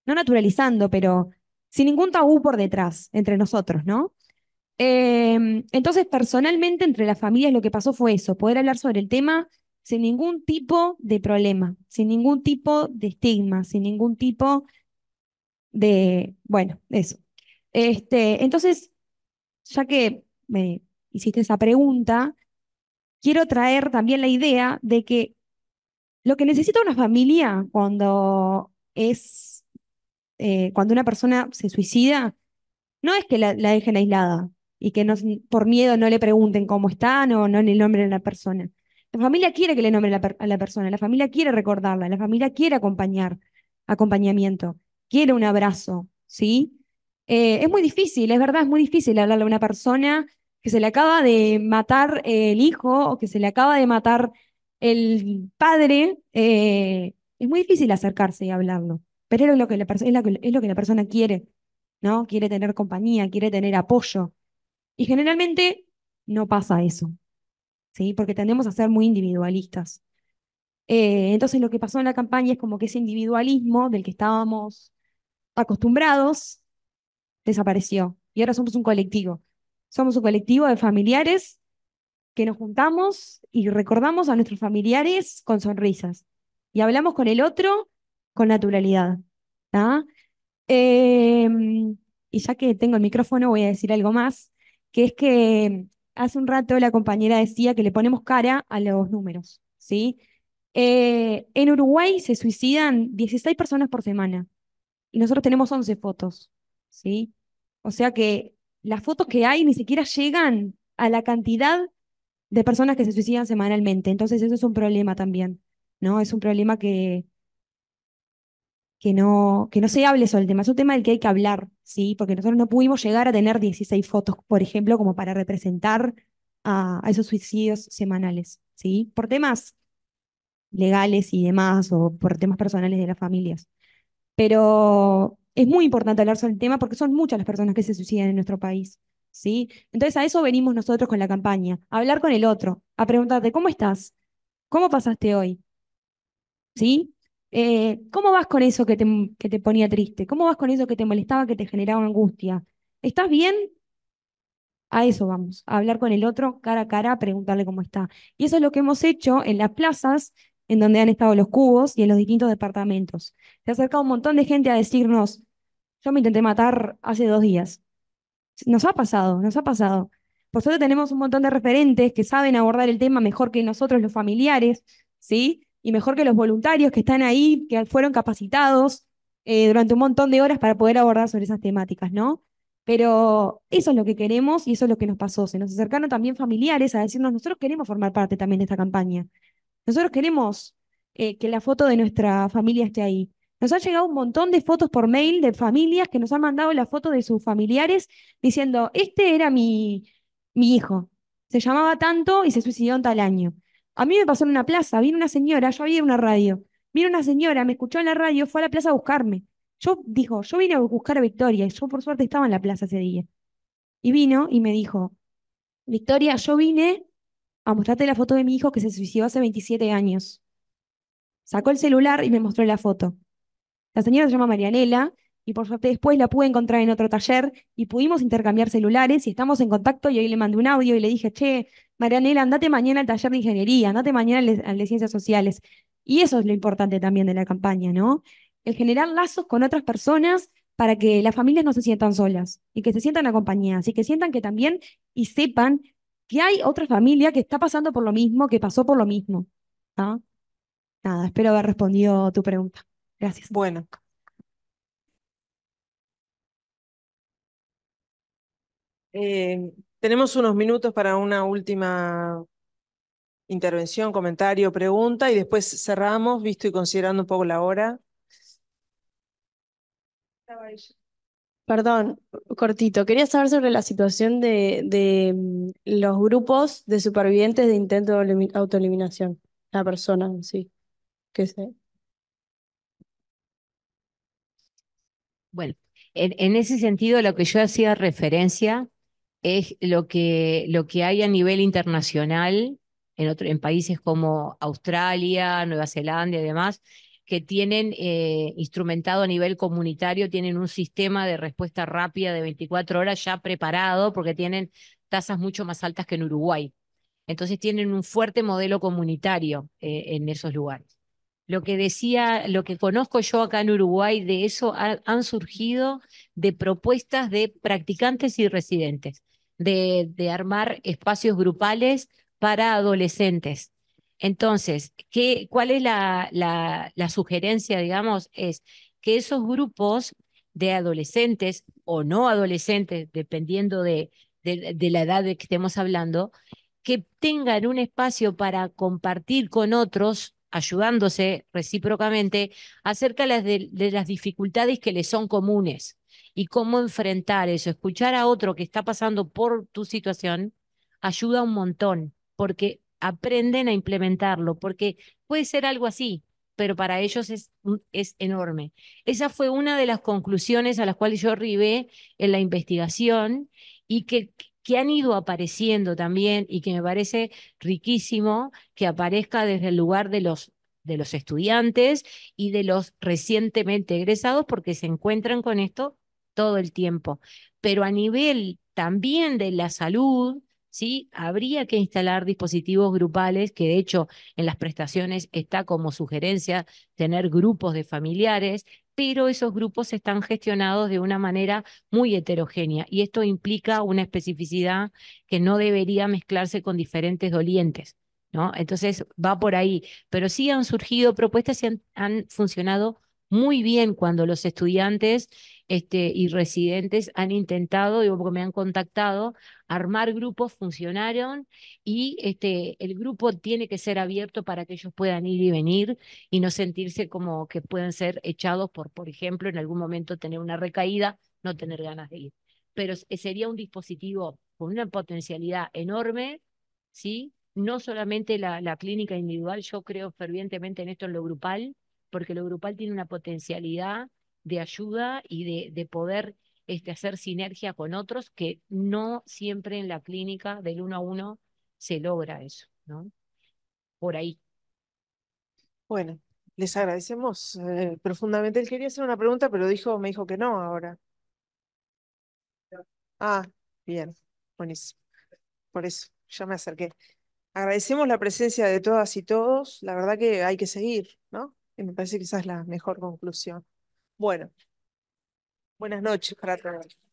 C: no naturalizando, pero sin ningún tabú por detrás entre nosotros, ¿no? Em, entonces, personalmente, entre las familias lo que pasó fue eso, poder hablar sobre el tema sin ningún tipo de problema, sin ningún tipo de estigma, sin ningún tipo de, bueno, eso. Este, entonces, ya que me hiciste esa pregunta, quiero traer también la idea de que lo que necesita una familia cuando es, eh, cuando una persona se suicida, no es que la dejen aislada, y que no, por miedo no le pregunten cómo están o no le nombren a la persona. La familia quiere que le nombre a la persona, la familia quiere recordarla, la familia quiere acompañar, acompañamiento, quiere un abrazo, ¿sí? Eh, es muy difícil, es verdad, es muy difícil hablarle a una persona que se le acaba de matar eh, el hijo o que se le acaba de matar el padre, eh, es muy difícil acercarse y hablarlo, pero es lo que la, es lo que la persona quiere, ¿no? Quiere tener compañía, quiere tener apoyo, y generalmente no pasa eso, ¿sí? porque tendemos a ser muy individualistas. Eh, entonces lo que pasó en la campaña es como que ese individualismo del que estábamos acostumbrados desapareció. Y ahora somos un colectivo. Somos un colectivo de familiares que nos juntamos y recordamos a nuestros familiares con sonrisas. Y hablamos con el otro con naturalidad. Em, y ya que tengo el micrófono, voy a decir algo más que es que hace un rato la compañera decía que le ponemos cara a los números, ¿sí? Eh, en Uruguay se suicidan 16 personas por semana y nosotros tenemos 11 fotos, ¿sí? O sea que las fotos que hay ni siquiera llegan a la cantidad de personas que se suicidan semanalmente. Entonces eso es un problema también, ¿no? Es un problema que, que no, que no se hable sobre el tema, es un tema del que hay que hablar, ¿sí? porque nosotros no pudimos llegar a tener 16 fotos, por ejemplo, como para representar a, esos suicidios semanales, ¿sí? por temas legales y demás, o por temas personales de las familias. Pero es muy importante hablar sobre el tema porque son muchas las personas que se suicidan en nuestro país. ¿sí? Entonces a eso venimos nosotros con la campaña, a hablar con el otro, a preguntarte, ¿cómo estás? ¿Cómo pasaste hoy? ¿Sí? Eh, ¿Cómo vas con eso que te, ponía triste? ¿Cómo vas con eso que te molestaba, que te generaba angustia? ¿Estás bien? A eso vamos, a hablar con el otro cara a cara, preguntarle cómo está. Y eso es lo que hemos hecho en las plazas, en donde han estado los cubos y en los distintos departamentos. Se ha acercado un montón de gente a decirnos, yo me intenté matar hace dos días. Nos ha pasado, nos ha pasado. Por suerte tenemos un montón de referentes que saben abordar el tema mejor que nosotros los familiares, ¿sí? y mejor que los voluntarios que están ahí, que fueron capacitados eh, durante un montón de horas para poder abordar sobre esas temáticas, ¿no? Pero eso es lo que queremos y eso es lo que nos pasó. Se nos acercaron también familiares a decirnos, nosotros queremos formar parte también de esta campaña. Nosotros queremos eh, que la foto de nuestra familia esté ahí. Nos ha llegado un montón de fotos por mail de familias que nos han mandado la foto de sus familiares diciendo, este era mi, mi hijo, se llamaba tanto y se suicidó en tal año. A mí me pasó en una plaza, vino una señora, yo había una radio, vino una señora, me escuchó en la radio, fue a la plaza a buscarme. Yo dijo, yo vine a buscar a Victoria, y yo por suerte estaba en la plaza ese día. Y vino y me dijo, Victoria, yo vine a mostrarte la foto de mi hijo que se suicidó hace 27 años. Sacó el celular y me mostró la foto. La señora se llama Marianela y por suerte después la pude encontrar en otro taller y pudimos intercambiar celulares y estamos en contacto y hoy le mandé un audio y le dije, che, Marianela, andate mañana al taller de ingeniería, andate mañana al de, ciencias sociales. Y eso es lo importante también de la campaña, ¿no? El generar lazos con otras personas para que las familias no se sientan solas y que se sientan acompañadas y que sientan que también y sepan que hay otra familia que está pasando por lo mismo, que pasó por lo mismo. Nada, espero haber respondido tu pregunta.
A: Gracias. Bueno, Eh, tenemos unos minutos para una última intervención, comentario, pregunta y después cerramos, visto y considerando un poco la hora.
C: Perdón, cortito. Quería saber sobre la situación de, mm, los grupos de supervivientes de intento de
F: autoeliminación, la persona sí, ¿Qué sé.
I: Bueno, en ese sentido, lo que yo hacía referencia es lo que, lo que hay a nivel internacional en, en países como Australia, Nueva Zelanda y demás, que tienen eh, instrumentado a nivel comunitario, tienen un sistema de respuesta rápida de 24 horas ya preparado porque tienen tasas mucho más altas que en Uruguay. Entonces tienen un fuerte modelo comunitario eh, en esos lugares. Lo que decía, lo que conozco yo acá en Uruguay, de eso han surgido de propuestas de practicantes y residentes de, armar espacios grupales para adolescentes. Entonces, ¿qué, ¿cuál es la, sugerencia, digamos? Es que esos grupos de adolescentes o no adolescentes, dependiendo de, la edad de que estemos hablando, que tengan un espacio para compartir con otros, ayudándose recíprocamente, acerca de, de las dificultades que les son comunes y cómo enfrentar eso. Escuchar a otro que está pasando por tu situación ayuda un montón, porque aprenden a implementarlo, porque puede ser algo así, pero para ellos es, mm, es enorme. Esa fue una de las conclusiones a las cuales yo arribé en la investigación y que, que han ido apareciendo también y que me parece riquísimo que aparezca desde el lugar de los de los estudiantes y de los recientemente egresados porque se encuentran con esto todo el tiempo. Pero a nivel también de la salud, ¿sí? Habría que instalar dispositivos grupales, que de hecho en las prestaciones está como sugerencia tener grupos de familiares, pero esos grupos están gestionados de una manera muy heterogénea y esto implica una especificidad que no debería mezclarse con diferentes dolientes. ¿No? Entonces va por ahí, pero sí han surgido propuestas y han, han funcionado muy bien cuando los estudiantes este, y residentes han intentado, digo me han contactado, armar grupos, funcionaron y este, el grupo tiene que ser abierto para que ellos puedan ir y venir y no sentirse como que pueden ser echados por, por ejemplo, en algún momento tener una recaída, no tener ganas de ir. Pero sería un dispositivo con una potencialidad enorme, ¿sí? No solamente la clínica individual, yo creo fervientemente en esto en lo grupal, porque lo grupal tiene una potencialidad de ayuda y de, poder este, hacer sinergia con otros que no siempre en la clínica del uno a uno se logra eso,
A: ¿no? Por ahí. Bueno, les agradecemos eh, profundamente. Él quería hacer una pregunta, pero dijo, me dijo que no ahora. Ah, bien, buenísimo. Por eso, ya me acerqué. Agradecemos la presencia de todas y todos. La verdad que hay que seguir, ¿no? Y me parece que la mejor conclusión. Bueno, buenas noches para todos.